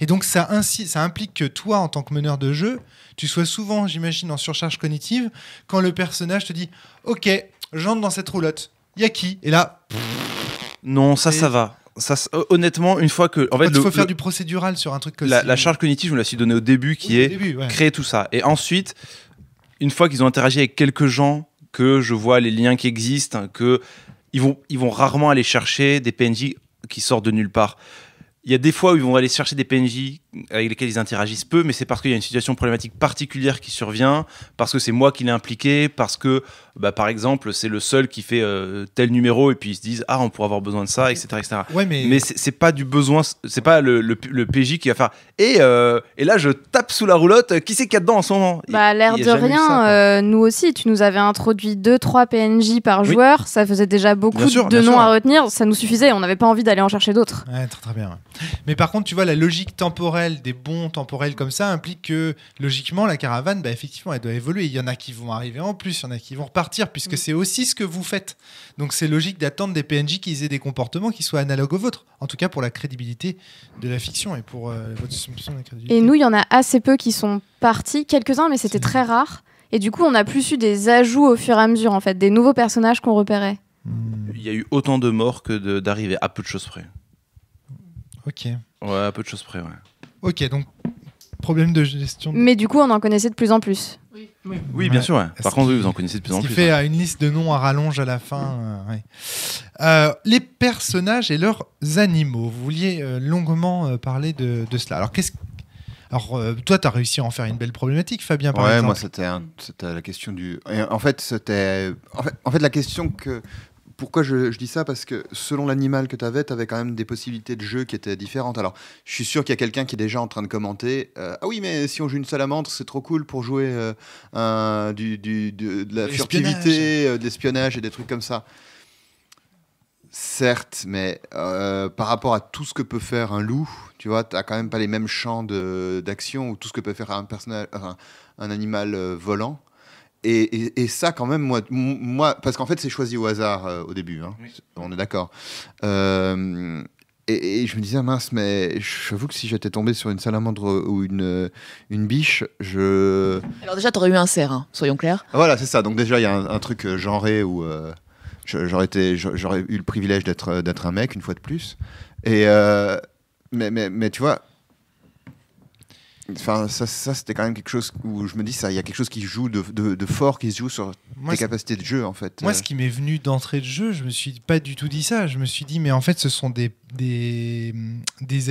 Et donc ça, ça implique que toi, en tant que meneur de jeu, tu sois souvent, j'imagine, en surcharge cognitive quand le personnage te dit Ok, j'entre dans cette roulotte, y a qui Et là. non, ça, ça va. Euh, honnêtement, une fois que. En, fait, il faut faire du procédural sur un truc que la, la, euh, charge cognitive, je me la suis donnée au début, qui est créer tout ça. Et ensuite, une fois qu'ils ont interagi avec quelques gens, que je vois les liens qui existent, que ils vont, ils vont rarement aller chercher des PNJ qui sortent de nulle part. Il y a des fois où ils vont aller chercher des PNJ avec lesquels ils interagissent peu, mais c'est parce qu'il y a une situation problématique particulière qui survient, parce que c'est moi qui l'ai impliqué, parce que, bah, par exemple, c'est le seul qui fait euh, tel numéro, et puis ils se disent Ah, on pourrait avoir besoin de ça, etc. mais ce c'est pas du besoin, c'est pas le, le, PJ qui va faire euh, et, là, je tape sous la roulotte, qui c'est qu'il y a dedans en ce moment Bah, l'air de rien, euh, nous aussi, tu nous avais introduit 2-3 PNJ par joueur, ça faisait déjà beaucoup de noms à retenir, ça nous suffisait, on n'avait pas envie d'aller en chercher d'autres. Ouais, très très bien. Mais par contre, tu vois, la logique temporelle des bons temporels comme ça implique que logiquement, la caravane, bah, effectivement, elle doit évoluer. Il y en a qui vont arriver en plus, il y en a qui vont repartir, puisque mm. c'est aussi ce que vous faites. Donc c'est logique d'attendre des PNJ qui aient des comportements qui soient analogues aux vôtres, en tout cas pour la crédibilité de la fiction et pour euh, votre soupçon de crédibilité. Et nous, il y en a assez peu qui sont partis, quelques-uns, mais c'était très rare. Et du coup, on a plus eu des ajouts au fur et à mesure, en fait, des nouveaux personnages qu'on repérait. Il y a eu autant de morts que d'arrivées, à peu de choses près. Ok. Ouais, à peu de choses près, ouais. Ok, donc problème de gestion. Mais du coup, on en connaissait de plus en plus. Oui, oui. oui bien sûr. Par contre, oui, vous en connaissez de plus en plus. Ce qui fait hein. une liste de noms à rallonge à la fin. Euh, euh, les personnages et leurs animaux. Vous vouliez euh, longuement parler de, de, cela. Alors, qu'est-ce alors, toi, tu as réussi à en faire une belle problématique, Fabien, par ouais, moi, c'était, la question du. En fait, c'était. En fait, en fait, la question que pourquoi je, dis ça Parce que selon l'animal que tu avais, tu avais quand même des possibilités de jeu qui étaient différentes. Alors, je suis sûr qu'il y a quelqu'un qui est déjà en train de commenter euh, Ah oui, mais si on joue une salamandre, c'est trop cool pour jouer euh, de, la furtivité, euh, de l'espionnage et des trucs comme ça. Certes, mais par rapport à tout ce que peut faire un loup, tu vois, tu quand même pas les mêmes champs d'action ou tout ce que peut faire un, personnage, un animal volant. Et, ça, quand même, moi, moi parce qu'en fait, c'est choisi au hasard euh, au début, hein. on est d'accord. Euh, et, je me disais, mince, mais j'avoue que si j'étais tombé sur une salamandre euh, ou une, une biche, je. Alors, déjà, t'aurais eu un cerf, hein, soyons clairs. Ah, voilà, c'est ça. Donc, déjà, il y a un, truc genré où j'aurais eu le privilège d'être un mec, une fois de plus. Et. Mais, mais, mais, tu vois, Enfin, ça, c'était quand même quelque chose où je me dis ça, il y a quelque chose qui joue de, fort, qui se joue sur tes capacités de jeu en fait. Moi, euh. ce qui m'est venu d'entrée de jeu, je me suis pas du tout dit ça. Je me suis dit, mais en fait, ce sont des, des,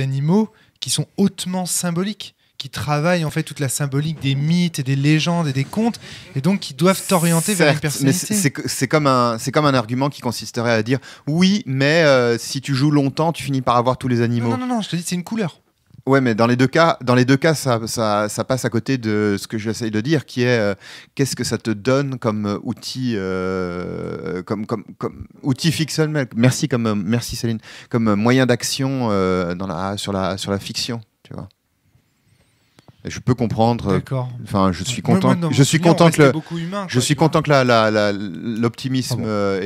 animaux qui sont hautement symboliques qui travaillent en fait toute la symbolique des mythes et des légendes et des contes, et donc qui doivent t'orienter vers une personnalité. C'est comme un, c'est comme un argument qui consisterait à dire oui, mais euh, si tu joues longtemps, tu finis par avoir tous les animaux. non, non, non je te dis c'est une couleur. Ouais, mais dans les deux cas, dans les deux cas, ça, ça, ça passe à côté de ce que j'essaye de dire, qui est euh, qu'est-ce que ça te donne comme euh, outil, euh, comme, comme, comme, outil fictionnel. Merci, comme euh, merci Céline, comme moyen d'action dans la, sur la sur la fiction, tu vois. Je peux comprendre. Euh, enfin, je suis content. je suis content que je suis content que l'optimisme la, ah euh,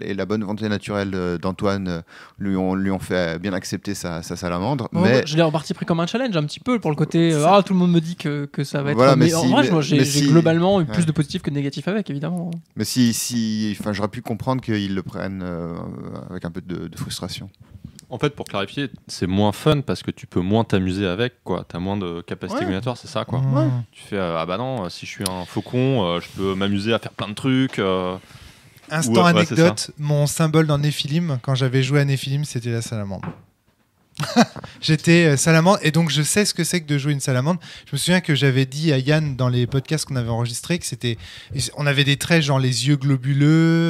et, la bonne volonté naturelle euh, d'Antoine lui ont lui ont fait bien accepter sa, salamandre. mais je l'ai en partie pris comme un challenge un petit peu pour le côté. Ah, tout le monde me dit que, que ça va être. mais, en vrai, moi, j'ai globalement eu plus de positif que de négatif avec, évidemment. Mais si, si, enfin, j'aurais pu comprendre qu'ils le prennent avec un peu de frustration en fait, pour clarifier, c'est moins fun parce que tu peux moins t'amuser avec, quoi. T'as moins de capacité ouais. c'est ça, quoi. Tu fais, euh, ah bah non, euh, si je suis un faucon, euh, je peux m'amuser à faire plein de trucs. Instant anecdote, mon symbole dans Nephilim, quand j'avais joué à Nephilim, c'était la salamandre. J'étais euh, salamandre et donc je sais ce que c'est que de jouer une salamandre. Je me souviens que j'avais dit à Yann dans les podcasts qu'on avait enregistrés que c'était, on avait des traits genre les yeux globuleux,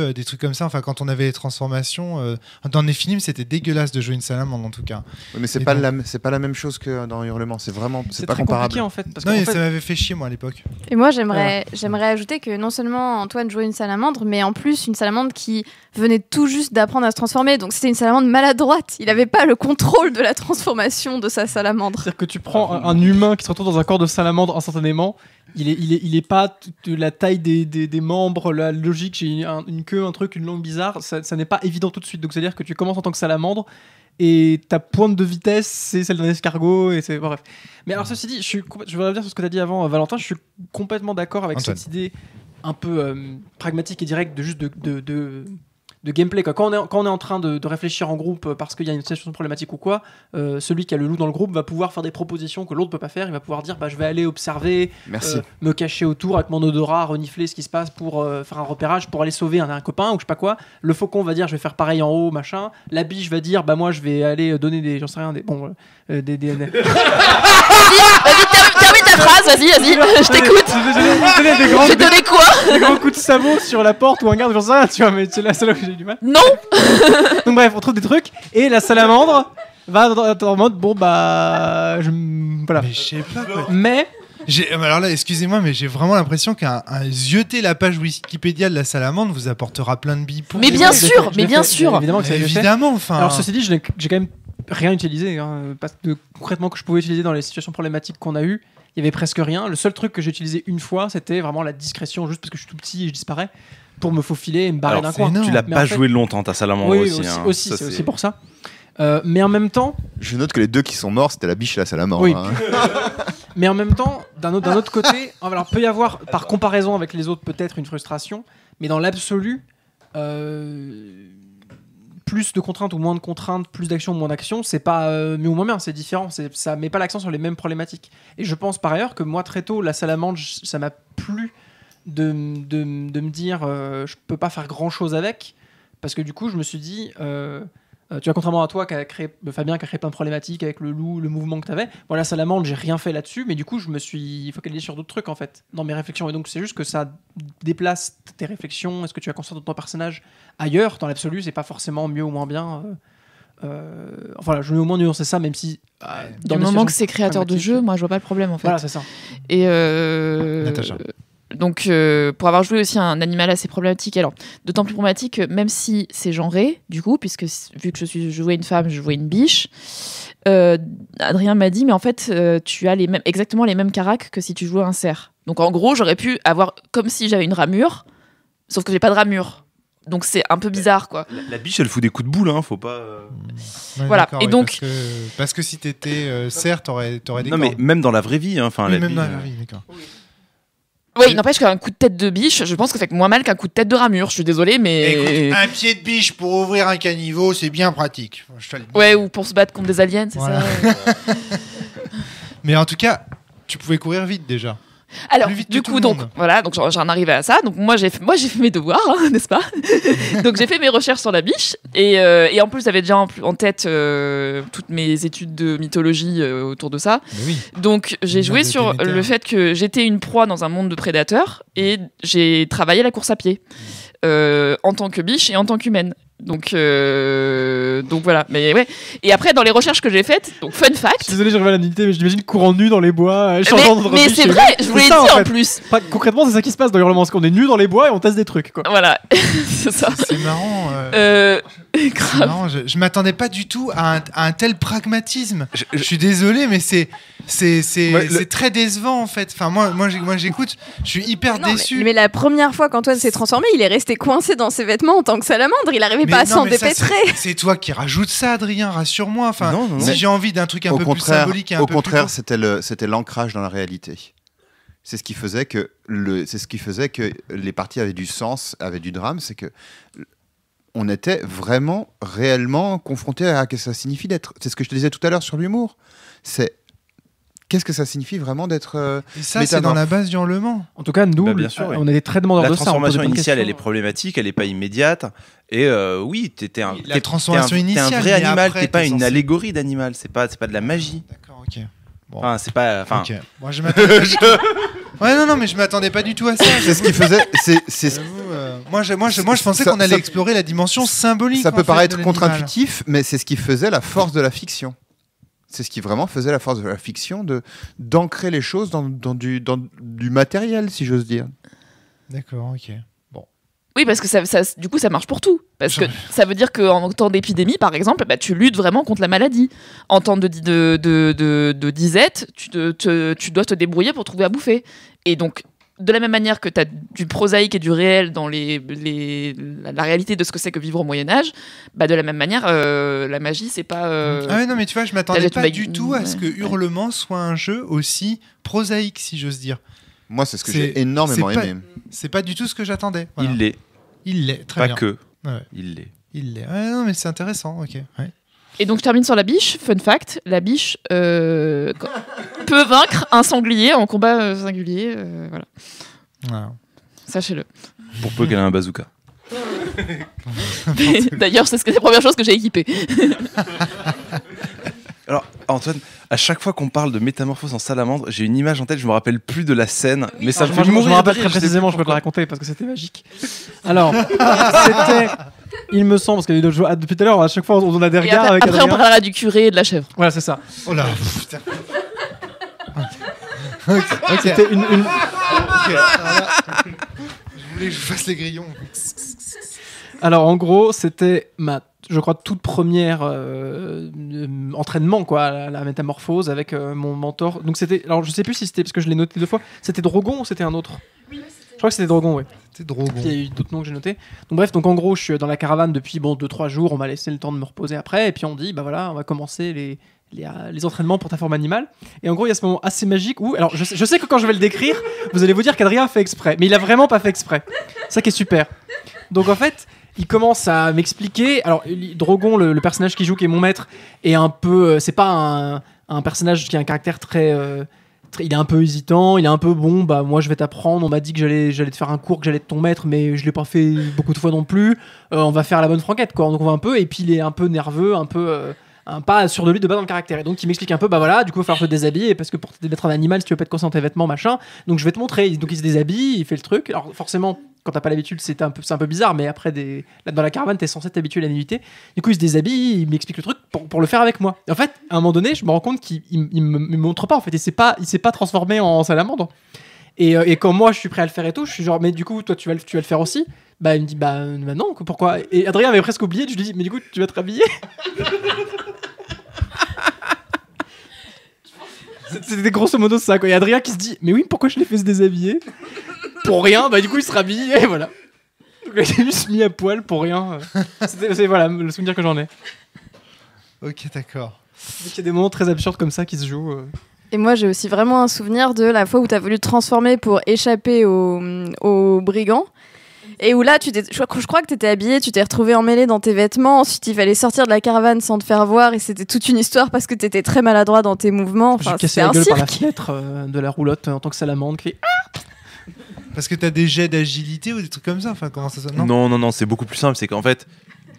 euh, des trucs comme ça. Enfin, quand on avait les transformations euh, dans les films, c'était dégueulasse de jouer une salamandre en tout cas. mais c'est pas la, c'est pas la même chose que dans Hurlement. C'est vraiment, c'est pas comparable. Compliqué, en fait. non, en fait... ça m'avait fait chier moi à l'époque. Et moi, j'aimerais, j'aimerais ajouter que non seulement Antoine jouait une salamandre, mais en plus une salamandre qui venait tout juste d'apprendre à se transformer. Donc c'était une salamandre maladroite. Il avait pas le contrôle de la transformation de sa salamandre. C'est-à-dire que tu prends un, humain qui se retrouve dans un corps de salamandre instantanément, il est, il est, pas de la taille des, membres, la logique, j'ai une queue, un truc, une langue bizarre, ça, n'est pas évident tout de suite. Donc c'est-à-dire que tu commences en tant que salamandre et ta pointe de vitesse, c'est celle d'un escargot, et c'est bref. Mais alors ceci dit, je, suis, je revenir sur ce que tu as dit avant, euh, Valentin, je suis complètement d'accord avec cette idée un peu euh, pragmatique et directe de juste de, de de gameplay. Quoi. Quand, on est, quand, on est, en train de, réfléchir en groupe euh, parce qu'il y a une situation problématique ou quoi, euh, celui qui a le loup dans le groupe va pouvoir faire des propositions que l'autre peut pas faire. Il va pouvoir dire bah, je vais aller observer, euh, me cacher autour avec mon odorat, renifler ce qui se passe pour faire un repérage, pour aller sauver un, copain ou je sais pas quoi. Le faucon va dire je vais faire pareil en haut, machin. La biche va dire bah moi je vais aller donner des. J'en sais rien, des. Bon, des. des... phrase, vas-y, vas-y, je t'écoute. Je vais donner quoi Des grands coups de sabot sur la porte ou un garde, genre ça, tu vois, mais c'est la salle où j'ai du mal. Non Donc bref, on trouve des trucs, et la salamandre va en mode, bon bah. Je... Voilà. Mais je sais pas euh, Mais. Alors là, excusez-moi, mais j'ai vraiment l'impression qu'un zioter la page Wikipédia de la salamandre vous apportera plein de billes pour. Mais bien sûr, mais bien sûr. Évidemment, que évidemment enfin. Alors ceci dit, j'ai quand même rien utilisé, hein, pas de, concrètement que je pouvais utiliser dans les situations problématiques qu'on a eues il y avait presque rien. Le seul truc que j'ai utilisé une fois, c'était vraiment la discrétion, juste parce que je suis tout petit et je disparais pour me faufiler et me barrer d'un coin. Tu l'as pas joué longtemps, ta salamandre oui, aussi. Hein. aussi c'est pour ça. Euh, mais en même temps. Je note que les deux qui sont morts, c'était la biche et la salamandre. Oui. Hein. mais en même temps, d'un autre, autre côté, alors peut y avoir, par comparaison avec les autres, peut-être une frustration, mais dans l'absolu, euh, plus de contraintes ou moins de contraintes, plus d'actions ou moins d'actions, c'est pas mais euh, mieux ou moins bien, c'est différent, ça met pas l'accent sur les mêmes problématiques. Et je pense par ailleurs que moi très tôt, la salamande, ça m'a plu de, de, me dire euh, je peux pas faire grand chose avec, parce que du coup je me suis dit euh, euh, tu vois, contrairement à toi, qui a créé, euh, Fabien, qui a créé plein de problématiques avec le loup, le mouvement que tu avais, voilà, bon, j'ai rien fait là-dessus, mais du coup, je me suis Il faut focalisé sur d'autres trucs, en fait, dans mes réflexions. Et donc, c'est juste que ça déplace tes réflexions, est-ce que tu as construit ton personnage ailleurs, dans l'absolu, c'est pas forcément mieux ou moins bien. Euh, enfin, je veux au moins nuancer ça, même si. dans le moment que c'est créateur de jeu, moi, je vois pas le problème, en fait. Voilà, c'est ça. Et donc, euh, pour avoir joué aussi un animal assez problématique, alors d'autant plus problématique, même si c'est genré, du coup, puisque vu que je suis jouais une femme, je jouais une biche. Euh, Adrien m'a dit, mais en fait, euh, tu as les mêmes, exactement les mêmes caracs que si tu jouais un cerf. Donc en gros, j'aurais pu avoir comme si j'avais une ramure, sauf que j'ai pas de ramure. Donc c'est un peu bizarre, quoi. La, biche, elle fout des coups de boule, hein, faut pas. voilà. Et donc parce que, si t'étais cerf, t'aurais, aurais des. Non mais même dans la vraie vie, hein, enfin. Hein, même dans la vraie vie, d'accord. Oui, n'empêche qu'un coup de tête de biche, je pense que ça fait moins mal qu'un coup de tête de ramure. Je suis désolé, mais. Écoute, un pied de biche pour ouvrir un caniveau, c'est bien pratique. Ouais, ou pour se battre contre des aliens, c'est ça. mais en tout cas, tu pouvais courir vite déjà. Alors, du coup, donc, voilà, donc j'en arrivais à ça. Donc, moi, j'ai fait, fait mes devoirs, hein, n'est-ce pas Donc, j'ai fait mes recherches sur la biche. Et, euh, en plus, j'avais déjà en, tête euh, toutes mes études de mythologie euh, autour de ça. Donc, j'ai joué sur le fait que j'étais une proie dans un monde de prédateurs et j'ai travaillé la course à pied. Mmh. en tant que biche et en tant qu'humaine. Donc, euh, donc voilà. Mais ouais. Et après, dans les recherches que j'ai faites, donc fun fact. désolé, j'arrive à la nudité, mais j'imagine courant nu dans les bois. Euh, mais, mais c'est vrai, je vous l'ai en, plus. concrètement, c'est ça qui se passe dans Hurlement qu'on est nu dans les bois et on teste des trucs. Quoi. Voilà, c'est ça. C'est marrant. Euh... euh marrant je, m'attendais pas du tout à un, tel pragmatisme. Je, suis désolé, mais c'est c'est très décevant en fait. Enfin, moi, moi j'écoute, je suis hyper déçu. Mais, mais, la première fois qu'Antoine s'est transformé, il est resté coincé dans ses vêtements en tant que salamandre. Il arrivait pas s'en dépêtrer. C'est toi qui rajoutes ça, Adrien, rassure-moi. Enfin, Si j'ai envie d'un truc un peu plus symbolique un Au contraire, c'était l'ancrage dans la réalité. C'est ce qui faisait que c'est ce qui faisait que les parties avaient du sens, avaient du drame, c'est que on était vraiment, réellement confronté à ce que ça signifie d'être. C'est ce que je te disais tout à l'heure sur l'humour. C'est qu'est-ce que ça signifie vraiment d'être euh, ça, c'est dans la base du hurlement. En tout cas, nous, bah, bien sûr, on est très traitements de ça. La transformation initiale, elle est problématique, elle n'est pas immédiate. Et euh, oui, tu un, es, transformation un, un vrai animal, t'es pas une allégorie d'animal, c'est pas, c'est pas de la magie. D'accord, ok. Enfin, c'est pas. Enfin. Moi, je m'attendais. Ouais, non, non, mais je m'attendais pas du tout à ça. c'est ce qui faisait. C'est. Euh, moi, je, moi, je, moi, je pensais qu'on allait explorer la dimension symbolique. Ça peut paraître contre-intuitif, mais c'est ce qui faisait la force de la fiction. C'est ce qui vraiment faisait la force de la fiction, d'ancrer les choses dans, du, matériel, si j'ose dire. D'accord, ok. Oui, parce que ça, du coup, ça marche pour tout. Parce que ça veut dire qu'en temps d'épidémie, par exemple, bah, tu luttes vraiment contre la maladie. En temps de, disette, tu, tu dois te débrouiller pour trouver à bouffer. Et donc, de la même manière que tu as du prosaïque et du réel dans la, réalité de ce que c'est que vivre au Moyen Âge, bah de la même manière, euh, la magie, c'est pas... Euh, ah non, mais tu vois, je m'attendais pas du tout à ce que Hurlement soit un jeu aussi prosaïque, si j'ose dire. Moi, c'est ce que j'ai énormément aimé. C'est pas du tout ce que j'attendais. Il l'est. Il l'est, très bien. Pas que. Il l'est. Il l'est. non, mais c'est intéressant, ok. Et donc je termine sur la biche. Fun fact, la biche euh, peut vaincre un sanglier en combat euh, singulier. Euh, voilà. Ah. Sachez-le. Pour peu qu'elle ait un bazooka. D'ailleurs, c'est ce la première chose que j'ai équipée. Alors, Antoine, à chaque fois qu'on parle de métamorphose en salamandre, j'ai une image en tête, je me rappelle plus de la scène, mais ça ah, me fait je, me- rappelle précisément, je peux te la raconter parce que c'était magique. Alors, c'était il me semble, parce qu'il y a ah, depuis tout à l'heure, à chaque fois on a des regards. Après, après on parlera du curé et de la chèvre. Voilà, c'est ça. Oh là, putain. C'était une. Je voulais que je fasse les grillons. Alors en gros, c'était ma, je crois, toute première euh, euh, entraînement quoi, la, métamorphose avec euh, mon mentor. Donc c'était, alors je sais plus si c'était parce que je l'ai noté deux fois. C'était Drogon ou c'était un autre je crois que c'était Drogon, oui. C'était Drogon. Il y a eu d'autres noms que j'ai notés. Donc bref, donc en gros, je suis dans la caravane depuis bon 2-3 jours. On m'a laissé le temps de me reposer après, et puis on dit bah voilà, on va commencer les les, euh, entraînements pour ta forme animale. Et en gros, il y a ce moment assez magique où, alors je sais, que quand je vais le décrire, vous allez vous dire qu'Adrien a fait exprès, mais il a vraiment pas fait exprès. Ça qui est super. Donc en fait, il commence à m'expliquer. Alors, Drogon, le, personnage qui joue, qui est mon maître, est un peu. Euh, c'est pas un, un, personnage qui a un caractère très. Euh, il est un peu hésitant, il est un peu bon, bah moi je vais t'apprendre, on m'a dit que j'allais j'allais te faire un cours, que j'allais être ton maître, mais je l'ai pas fait beaucoup de fois non plus. Euh, on va faire la bonne franquette quoi, donc on va un peu et puis il est un peu nerveux, un peu euh, pas sûr de lui de bas dans le caractère. Et donc il m'explique un peu, bah voilà, du coup il va falloir te déshabiller parce que pour te un animal, si tu veux pas te coincer tes vêtements, machin, donc je vais te montrer. Donc il se déshabille, il fait le truc. Alors forcément, quand t'as pas l'habitude, c'est un, peu, un peu bizarre, mais après, là, dans la caravane, t'es censé t'habituer à la Du coup, il se déshabille, il m'explique le truc pour, le faire avec moi. en fait, à un moment donné, je me rends compte qu'il me, me, montre pas, en fait, il s'est pas, pas transformé en salamandre. Euh, et, quand moi je suis prêt à le faire et tout, je suis genre, mais du coup, toi tu vas, le, tu vas le faire aussi Bah, il me dit, bah, euh, bah non, pourquoi Et Adrien avait presque oublié, je lui dis, mais du coup, tu vas te réhabiller C'était grosso modo ça, quoi. Et Adrien qui se dit, mais oui, pourquoi je l'ai fait se déshabiller Pour rien, bah du coup il se rhabille, et voilà. il s'est juste mis à poil pour rien. C'est voilà le souvenir que j'en ai. Ok, d'accord. Il y a des moments très absurdes comme ça qui se jouent. Euh. Et moi, j'ai aussi vraiment un souvenir de la fois où tu as voulu te transformer pour échapper aux brigands et où là, tu je crois que tu étais habillée, tu t'es retrouvée emmêlée dans tes vêtements. Ensuite, il fallait sortir de la caravane sans te faire voir. Et c'était toute une histoire parce que tu étais très maladroit dans tes mouvements. Enfin, J'ai cassé la gueule par la fenêtre euh, de la roulotte en tant que salamande qui ah Parce que t'as des jets d'agilité ou des trucs comme ça. Enfin, comment ça non, non, non, non c'est beaucoup plus simple. C'est qu'en fait,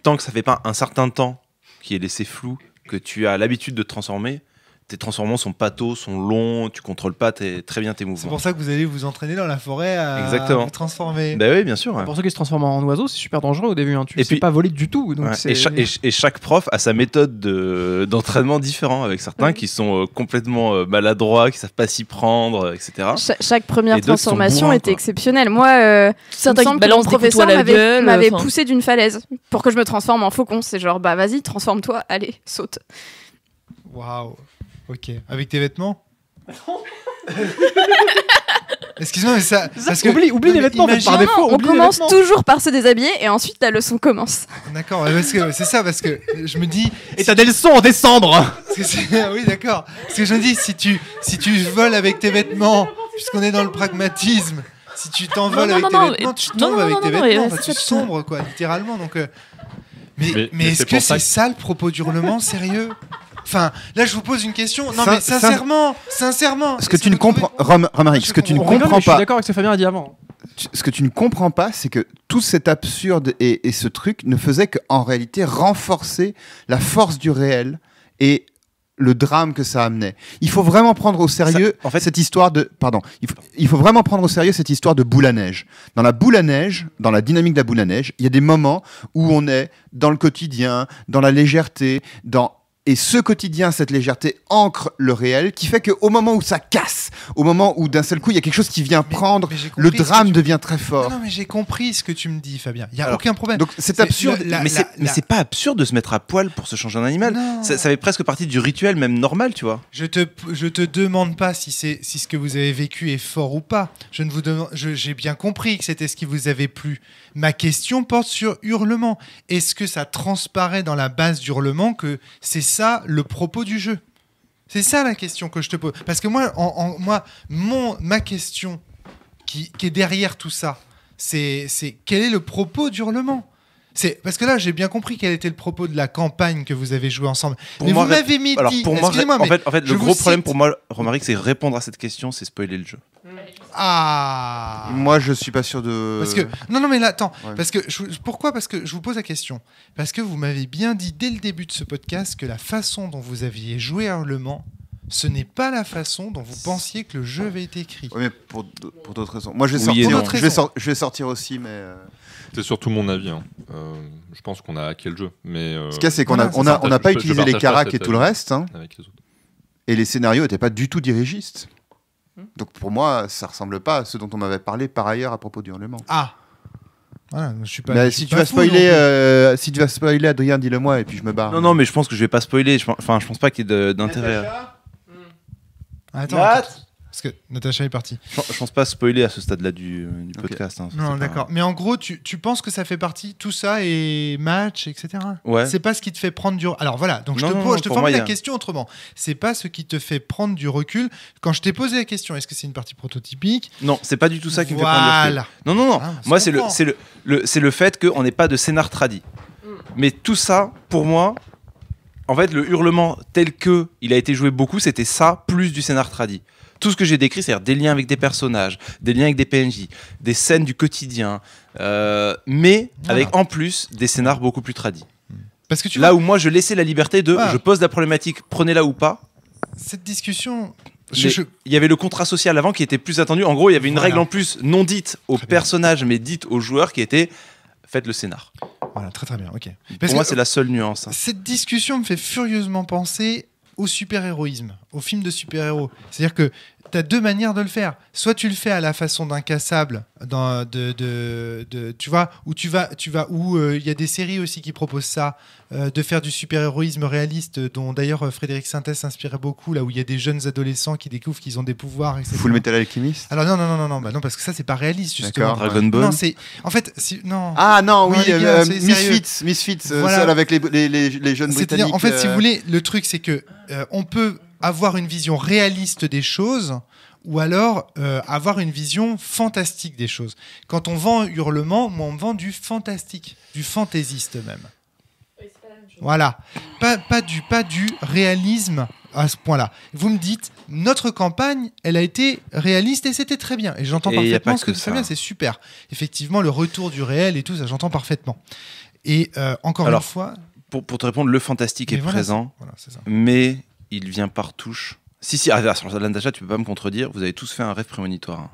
tant que ça fait pas un certain temps qui est laissé flou, que tu as l'habitude de te transformer, tes transformants sont pâteaux, sont longs, tu contrôles pas tes, très bien tes mouvements. C'est pour ça que vous allez vous entraîner dans la forêt à vous transformer. Bah oui, bien sûr. Pour ceux qui se transforment en oiseau, c'est super dangereux au début. Hein. Tu ne sais pas voler du tout. et, chaque prof a sa méthode d'entraînement différent avec certains qui sont euh, complètement euh, maladroits, qui savent pas s'y prendre, etc. chaque première transformation était exceptionnelle. Moi, euh, certains me semble professeur m'avait poussé d'une falaise pour que je me transforme en faucon. C'est genre, bah vas-y, transforme-toi, allez, saute. Waouh. Ok. Avec tes vêtements Excuse-moi, mais ça. parce que- Oublie, oublie les vêtements en par défaut. on commence toujours par se déshabiller et ensuite la leçon commence. D'accord, c'est ça, parce que je me dis. Et t'as des leçons en décembre ah oui, d'accord. Parce que je me dis, si tu, si tu voles avec tes vêtements, puisqu'on est dans le pragmatisme, si tu t'envoles avec tes vêtements, tu tombes avec tes vêtements, tu sombres, quoi, littéralement. Donc, euh, Mais, mais, est-ce que c'est ça le propos du hurlement sérieux Enfin, là, je vous pose une question. Non, mais sincèrement, sincèrement. Ce que tu ne comprends, Romaric, ce que tu ne comprends pas. Je suis d'accord avec ce que Fabien a dit avant. ce que tu ne comprends pas, c'est que tout cet absurde et, ce truc ne faisait qu'en réalité renforcer la force du réel et le drame que ça amenait. Il faut vraiment prendre au sérieux cette histoire de pardon, il faut vraiment prendre au sérieux cette histoire de boule à neige. Dans la boule à neige, dans la dynamique de la boule à neige, il y a des moments où on est dans le quotidien, dans la légèreté, dans et ce quotidien, cette légèreté ancre le réel, qui fait qu'au moment où ça casse, au moment où d'un seul coup il y a quelque chose qui vient prendre, le drame devient très fort. Non, mais j'ai compris ce que tu me dis, Fabien. Il y a aucun problème. Donc c'est absurde. mais ce c'est pas absurde de se mettre à poil pour se changer en animal. Ça, fait presque partie du rituel même normal, tu vois. Je te, je te demande pas si c'est si ce que vous avez vécu est fort ou pas. Je ne vous demande, j'ai bien compris que c'était ce qui vous avait plu. Ma question porte sur hurlement. Est-ce que ça transparaît dans la base d'hurlement que c'est le propos du jeu C'est ça la question que je te pose. Parce que moi, en, moi mon, ma question qui, est derrière tout ça, c'est quel est le propos du hurlement parce que là, j'ai bien compris quel était le propos de la campagne que vous avez joué ensemble. mais vous m'avez mis. Alors pour moi, en fait, en fait le gros problème pour moi, Romaric, c'est répondre à cette question, c'est spoiler le jeu. Ah Moi, je suis pas sûr de. Parce que non, non, mais là, attends. Parce que pourquoi Parce que je vous pose la question. Parce que vous m'avez bien dit dès le début de ce podcast que la façon dont vous aviez joué à Hurlement, ce n'est pas la façon dont vous pensiez que le jeu avait été écrit. mais pour, d'autres raisons. Moi, je vais, sortir, aussi, mais. Euh, c'est surtout mon avis. Hein. Euh, je pense qu'on a hacké le jeu. Mais, euh, Ce qu'il c'est qu'on n'a pas utilisé les caracs et tout le reste. Hein. Et les scénarios n'étaient pas du tout dirigistes. Hmm. Donc pour moi, ça ressemble pas à ce dont on m'avait parlé par ailleurs à propos du hurlement. Ah je suis pas, si, tu vas spoiler, si tu vas Adrien, dis-le-moi et puis je me barre. Non, non, mais je pense que je vais pas spoiler. Je, enfin, je pense pas qu'il y ait d'intérêt. Attends, parce que Natacha est partie. Je, pense pas spoiler à ce stade-là du, podcast. Hein, non, d'accord. Mais en gros, tu, penses que ça fait partie, tout ça et match, etc. Ouais. C'est pas ce qui te fait prendre du. Alors voilà, donc je te, pose, la question autrement. C'est pas ce qui te fait prendre du recul. Quand je t'ai posé la question, est-ce que c'est une partie prototypique Non, c'est pas du tout ça qui me fait prendre du recul. Non, non, non. Ah, moi, c'est le, le, le fait qu'on n'est pas de scénar tradit. Mm. Mais tout ça, pour moi, en fait, le hurlement tel que il a été joué beaucoup, c'était ça plus du scénar tradit. Tout ce que j'ai décrit, c'est-à-dire des liens avec des personnages, des liens avec des PNJ, des scènes du quotidien, euh, mais avec en plus des scénars beaucoup plus tradis. Hmm. là où moi je laissais la liberté de, ah. je pose la problématique, prenez-la ou pas. Cette discussion, il y avait le contrat social avant qui était plus attendu. En gros, il y avait une règle en plus non dite aux personnages mais dite aux joueurs qui était faites le scénar. Voilà, très très bien, ok. Pour moi, c'est la seule nuance. Hein. Cette discussion me fait furieusement penser au super-héroïsme, au film de super-héros. C'est-à-dire que tu as deux manières de le faire. Soit tu le fais à la façon d'un cassable, de, de, tu vois, où tu vas, tu vas, où euh, il y a des séries aussi qui proposent ça, euh, de faire du super-héroïsme réaliste, dont d'ailleurs euh, Frédéric Sintès s'inspirait beaucoup, là où il y a des jeunes adolescents qui découvrent qu'ils ont des pouvoirs, etc. Full Metal Alchemist Alors non, non, non, non, non, bah non parce que ça, c'est pas réaliste, justement. Dragon Ball Non, c'est. En fait, non. Ah non, oui, Misfits, Misfits, avec les, les, les, cest jeunes britanniques. En fait, si vous voulez, le truc, c'est que on peut avoir une vision réaliste des choses ou alors euh, avoir une vision fantastique des choses. Quand on vend Hurlement, moi, on vend du fantastique, du fantaisiste même. Voilà, pas, du, pas du réalisme à ce point-là. Vous me dites, notre campagne, elle a été réaliste et c'était très bien. Et j'entends parfaitement ce que, ça. c'est super. Effectivement, le retour du réel et tout ça, j'entends parfaitement. Et euh, encore une fois... Pour, te répondre, le fantastique est présent, mais il vient par touche. Si, si, ah, sur tu peux pas me contredire, vous avez tous fait un rêve prémonitoire. Hein.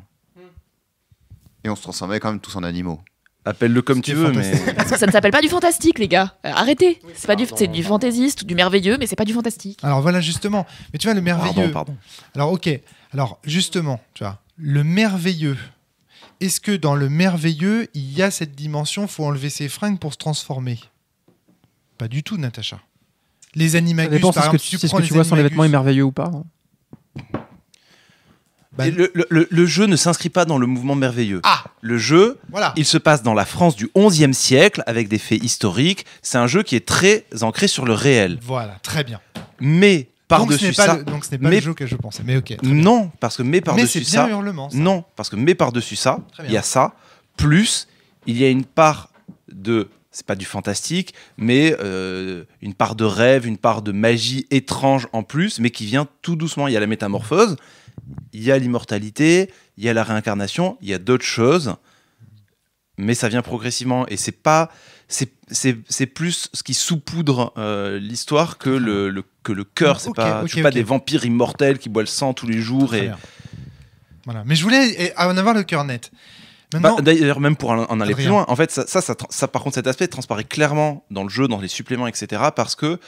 Et on se transformait quand même tous en animaux. Appelle-le comme tu veux, mais. Parce que ça ne s'appelle pas du fantastique, les gars. Euh, arrêtez. c'est pas du, c'est du fantaisiste ou du merveilleux, mais c'est pas du fantastique. Alors voilà, justement. Mais tu vois, le merveilleux. Pardon, pardon. Alors, ok. Alors, justement, tu vois, le merveilleux. Est-ce que dans le merveilleux, il y a cette dimension, faut enlever ses fringues pour se transformer Pas du tout, Natacha les animagus. Ça par exemple, ce que tu, ce que tu vois sur les vêtements est merveilleux ou pas. Hein. le, jeu ne s'inscrit pas dans le mouvement merveilleux. Ah le jeu, il se passe dans la France du XIe siècle avec des faits historiques. C'est un jeu qui est très ancré sur le réel. Voilà, très bien. Mais par-dessus ça. donc ce n'est pas le jeu que je pensais. Mais ok. Non, parce que mais par-dessus ça, ça, Non, parce que mais par-dessus ça, il y a ça. Plus, il y a une part de c'est pas du fantastique, mais euh, une part de rêve, une part de magie étrange en plus, mais qui vient tout doucement. Il y a la métamorphose, il y a l'immortalité, il y a la réincarnation, il y a d'autres choses, mais ça vient progressivement. Et c'est pas, c'est plus ce qui saupoudre euh, l'histoire que le, que le cœur. C'est ne pas, pas des vampires immortels qui boivent le sang tous les jours et. Voilà. Mais je voulais en avoir le cœur net. Bah, d'ailleurs, même pour en, aller plus loin, en fait, ça ça, par contre, cet aspect transparaît clairement dans le jeu, dans les suppléments, etc. Parce que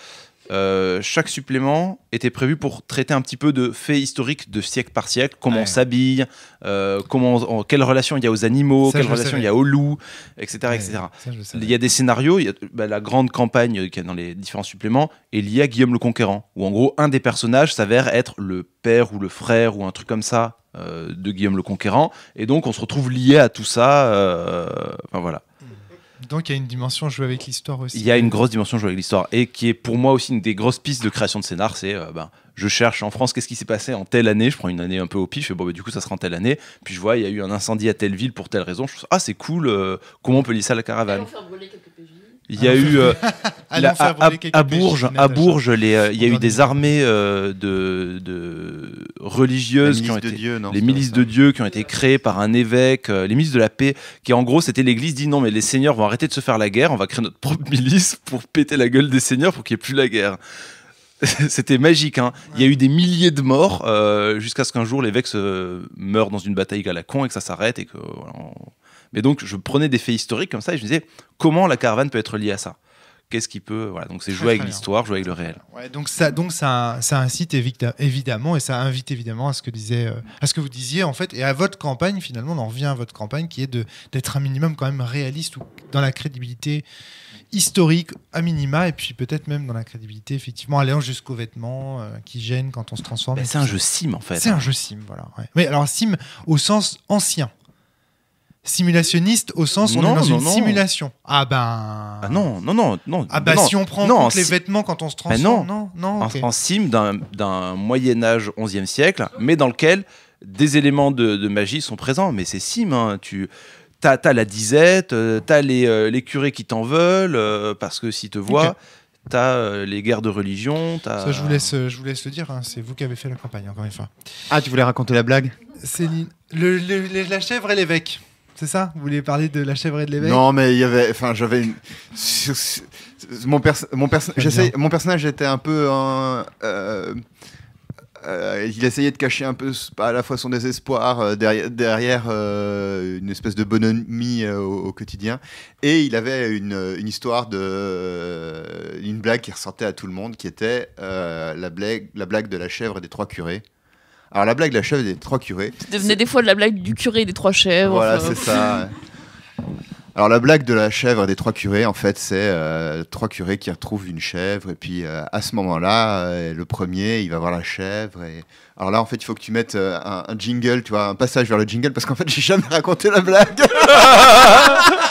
euh, chaque supplément était prévu pour traiter un petit peu de faits historiques de siècle par siècle, comment on s'habille, euh, comment, quelle relation il y a aux animaux, quelle relation il y a aux loups, etc. etc. il y a des scénarios, il y a, bah, la grande campagne qu'il y dans les différents suppléments est liée à Guillaume le Conquérant, où en gros un des personnages s'avère être le père ou le frère ou un truc comme ça euh, de Guillaume le Conquérant. Et donc, on se retrouve lié à tout ça. Euh, enfin, voilà. Mm. Donc, il y a une dimension jouée avec l'histoire aussi. Il y a une grosse dimension jouée avec l'histoire. Et qui est pour moi aussi une des grosses pistes de création de scénar. C'est euh, ben, je cherche en France, qu'est-ce qui s'est passé en telle année Je prends une année un peu au pif, et bon, ben, du coup, ça sera en telle année. Puis je vois, il y a eu un incendie à telle ville pour telle raison. Je pense, ah, c'est cool, comment on peut lier ça à la caravane euh, il y a eu à, Bourges, à Bourges, il y a eu des armées euh, de, religieuses qui ont été les milices de Dieu qui ont été créées par un évêque, euh, les milices de la paix, qui en gros c'était l'Église dit non mais les seigneurs vont arrêter de se faire la guerre, on va créer notre propre milice pour péter la gueule des seigneurs pour qu'il n'y ait plus la guerre. c'était magique. Hein. Il y a eu des milliers de morts jusqu'à ce qu'un jour l'évêque meure dans une bataille à la con et que ça s'arrête et que mais donc, je prenais des faits historiques comme ça et je me disais, comment la caravane peut être liée à ça Qu'est-ce qui peut. Voilà, donc c'est jouer avec l'histoire, jouer avec le réel. donc ça, donc ça, ça incite évidemment et ça invite évidemment à ce, que disait, euh, à ce que vous disiez en fait et à votre campagne finalement, on en revient à votre campagne qui est d'être un minimum quand même réaliste ou dans la crédibilité historique à minima et puis peut-être même dans la crédibilité effectivement allant jusqu'aux vêtements euh, qui gênent quand on se transforme. Bah, c'est un jeu sim en fait. C'est un hein. jeu sim voilà. Mais alors sim au sens ancien simulationniste au sens où on est dans une simulation. Ah ben. Ah non, non, non, non. Ah ben si on prend toutes les vêtements quand on se transforme. non, non, en, sim d'un Moyen-Âge 11e siècle, mais dans lequel des éléments de, magie sont présents. Mais c'est sim, hein. tu. T'as as la disette, euh, t'as les, euh, les curés qui t'en veulent, euh, parce que s'ils te voient, tu t'as les guerres de religion. Ça, je vous, laisse, je vous laisse le dire, hein. c'est vous qui avez fait la campagne, encore une fois. Ah, tu voulais raconter la blague Céline. le, la chèvre et l'évêque. C'est ça Vous voulez parler de la chèvre et de l'évêque Non, mais il y avait. Enfin, j'avais mon, mon, mon personnage était un peu. Euh, euh, il essayait de cacher un peu à la fois son désespoir euh, derrière, une espèce de bonhomie au, quotidien. Et il avait une, histoire de. une blague qui ressortait à tout le monde qui était la, blague, la blague de la chèvre et des trois curés. Alors la blague de la chèvre des trois curés. devenait des fois la blague du curé et des trois chèvres. Voilà, c'est ça. Alors la blague de la chèvre et des trois curés, en fait, c'est euh, trois curés qui retrouvent une chèvre et puis euh, à ce moment-là, euh, le premier, il va voir la chèvre et alors là, en fait, il faut que tu mettes un, un, jingle, tu vois, un passage vers le jingle parce qu'en fait, j'ai jamais raconté la blague.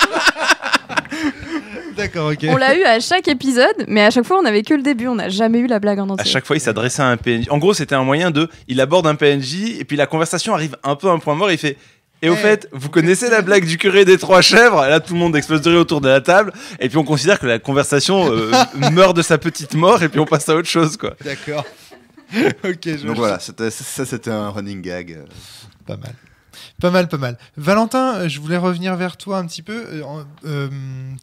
On l'a eu à chaque épisode, mais à chaque fois, on n'avait que le début. On n'a jamais eu la blague en entier. À chaque fois, il s'adressait à un PNJ. En gros, c'était un moyen de. Il aborde un PNJ, et puis la conversation arrive un peu à un point mort. il fait. Et au eh, fait, vous connaissez la blague du curé des trois chèvres Là, tout le monde explose autour de la table. Et puis, on considère que la conversation euh, meurt de sa petite mort. Et puis, on passe à autre chose, quoi. D'accord. ok, Donc voilà, ça c'était un running gag. Euh, pas mal. Pas mal, pas mal. Valentin, euh, je voulais revenir vers toi un petit peu. Euh, euh,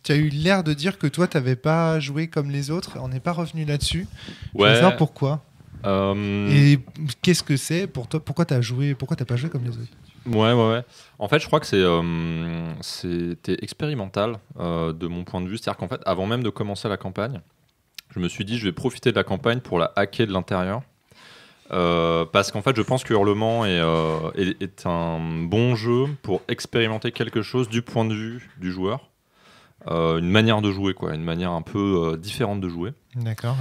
tu as eu l'air de dire que toi, tu n'avais pas joué comme les autres. On n'est pas revenu là-dessus. Je pourquoi. Et qu'est-ce que c'est pour toi Pourquoi tu as joué Pourquoi pas joué comme les autres Ouais, ouais, En fait, je crois que c'est c'était expérimental de mon point de vue. C'est-à-dire qu'en fait, avant même de commencer la campagne, je me suis dit, je vais profiter de la campagne pour la hacker de l'intérieur euh, parce qu'en fait, je pense que Hurlement euh, est, est, un bon jeu pour expérimenter quelque chose du point de vue du joueur. Euh, une manière de jouer, quoi, une manière un peu différente de jouer. D'accord.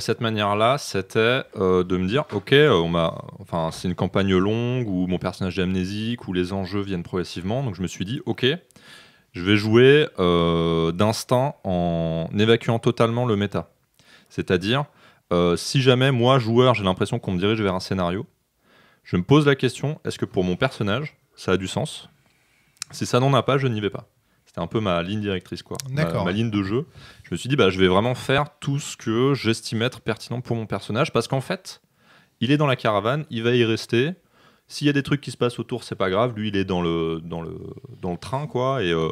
cette manière-là, c'était de me dire, ok, on m'a, enfin, c'est une campagne longue où mon personnage est amnésique, où les enjeux viennent progressivement. Donc je me suis dit, ok, je vais jouer d'instinct en évacuant totalement le méta. C'est-à-dire, euh, si jamais moi, joueur, j'ai l'impression qu'on me dirige vers un scénario, je me pose la question, est-ce que pour mon personnage, ça a du sens Si ça n'en a pas, je n'y vais pas. C'était un peu ma ligne directrice, quoi. Ma, ligne de jeu. Je me suis dit, bah, je vais vraiment faire tout ce que j'estime être pertinent pour mon personnage, parce qu'en fait, il est dans la caravane, il va y rester. S'il y a des trucs qui se passent autour, c'est pas grave. Lui, il est dans le, dans le, dans le train, quoi. Et, euh,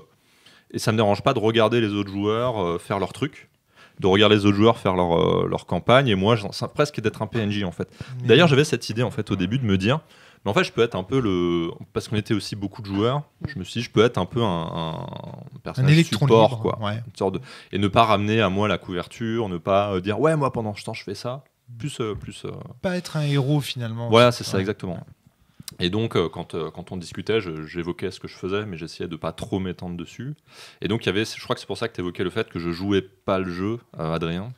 et ça me dérange pas de regarder les autres joueurs euh, faire leurs trucs de regarder les autres joueurs faire euh, leur, campagne et moi, ça presque d'être un PNJ en fait. D'ailleurs, j'avais cette idée en fait au début de me dire, mais en fait, je peux être un peu le. Parce qu'on était aussi beaucoup de joueurs, je me suis dit, je peux être un peu un, personnage support, quoi. Une sorte de... Et ne pas ramener à moi la couverture, ne pas euh, dire, ouais, moi pendant ce temps, je fais ça. Plus. Euh, plus Pas être un héros finalement. Voilà, c'est ça, exactement. Et donc, euh, euh, quand, on discutait, j'évoquais ce que je faisais, mais j'essayais de pas trop m'étendre dessus. Et donc, il je crois que c'est pour ça que tu évoquais le fait que je jouais pas le jeu, euh, Adrien.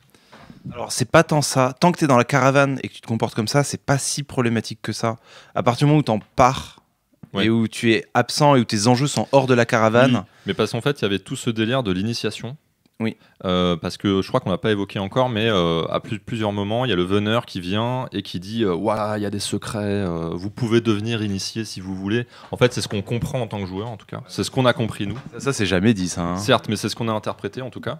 Alors, c'est pas tant ça. Tant que tu es dans la caravane et que tu te comportes comme ça, c'est pas si problématique que ça. À partir du moment où tu en pars et où tu es absent et où tes enjeux sont hors de la caravane. Mais parce qu'en fait, il y avait tout ce délire de l'initiation oui. Euh, parce que je crois qu'on l'a pas évoqué encore, mais euh, à plusieurs moments, il y a le veneur qui vient et qui dit Waouh, il y a des secrets, euh, vous pouvez devenir initié si vous voulez. En fait, c'est ce qu'on comprend en tant que joueur, en tout cas. C'est ce qu'on a compris, nous. Ça, c'est jamais dit, ça. Hein. Certes, mais c'est ce qu'on a interprété, en tout cas.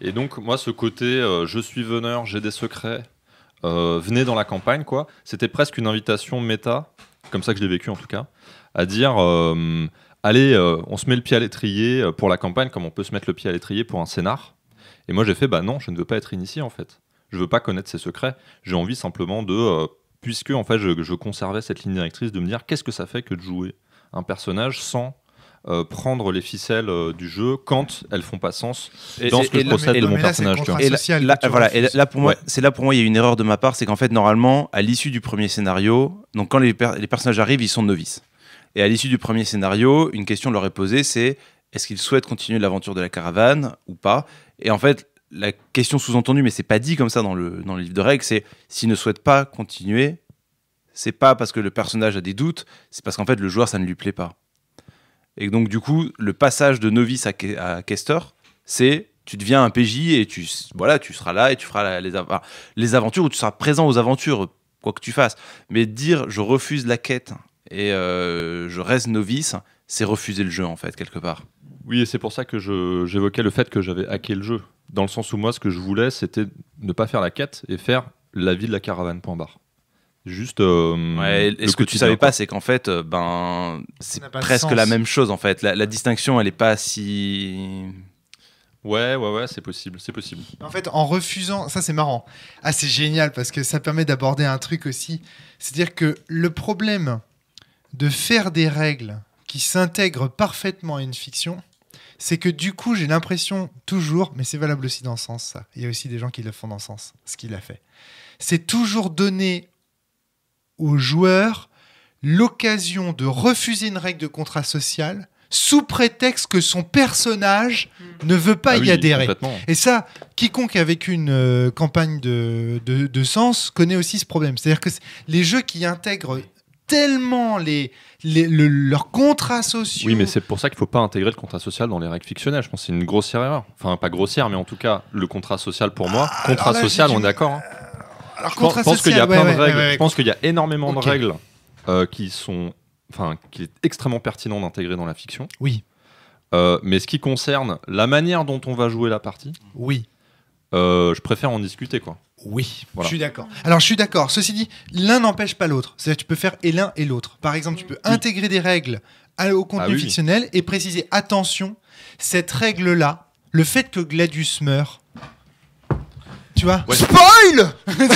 Et donc, moi, ce côté je suis veneur, j'ai des secrets, venez dans la campagne, quoi, c'était presque une invitation méta, comme ça que je l'ai vécu, en tout cas, à dire allez, euh, on se met le pied à l'étrier euh, pour la campagne comme on peut se mettre le pied à l'étrier pour un scénar. Et moi j'ai fait, bah non, je ne veux pas être initié en fait. Je veux pas connaître ses secrets. J'ai envie simplement de, euh, puisque en fait je, conservais cette ligne directrice, de me dire qu'est-ce que ça fait que de jouer un personnage sans prendre les ficelles du jeu quand elles font pas sens et, dans ce que procède de mon personnage. Et là, voilà, pour c'est là pour moi il y a une erreur de ma part, c'est qu'en fait normalement à l'issue du premier scénario, donc quand les personnages arrivent, ils sont novices. Et à l'issue du premier scénario, une question leur est posée, c'est est-ce qu'ils souhaitent continuer l'aventure de la caravane ou pas Et en fait, la question sous-entendue, mais c'est pas dit comme ça dans le, dans le livre de règles, c'est s'ils ne souhaitent pas continuer, c'est pas parce que le personnage a des doutes, c'est parce qu'en fait le joueur ça ne lui plaît pas. Et donc du coup, le passage de novice à, à c'est tu deviens un PJ et tu voilà, tu seras là et tu feras les, les aventures ou tu seras présent aux aventures, quoi que tu fasses. Mais dire je refuse la quête et euh, je reste novice, c'est refuser le jeu en fait quelque part. Oui, et c'est pour ça que j'évoquais le fait que j'avais hacké le jeu, dans le sens où moi ce que je voulais c'était ne pas faire la quête et faire la vie de la caravane point barre. Juste. Euh, ouais, et ce que tu savais pas, c'est qu'en fait, euh, ben, c'est presque la même chose en fait. La, distinction, elle est pas si. Ouais, ouais, ouais, c'est possible, c'est possible. En fait, en refusant, ça c'est marrant. Ah, c'est génial parce que ça permet d'aborder un truc aussi. C'est-à-dire que le problème de faire des règles qui s'intègrent parfaitement à une fiction, c'est que du coup, j'ai l'impression toujours, mais c'est valable aussi dans le sens, Il y a aussi des gens qui le font dans le sens, ce qu'il a fait. C'est toujours donner aux joueurs l'occasion de refuser une règle de contrat social sous prétexte que son personnage hmm. ne veut pas ah y adhérer. Et ça, quiconque a vécu une euh, campagne de, de, de, sens connaît aussi ce problème. C'est-à-dire que les jeux qui intègrent tellement les, leurs contrats sociaux. Oui, mais c'est pour ça qu'il ne faut pas intégrer le contrat social dans les règles fictionnelles. Je pense que c'est une grossière erreur. Enfin, pas grossière, mais en tout cas, le contrat social pour moi, ah, contrat ah bah, social, on est d'accord. Hein. Euh, alors, je pense, qu'il y a plein de règles. je pense qu'il y a énormément de règles euh, qui sont, enfin, qui est extrêmement pertinent d'intégrer dans la fiction. Oui. Euh, mais ce qui concerne la manière dont on va jouer la partie. Oui. Euh, je préfère en discuter, quoi. Oui, voilà. je suis d'accord. Alors je suis d'accord. Ceci dit, l'un n'empêche pas l'autre. C'est-à-dire tu peux faire et l'un et l'autre. Par exemple, tu peux intégrer des règles au contenu ah fictionnel et préciser attention, cette règle-là, le fait que Gladius meurt. Tu vois Spoil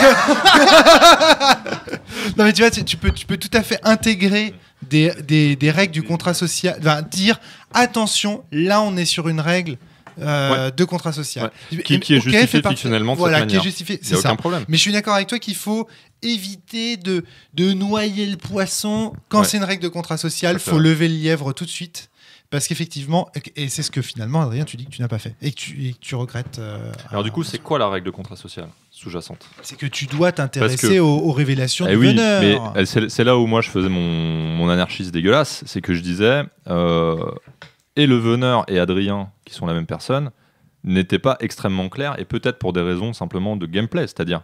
Non mais tu vois, tu, peux, tout à fait intégrer des, règles du contrat social. Enfin, dire attention, là on est sur une règle euh, de contrat social. Qui, est justifié fictionnellement de manière. c'est ça. problème. Mais je suis d'accord avec toi qu'il faut éviter de, de noyer le poisson quand c'est une règle de contrat social. faut lever le lièvre tout de suite. Parce qu'effectivement, et c'est ce que finalement, Adrien, tu dis que tu n'as pas fait et que tu, tu regrettes. Euh, Alors, du coup, c'est quoi la règle de contrat social sous-jacente C'est que tu dois t'intéresser aux, révélations et eh du oui, bonheur. Mais c'est là où moi je faisais mon, mon anarchiste dégueulasse. C'est que je disais, euh, et le veneur et Adrien, qui sont la même personne, n'étaient pas extrêmement clairs, et peut-être pour des raisons simplement de gameplay, c'est-à-dire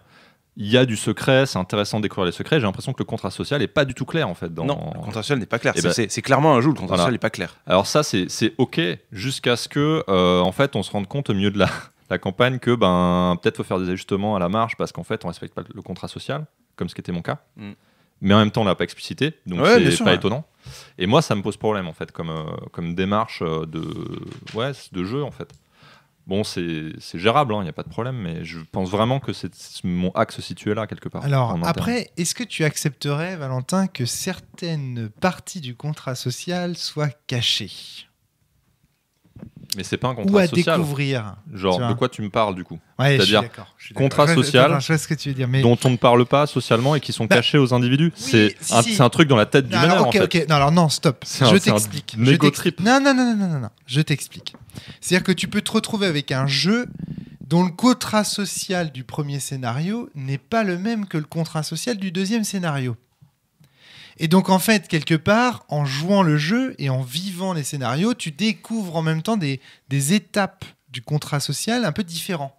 il y a du secret, c'est intéressant de découvrir les secrets. J'ai l'impression que le contrat social n'est pas du tout clair en fait. Dans... Non, le contrat social n'est pas clair. Eh ben, c'est clairement un jeu, le contrat social n'est pas clair. Alors ça, c'est ok jusqu'à ce que, euh, en fait, on se rende compte au milieu de la, campagne que ben peut-être faut faire des ajustements à la marge parce qu'en fait, on respecte pas le contrat social, comme ce qui était mon cas. Mm mais en même temps on l'a pas explicité, donc ce c'est pas étonnant. Et moi, ça me pose problème en fait, comme, euh, comme démarche euh, de, ouais, de jeu en fait. Bon, c'est gérable, il hein, n'y a pas de problème, mais je pense vraiment que c'est mon axe situé là quelque part. Alors après, est-ce que tu accepterais, Valentin, que certaines parties du contrat social soient cachées mais c'est pas un contrat ou à hein. découvrir. Genre, de quoi tu me parles du coup C'est-à-dire contrat social ce que tu veux dire, mais... dont on ne parle pas socialement et qui sont bah, cachés aux individus. c'est un, truc dans la tête du alors, en fait. Non, alors non, stop. je t'explique. trip. Non, non, non, non, non, non, je t'explique. C'est-à-dire que tu peux te retrouver avec un jeu dont le contrat social du premier scénario n'est pas le même que le contrat social du deuxième scénario. Et donc, en fait, quelque part, en jouant le jeu et en vivant les scénarios, tu découvres en même temps des, étapes du contrat social un peu différents.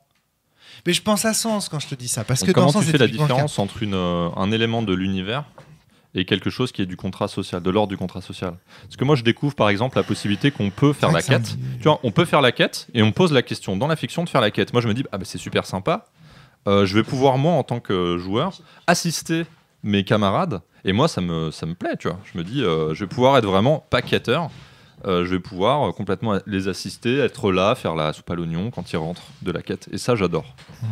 Mais je pense à Sens quand je te dis ça. Parce que comment dans tu fais la différence entre euh, un élément de l'univers et quelque chose qui est du contrat social, de l'ordre du contrat social. Parce que moi, je découvre par exemple la possibilité qu'on peut faire ah, la quête. Tu vois, on peut faire la quête et on pose la question dans la fiction de faire la quête. Moi, je me dis, ah bah, c'est super sympa. Euh, je vais pouvoir, moi, en tant que joueur, assister mes camarades et moi, ça me, ça me plaît, tu vois. Je me dis, euh, je vais pouvoir être vraiment paquetteur. Euh, je vais pouvoir euh, complètement les assister, être là, faire la soupe à l'oignon quand ils rentrent de la quête. Et ça, j'adore. Hmm.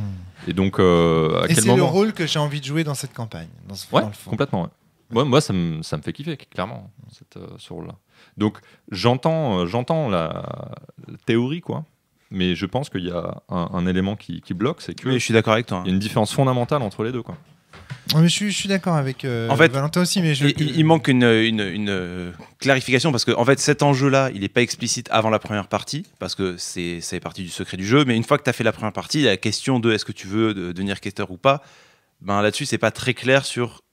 Et donc, euh, à quel moment. C'est le rôle que j'ai envie de jouer dans cette campagne. Dans ce, ouais, complètement. Moi, ça, me, ça me fait kiffer, clairement, cette, ce rôle-là. Donc, j'entends j'entends la, théorie, quoi mais je pense qu'il y a un, élément qui, bloque, c'est que. Mais je suis d'accord avec toi. Hein. y a une différence fondamentale entre les deux, quoi. Ah, je, suis, d'accord avec euh, en Valentin aussi, mais il, manque une, une, euh, clarification parce que en fait cet enjeu-là, il n'est pas explicite avant la première partie parce que c'est ça partie du secret du jeu. Mais une fois que tu as fait la première partie, la question de est-ce que tu veux devenir quêteur ou pas, ben là-dessus c'est pas très clair sur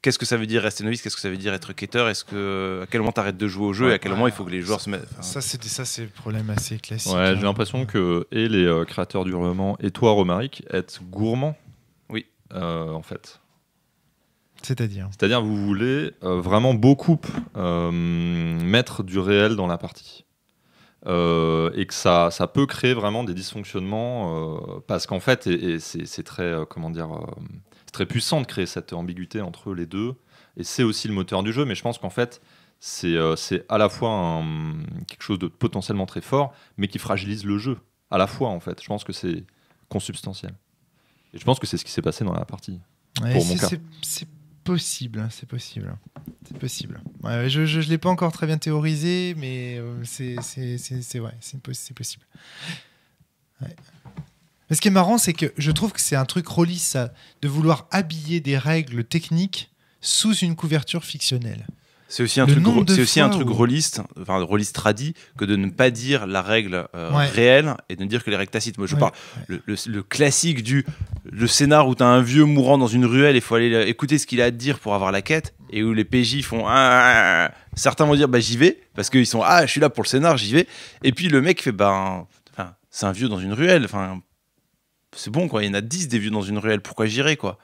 qu'est-ce que ça veut dire rester novice, qu'est-ce que ça veut dire être quêteur, est-ce que à quel moment t'arrêtes de jouer au jeu et à quel moment il faut que les joueurs se mettent. Ça c'est ça c'est le problème assez classique. Hein. j'ai l'impression que et les euh, créateurs du roman et toi Romaric êtes gourmands euh, en fait. C'est-à-dire C'est-à-dire vous voulez euh, vraiment beaucoup euh, mettre du réel dans la partie. et que ça, ça peut créer vraiment des dysfonctionnements parce qu'en fait, et, c'est très, comment dire, très puissant de créer cette ambiguïté entre les deux. Et c'est aussi le moteur du jeu, mais je pense qu'en fait, c'est à la fois quelque chose de potentiellement très fort, mais qui fragilise le jeu à la fois en fait. Je pense que c'est consubstantiel je pense que c'est ce qui s'est passé dans la partie. Hein, c'est possible, c'est possible. C'est possible. je ne l'ai pas encore très bien théorisé, mais euh, c'est ouais, possible. ce qui est marrant, c'est que je trouve que c'est un truc relis, de vouloir habiller des règles techniques sous une couverture fictionnelle. C'est aussi un truc, gros, c'est aussi un truc rôliste, enfin rôliste tradit, que de ne pas dire la règle euh, réelle et de ne dire que les rectacites. Moi, je parle le, classique du le scénar où as un vieux mourant dans une ruelle, et il faut aller euh, écouter ce qu'il a à dire pour avoir la quête, et où les PJ font ah, ah, ah, certains vont dire bah j'y vais parce qu'ils sont ah je suis là pour le scénar, j'y vais, et puis le mec fait bah c'est un vieux dans une ruelle, enfin c'est bon quoi, il y en a 10 des vieux dans une ruelle, pourquoi j'irai quoi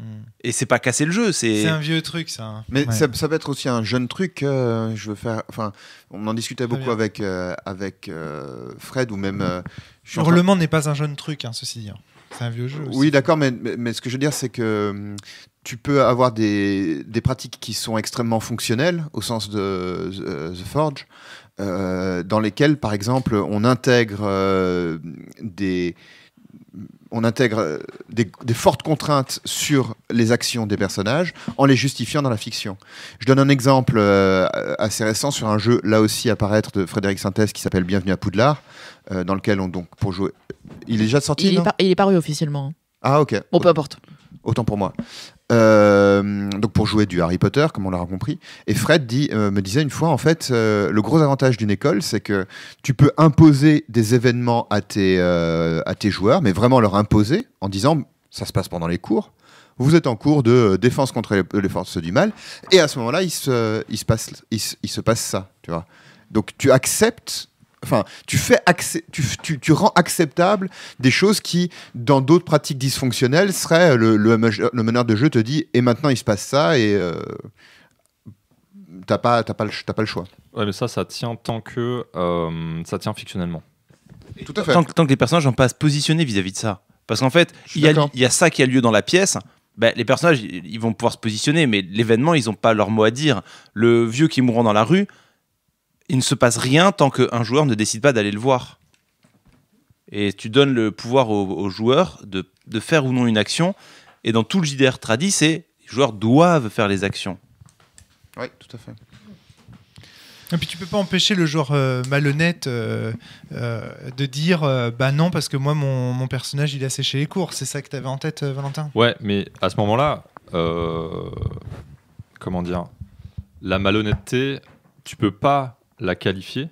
Mm. Et c'est pas casser le jeu, c'est. un vieux truc, ça. Hein. Mais ça, peut être aussi un jeune truc. je veux faire. Enfin, on en discutait beaucoup avec euh, avec euh, Fred ou même. Hurlement euh, n'est pas un jeune truc, hein, ceci dit. Hein. C'est un vieux jeu. Aussi. Oui, d'accord, mais, mais, ce que je veux dire, c'est que tu peux avoir des, des, pratiques qui sont extrêmement fonctionnelles au sens de the Forge, dans lesquelles, par exemple, on intègre des on intègre euh, des, fortes contraintes sur les actions des personnages en les justifiant dans la fiction. Je donne un exemple euh, assez récent sur un jeu, là aussi à paraître, de Frédéric Sintès qui s'appelle Bienvenue à Poudlard, euh, dans lequel on donc pour jouer. Il est déjà sorti Il, est, il est paru officiellement. Hein. Ah ok. Bon, peu importe. Autant pour moi. Euh, donc pour jouer du Harry Potter, comme on l'a compris. Et Fred euh, me disait une fois, en fait, euh, le gros avantage d'une école, c'est que tu peux imposer des événements à tes, à tes joueurs, mais vraiment leur imposer en disant, ça se passe pendant les cours. Vous êtes en cours de défense contre les, forces du mal, et à ce moment-là, il se, il se, passe, il se passe ça, tu vois. Donc tu acceptes enfin, tu fais tu, rends acceptable des choses qui, dans d'autres pratiques dysfonctionnelles, seraient le, le, meneur de jeu te dit et maintenant il se passe ça et euh, t'as pas as pas le choix. Ouais, mais ça, ça tient tant que euh, ça tient fictionnellement. Tout à fait. Tant, que les personnages n'ont pas à se positionner vis-à-vis de ça, parce qu'en fait, il y, a, ça qui a lieu dans la pièce. Ben, les personnages, ils vont pouvoir se positionner, mais l'événement, ils n'ont pas leur mot à dire. Le vieux qui mourant dans la rue, il ne se passe rien tant qu'un joueur ne décide pas d'aller le voir. Et tu donnes le pouvoir au, joueurs joueur de, faire ou non une action. Et dans tout le JDR tradit, c'est les joueurs doivent faire les actions. Oui, tout à fait. Et puis tu peux pas empêcher le joueur euh, malhonnête euh, euh, de dire bah non parce que moi mon, personnage il a séché les cours. C'est ça que tu avais en tête Valentin Ouais mais à ce moment-là, comment dire, la malhonnêteté, tu peux pas la qualifier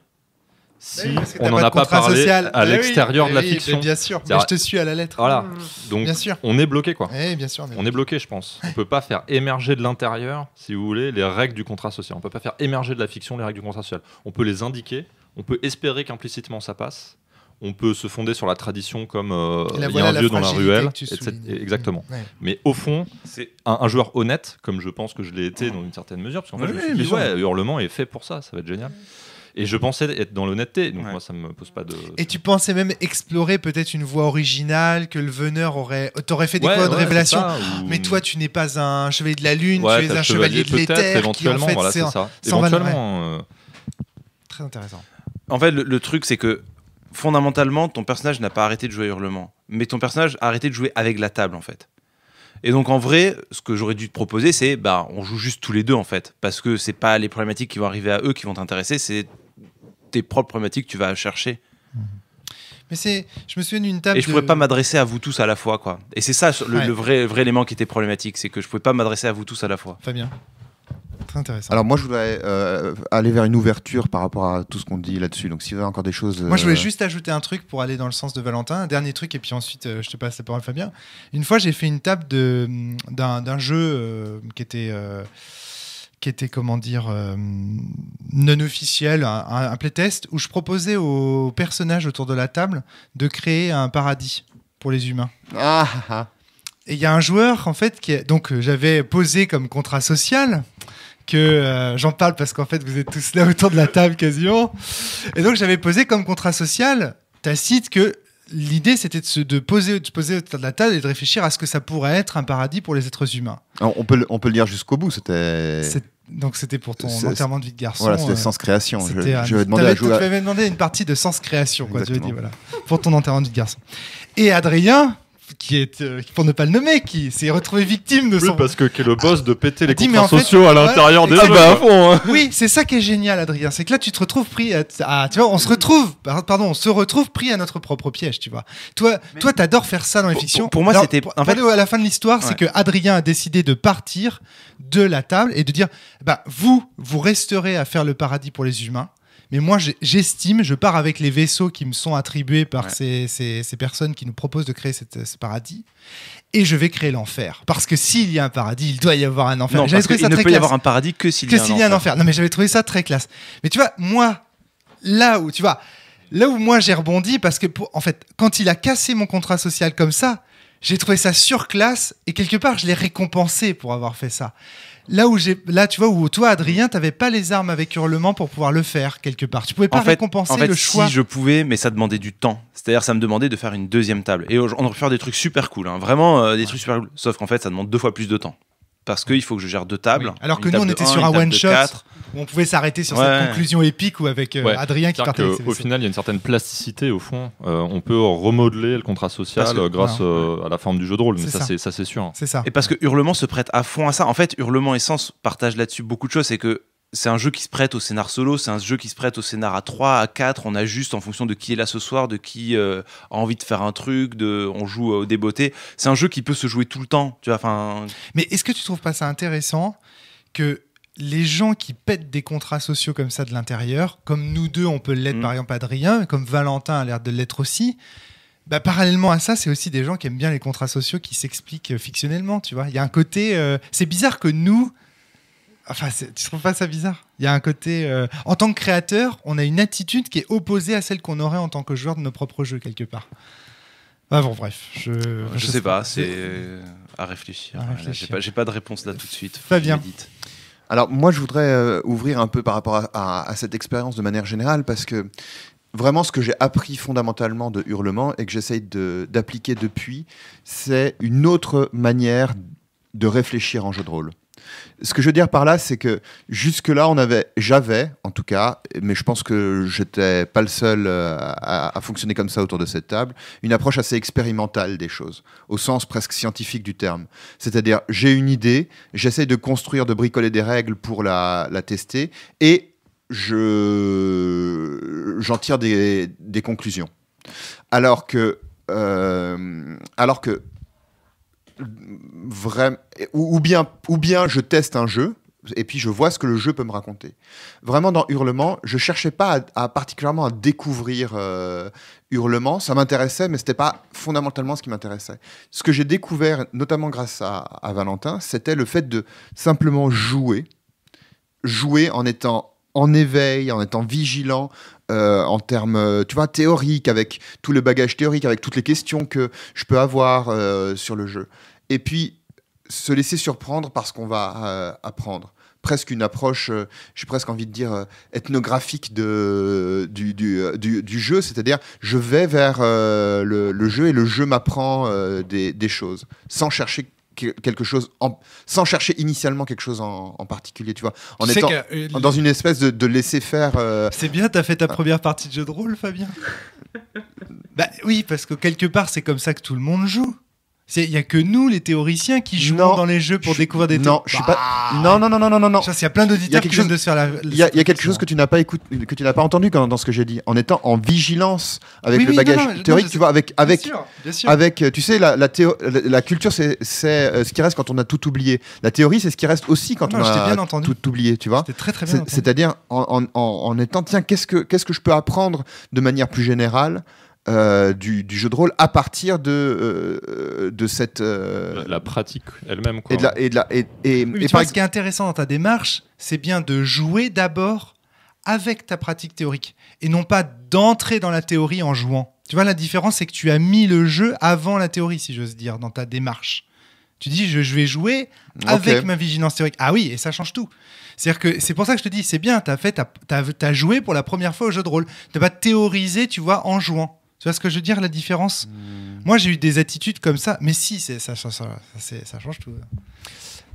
si on n'en a pas parlé à eh l'extérieur de la eh fiction. Bien sûr, je te suis à la lettre. Mm. Donc, on est bloqué, quoi. Eh, bien sûr, on, est, je pense. On ne peut pas faire émerger de l'intérieur, si vous voulez, les règles du contrat social. On ne peut pas faire émerger de la fiction les règles du contrat social. On peut les indiquer, on peut espérer qu'implicitement ça passe, on peut se fonder sur la tradition comme euh, il y a un dieu dans la ruelle, exactement. Mais au fond, c'est un, joueur honnête, comme je pense que je l'ai été dans une certaine mesure, parce qu'en fait, Hurlement est fait pour ça, ça va être génial. Et je pensais être dans l'honnêteté, donc moi ça me pose pas de. Et tu pensais même explorer peut-être une voie originale que le veneur aurait. T'aurais fait des codes révélation. révélations. Mais toi, tu n'es pas un chevalier de la lune, tu es un chevalier, de l'éther. Éventuellement, voilà, c'est ça. Euh, Très intéressant. En fait, le truc, c'est que fondamentalement, ton personnage n'a pas arrêté de jouer Hurlement, mais ton personnage a arrêté de jouer avec la table en fait. Et donc en vrai, ce que j'aurais dû te proposer, c'est bah on joue juste tous les deux en fait, parce que c'est pas les problématiques qui vont arriver à eux qui vont t'intéresser, c'est tes propres problématiques que tu vas chercher. Mais c'est, je me souviens d'une table. Et je ne pouvais pas m'adresser à vous tous à la fois, quoi. Et c'est ça le, vrai, vrai, élément qui était problématique, c'est que je pouvais pas m'adresser à vous tous à la fois. Fabien intéressant. Alors moi, je voudrais euh, aller vers une ouverture par rapport à tout ce qu'on dit là-dessus. Donc si vous avez encore des choses... Moi, je voulais euh, juste ajouter un truc pour aller dans le sens de Valentin. dernier truc, et puis ensuite, euh, je te passe la parole, Fabien. Une fois, j'ai fait une table d'un jeu qui était qui était, comment dire, non officiel, un, playtest, où je proposais aux personnages autour de la table de créer un paradis pour les humains. Ah, ah. Et il y a un joueur, en fait, qui. est Donc, j'avais posé comme contrat social que euh, j'en parle parce qu'en fait, vous êtes tous là autour de la table quasiment. Et donc, j'avais posé comme contrat social, Tacite, que l'idée, c'était de, se, de, poser, de poser autour de la table et de réfléchir à ce que ça pourrait être un paradis pour les êtres humains. on, peut, le, on peut le lire jusqu'au bout, c'était... Donc c'était pour ton enterrement de vie de garçon. Voilà, c'était euh, Sens Création. Je, vais demander demandé une partie de Sens Création, quoi, voilà, pour ton enterrement de vie de garçon. Et Adrien, qui est, euh, pour ne pas le nommer, qui s'est retrouvé victime de oui, parce que est le boss de péter les ah, contrats sociaux à l'intérieur de des ah bah, hein. Oui, c'est ça qui est génial, Adrien. C'est que là, tu te retrouves pris à, tu vois, on se retrouve, pardon, on se retrouve pris à notre propre piège, tu vois. Toi, toi, t'adores faire ça dans les fictions. Pour, moi, c'était, en fait, à la fin de l'histoire, c'est que Adrien a décidé de partir de la table et de dire, bah, vous, vous resterez à faire le paradis pour les humains mais moi, j'estime, je pars avec les vaisseaux qui me sont attribués par ces, personnes qui nous proposent de créer ce paradis. Et je vais créer l'enfer. Parce que s'il y a un paradis, il doit y avoir un enfer. Non, parce il ne peut y avoir un paradis que s'il y, a un enfer. Non, mais j'avais trouvé ça très classe. Mais tu vois, moi, là où, tu vois, là où moi j'ai rebondi, parce que, en fait, quand il a cassé mon contrat social comme ça, j'ai trouvé ça sur classe et quelque part, je l'ai récompensé pour avoir fait ça. Là où j'ai, là, tu vois, où toi, Adrien, t'avais pas les armes avec hurlement pour pouvoir le faire quelque part. Tu pouvais pas en le récompenser en fait, le choix. Si je pouvais, mais ça demandait du temps. C'est-à-dire, ça me demandait de faire une deuxième table. Et on aurait faire des trucs super cool, hein. vraiment euh, des trucs super cool. Sauf qu'en fait, ça demande deux fois plus de temps parce qu'il faut que je gère deux tables. Alors que nous, on était sur un one shot où on pouvait s'arrêter sur cette conclusion épique ou avec euh, Adrien qui partait. Au final, il y a une certaine plasticité au fond. Euh, on peut remodeler le contrat social euh, grâce à la forme du jeu de rôle, mais ça, c'est sûr. C'est ça. Et parce que Hurlement se prête à fond à ça. En fait, Hurlement et partage partagent là-dessus beaucoup de choses. C'est que c'est un jeu qui se prête au scénar solo, c'est un jeu qui se prête au scénar à 3, à 4, on ajuste en fonction de qui est là ce soir, de qui euh, a envie de faire un truc, on joue euh, au euh, C'est un jeu qui peut se jouer tout le temps, tu vois, enfin Mais est-ce que tu trouves pas ça intéressant que les gens qui pètent des contrats sociaux comme ça de l'intérieur, comme nous deux, on peut l'être mm. par exemple Adrien, comme Valentin a l'air de l'être aussi, bah, parallèlement à ça, c'est aussi des gens qui aiment bien les contrats sociaux qui s'expliquent euh, fictionnellement, tu vois. Il y a un côté. c'est bizarre que nous, Enfin, tu trouves pas ça bizarre Il y a un côté. Euh, en tant que créateur, on a une attitude qui est opposée à celle qu'on aurait en tant que joueur de nos propres jeux, quelque part. Ah bon, bref. Je, je, sais, pas, c'est euh, à réfléchir. Je J'ai pas, de réponse là tout de suite. Fabien. Alors, moi, je voudrais euh, ouvrir un peu par rapport à, cette expérience de manière générale, parce que vraiment ce que j'ai appris fondamentalement de Hurlement et que j'essaye d'appliquer depuis, c'est une autre manière de réfléchir en jeu de rôle ce que je veux dire par là, c'est que jusque-là, on avait, j'avais en tout cas, mais je pense que j'étais pas le seul euh, à, fonctionner comme ça autour de cette table, une approche assez expérimentale des choses, au sens presque scientifique du terme. C'est-à-dire, j'ai une idée, j'essaye de construire, de bricoler des règles pour la, tester, et je j'en tire des, des, conclusions. Alors que, euh, alors que ou, bien, ou bien je teste un jeu, et puis je vois ce que le jeu peut me raconter. Vraiment dans Hurlement, je cherchais pas à, particulièrement à découvrir euh, Hurlement, ça m'intéressait, mais c'était pas fondamentalement ce qui m'intéressait. Ce que j'ai découvert, notamment grâce à, Valentin, c'était le fait de simplement jouer, jouer en étant en éveil, en étant vigilant, euh, en termes, tu vois, théoriques, avec tout le bagage théorique, avec toutes les questions que je peux avoir euh, sur le jeu et puis se laisser surprendre parce qu'on va euh, apprendre. Presque une approche, euh, j'ai presque envie de dire, euh, ethnographique de, du, du, du, jeu, c'est-à-dire je vais vers le, jeu et le jeu m'apprend des, choses, sans chercher quelque chose sans chercher initialement quelque chose en, particulier tu vois en étant dans une espèce de, de laisser faire c'est bien t'as fait ta ah. première partie de jeu de rôle Fabien bah oui parce que quelque part c'est comme ça que tout le monde joue il n'y a que nous, les théoriciens, qui jouons dans les jeux pour découvrir des Non, je suis pas. Bah. Non, non, non, non, non, non. il y a plein d'auditeurs qui viennent de se faire la. Il y a, quelque chose que tu n'as pas écouté, que tu n'as pas entendu dans ce que j'ai dit. En étant en vigilance avec le bagage théorique, tu vois, avec avec avec. Euh, tu sais, la théo... la, culture, c'est euh, ce qui reste quand on a tout oublié. La théorie, c'est ce qui reste aussi quand on a bien tout oublié. Tu vois. Très, très bien. C'est-à-dire en, en, en étant tiens, qu'est-ce que qu'est-ce que je peux apprendre de manière plus générale. Euh, du, jeu de rôle à partir de, euh, de cette. Euh, la, pratique elle-même. Et, et, de ce qui est intéressant dans ta démarche, c'est bien de jouer d'abord avec ta pratique théorique et non pas d'entrer dans la théorie en jouant. Tu vois, la différence, c'est que tu as mis le jeu avant la théorie, si j'ose dire, dans ta démarche. Tu dis, je, vais jouer avec ma vigilance théorique. Ah oui, et ça change tout. cest que c'est pour ça que je te dis, c'est bien, tu fait, as, joué pour la première fois au jeu de rôle. n'as pas théorisé, tu vois, en jouant. Tu vois ce que je veux dire, la différence hmm. Moi, j'ai eu des attitudes comme ça, mais si, ça, ça, change tout.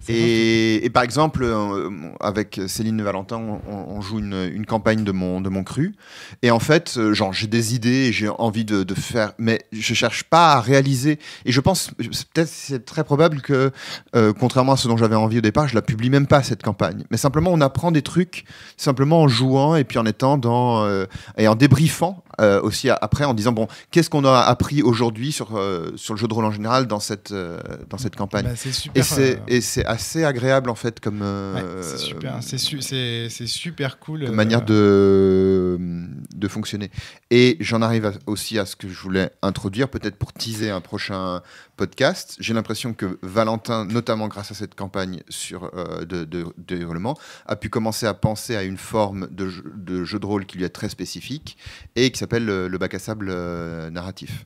Et, par exemple, euh, avec Céline Valentin, on, joue une, campagne de mon, de mon cru. Et en fait, euh, genre, j'ai des idées, j'ai envie de, faire, mais je cherche pas à réaliser. Et je pense, peut-être, c'est très probable que, euh, contrairement à ce dont j'avais envie au départ, je la publie même pas cette campagne. Mais simplement, on apprend des trucs simplement en jouant et puis en étant dans et en débriefant euh, aussi après en disant bon, qu'est-ce qu'on a appris aujourd'hui sur, euh, sur le jeu de rôle en général dans cette, euh, dans cette campagne bah, Et c'est assez agréable en fait comme. c'est super, c'est super, cool. Comme manière de, de fonctionner. Et j'en arrive aussi à ce que je voulais introduire, peut-être pour teaser un prochain podcast. J'ai l'impression que Valentin, notamment grâce à cette campagne sur, de, de, a pu commencer à penser à une forme de, de jeu de rôle qui lui est très spécifique et que s'appelle le, bac à sable euh, narratif.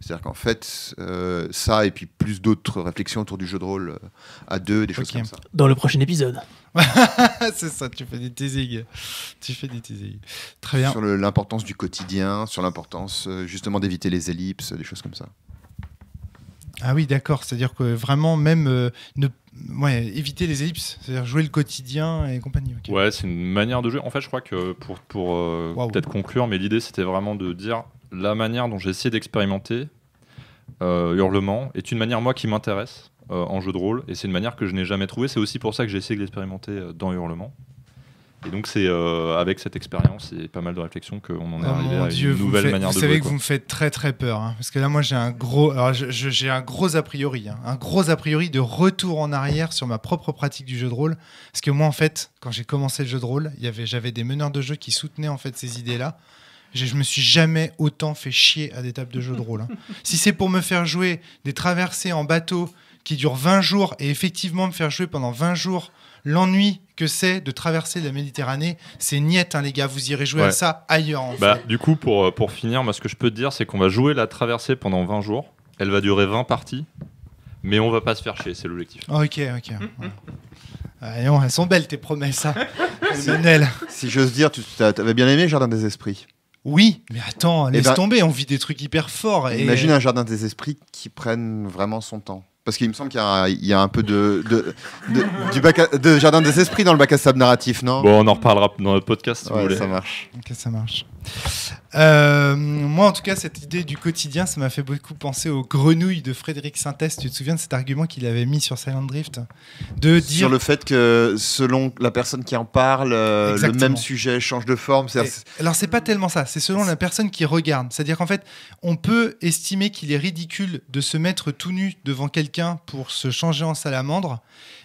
C'est-à-dire qu'en fait, euh, ça et puis plus d'autres réflexions autour du jeu de rôle euh, à deux, des choses comme ça. Dans le prochain épisode. c'est ça, tu fais des teasing. Tu fais des teasing. Très bien. Sur l'importance du quotidien, sur l'importance justement d'éviter les ellipses, des choses comme ça. Ah oui, d'accord. C'est-à-dire que vraiment, même ne pas ouais, éviter les ellipses, c'est-à-dire jouer le quotidien et compagnie. Ouais, c'est une manière de jouer. En fait, je crois que pour, euh, peut-être conclure, mais l'idée c'était vraiment de dire la manière dont j'ai essayé d'expérimenter euh, Hurlement est une manière, moi, qui m'intéresse euh, en jeu de rôle, et c'est une manière que je n'ai jamais trouvée. C'est aussi pour ça que j'ai essayé de l'expérimenter dans Hurlement, et donc, c'est euh, avec cette expérience et pas mal de réflexions qu'on en est oh arrivé à une nouvelle manière de jouer. Vous savez que vous me faites très très peur, hein, parce que là, moi, j'ai un gros, j'ai un gros a priori, hein, un gros a priori de retour en arrière sur ma propre pratique du jeu de rôle, parce que moi, en fait, quand j'ai commencé le jeu de rôle, j'avais des meneurs de jeu qui soutenaient en fait ces idées-là. Je, je me suis jamais autant fait chier à des tables de jeu de rôle. Hein. si c'est pour me faire jouer des traversées en bateau qui durent 20 jours et effectivement me faire jouer pendant 20 jours l'ennui que c'est de traverser la Méditerranée, c'est niette, hein, les gars. Vous irez jouer à ça ailleurs. En bah, Du coup, pour, euh, pour finir, moi, ce que je peux te dire, c'est qu'on va jouer la traversée pendant 20 jours. Elle va durer 20 parties, mais on va pas se faire chier, c'est l'objectif. Ok, ok. Ah, elles sont belles tes promesses, hein. Si j'ose dire, tu avais bien aimé Jardin des Esprits. Oui, mais attends, eh laisse ben, tomber, on vit des trucs hyper forts. Et... Imagine un Jardin des Esprits qui prenne vraiment son temps. Parce qu'il me semble qu'il y, a un peu de, du de jardin des esprits dans le bac à sable narratif, non Bon, on en reparlera dans le podcast. Si vous voulez. Ça marche. ça marche. Euh, moi, en tout cas, cette idée du quotidien, ça m'a fait beaucoup penser aux grenouilles de Frédéric Sintès. Tu te souviens de cet argument qu'il avait mis sur Silent Drift de dire... Sur le fait que selon la personne qui en parle, euh, le même sujet change de forme. alors, c'est pas tellement ça, c'est selon la personne qui regarde. C'est-à-dire qu'en fait, on peut estimer qu'il est ridicule de se mettre tout nu devant quelqu'un pour se changer en salamandre,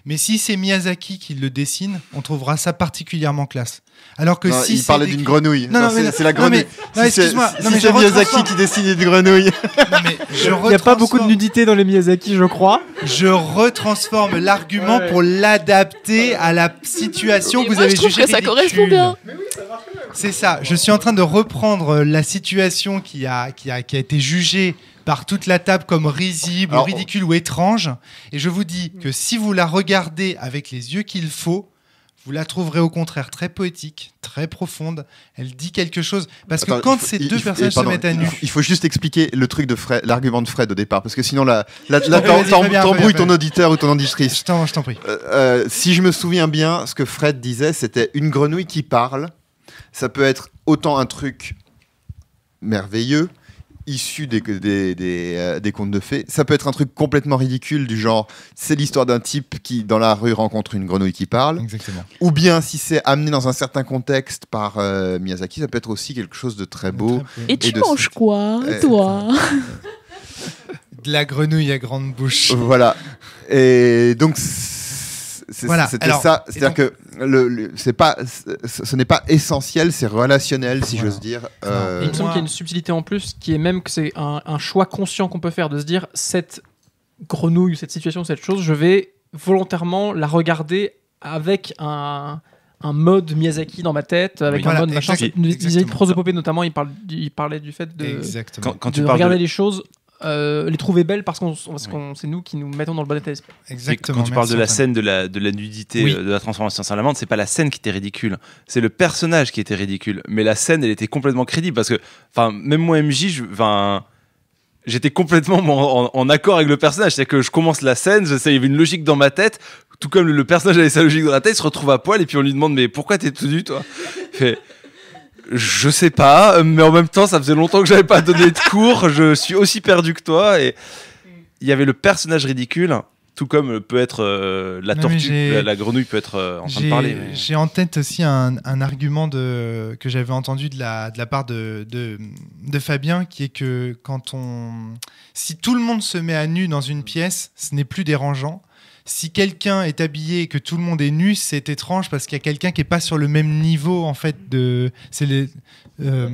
mais si c'est Miyazaki qui le dessine, on trouvera ça particulièrement classe. Alors que si il parlait d'une grenouille. Non, non, c'est la grenouille. Non, mais, si c'est Miyazaki qui dessine une grenouille. Mais je il n'y a pas beaucoup de nudité dans les Miyazaki, je crois. Je retransforme l'argument pour l'adapter à la situation que vous avez je trouve que ça correspond bien. C'est ça. Je suis en train de reprendre la situation qui a, qui a, qui a été jugée par toute la table comme risible, ridicule ou étrange. Et je vous dis mm. que si vous la regardez avec les yeux qu'il faut, vous la trouverez au contraire très poétique, très profonde. Elle dit quelque chose. Parce que quand ces deux personnes personnages se mettent à nu. Il faut, juste expliquer le truc de Fred, l'argument de Fred au départ. Parce que sinon, là, t'embrouilles ton auditeur ou ton auditrice. Je t'en prie. Euh, euh, si je me souviens bien, ce que Fred disait, c'était une grenouille qui parle. Ça peut être autant un truc merveilleux issu des, des, euh, des, contes de fées. Ça peut être un truc complètement ridicule du genre c'est l'histoire d'un type qui dans la rue rencontre une grenouille qui parle. Exactement. Ou bien si c'est amené dans un certain contexte par euh, Miyazaki, ça peut être aussi quelque chose de très beau. Et, tu manges quoi, eh, toi De la grenouille à grande bouche. Voilà. Et donc c'était ça. C'est-à-dire que c'est pas, ce n'est pas essentiel, c'est relationnel, si j'ose dire. Euh, il me semble qu'il y a une subtilité en plus qui est même que c'est un, choix conscient qu'on peut faire de se dire cette grenouille, cette situation, cette chose, je vais volontairement la regarder avec un, mode Miyazaki dans ma tête, avec un mode machin. Miyazaki prosopopée notamment, il, parle, il parlait du fait de, quand, quand regarder les choses euh, les trouver belles parce qu'on c'est nous qui nous mettons dans le bon état d'esprit. Exactement. quand tu parles de la scène de la, de la nudité, euh, de la transformation salamande, c'est pas la scène qui était ridicule, c'est le personnage qui était ridicule. Mais la scène, elle était complètement crédible parce que, enfin, même moi MJ, j'étais complètement en, accord avec le personnage. C'est à dire que je commence la scène, il y avait une logique dans ma tête, tout comme le, le personnage avait sa logique dans la tête, il se retrouve à poil et puis on lui demande mais pourquoi t'es tout nu toi je sais pas, mais en même temps, ça faisait longtemps que j'avais pas donné de cours. Je suis aussi perdu que toi. Et il y avait le personnage ridicule, tout comme peut être euh, la tortue, la, grenouille peut être euh, en train de parler. J'ai en tête aussi un, argument que j'avais entendu de la, part de, de, Fabien, qui est que quand on, si tout le monde se met à nu dans une pièce, ce n'est plus dérangeant si quelqu'un est habillé et que tout le monde est nu, c'est étrange parce qu'il y a quelqu'un qui est pas sur le même niveau en fait de. C'est les. Euh,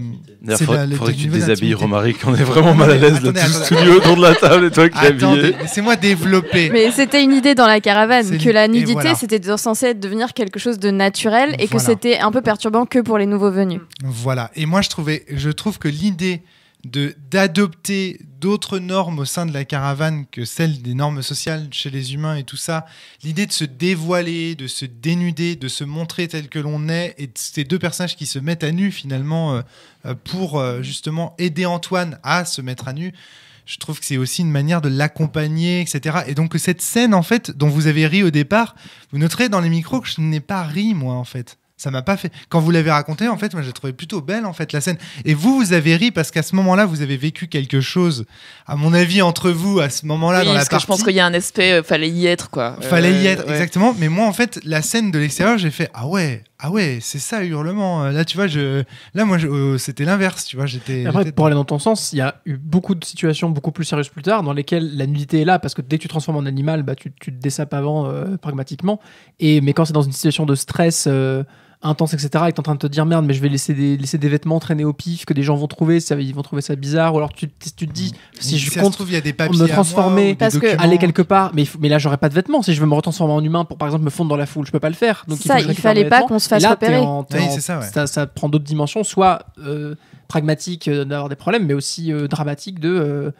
il faudrait, que tu déshabilles Romaric, on est vraiment mal à l'aise là, tous autour de la table et toi qui habillé. Laissez-moi développer. Mais c'était une idée dans la caravane que la nudité c'était censé devenir quelque chose de naturel et que c'était un peu perturbant que pour les nouveaux venus. Voilà. Et moi je trouvais, je trouve que l'idée d'adopter d'autres normes au sein de la caravane que celles des normes sociales chez les humains et tout ça. L'idée de se dévoiler, de se dénuder, de se montrer tel que l'on est, et ces deux personnages qui se mettent à nu finalement euh, euh, pour euh, justement aider Antoine à se mettre à nu. Je trouve que c'est aussi une manière de l'accompagner, etc. Et donc cette scène, en fait, dont vous avez ri au départ, vous noterez dans les micros que je n'ai pas ri, moi, en fait ça m'a pas fait. Quand vous l'avez raconté, en fait, moi, j'ai trouvé plutôt belle, en fait, la scène. Et vous, vous avez ri parce qu'à ce moment-là, vous avez vécu quelque chose, à mon avis, entre vous, à ce moment-là, dans la partie. Parce que je pense qu'il y a un aspect, euh, fallait y être, quoi. Euh, fallait y euh, être, exactement. Mais moi, en fait, la scène de l'extérieur, j'ai fait, ah ouais, ah ouais, c'est ça, hurlement. Là, tu vois, je, là, moi, oh, c'était l'inverse, tu vois, j'étais. pour aller dans ton sens, il y a eu beaucoup de situations beaucoup plus sérieuses plus tard, dans lesquelles la nudité est là, parce que dès que tu transformes en animal, bah, tu, te dessapes avant, pragmatiquement. Et mais quand c'est dans une situation de stress intense, etc., et t'es en train de te dire merde, mais je vais laisser des, laisser des vêtements traîner au pif que des gens vont trouver, ça, ils vont trouver ça bizarre, ou alors tu, te dis, mmh. si je compte y a des me transformer, parce aller quelque part, mais, mais là j'aurais pas de vêtements. Si je veux me retransformer en humain pour par exemple me fondre dans la foule, je peux pas le faire. Donc ça, il, fallait pas qu'on se fasse là, ça, ça, prend d'autres dimensions, soit euh, pragmatique euh, d'avoir des problèmes, mais aussi euh, dramatique de.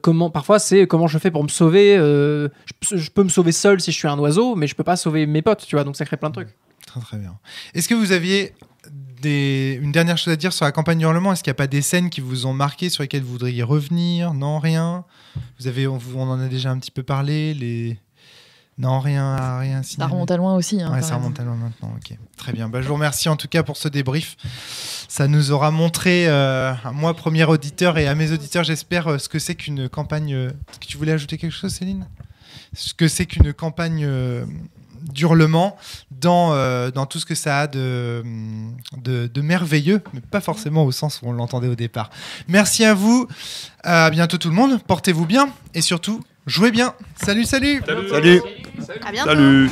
comment parfois c'est comment je fais pour me sauver je, je, peux me sauver seul si je suis un oiseau mais je peux pas sauver mes potes tu vois donc ça crée plein de trucs Très bien. Est-ce que vous aviez une dernière chose à dire sur la campagne du Hurlement Est-ce qu'il n'y a pas des scènes qui vous ont marqué, sur lesquelles vous voudriez revenir Non, rien. Vous avez, on, en a déjà un petit peu parlé. non, rien, rien. Ça remonte à loin aussi. Hein, ça remonte à loin maintenant. Ok, très bien. Bah, je vous remercie en tout cas pour ce débrief. Ça nous aura montré, euh, à moi premier auditeur et à mes auditeurs, j'espère, euh, ce que c'est qu'une campagne. Euh, est-ce que tu voulais ajouter quelque chose, Céline Ce que c'est qu'une campagne durement dans, euh, dans tout ce que ça a de, de, merveilleux, mais pas forcément au sens où on l'entendait au départ. Merci à vous, à bientôt tout le monde, portez-vous bien et surtout, jouez bien. Salut, salut Salut, salut.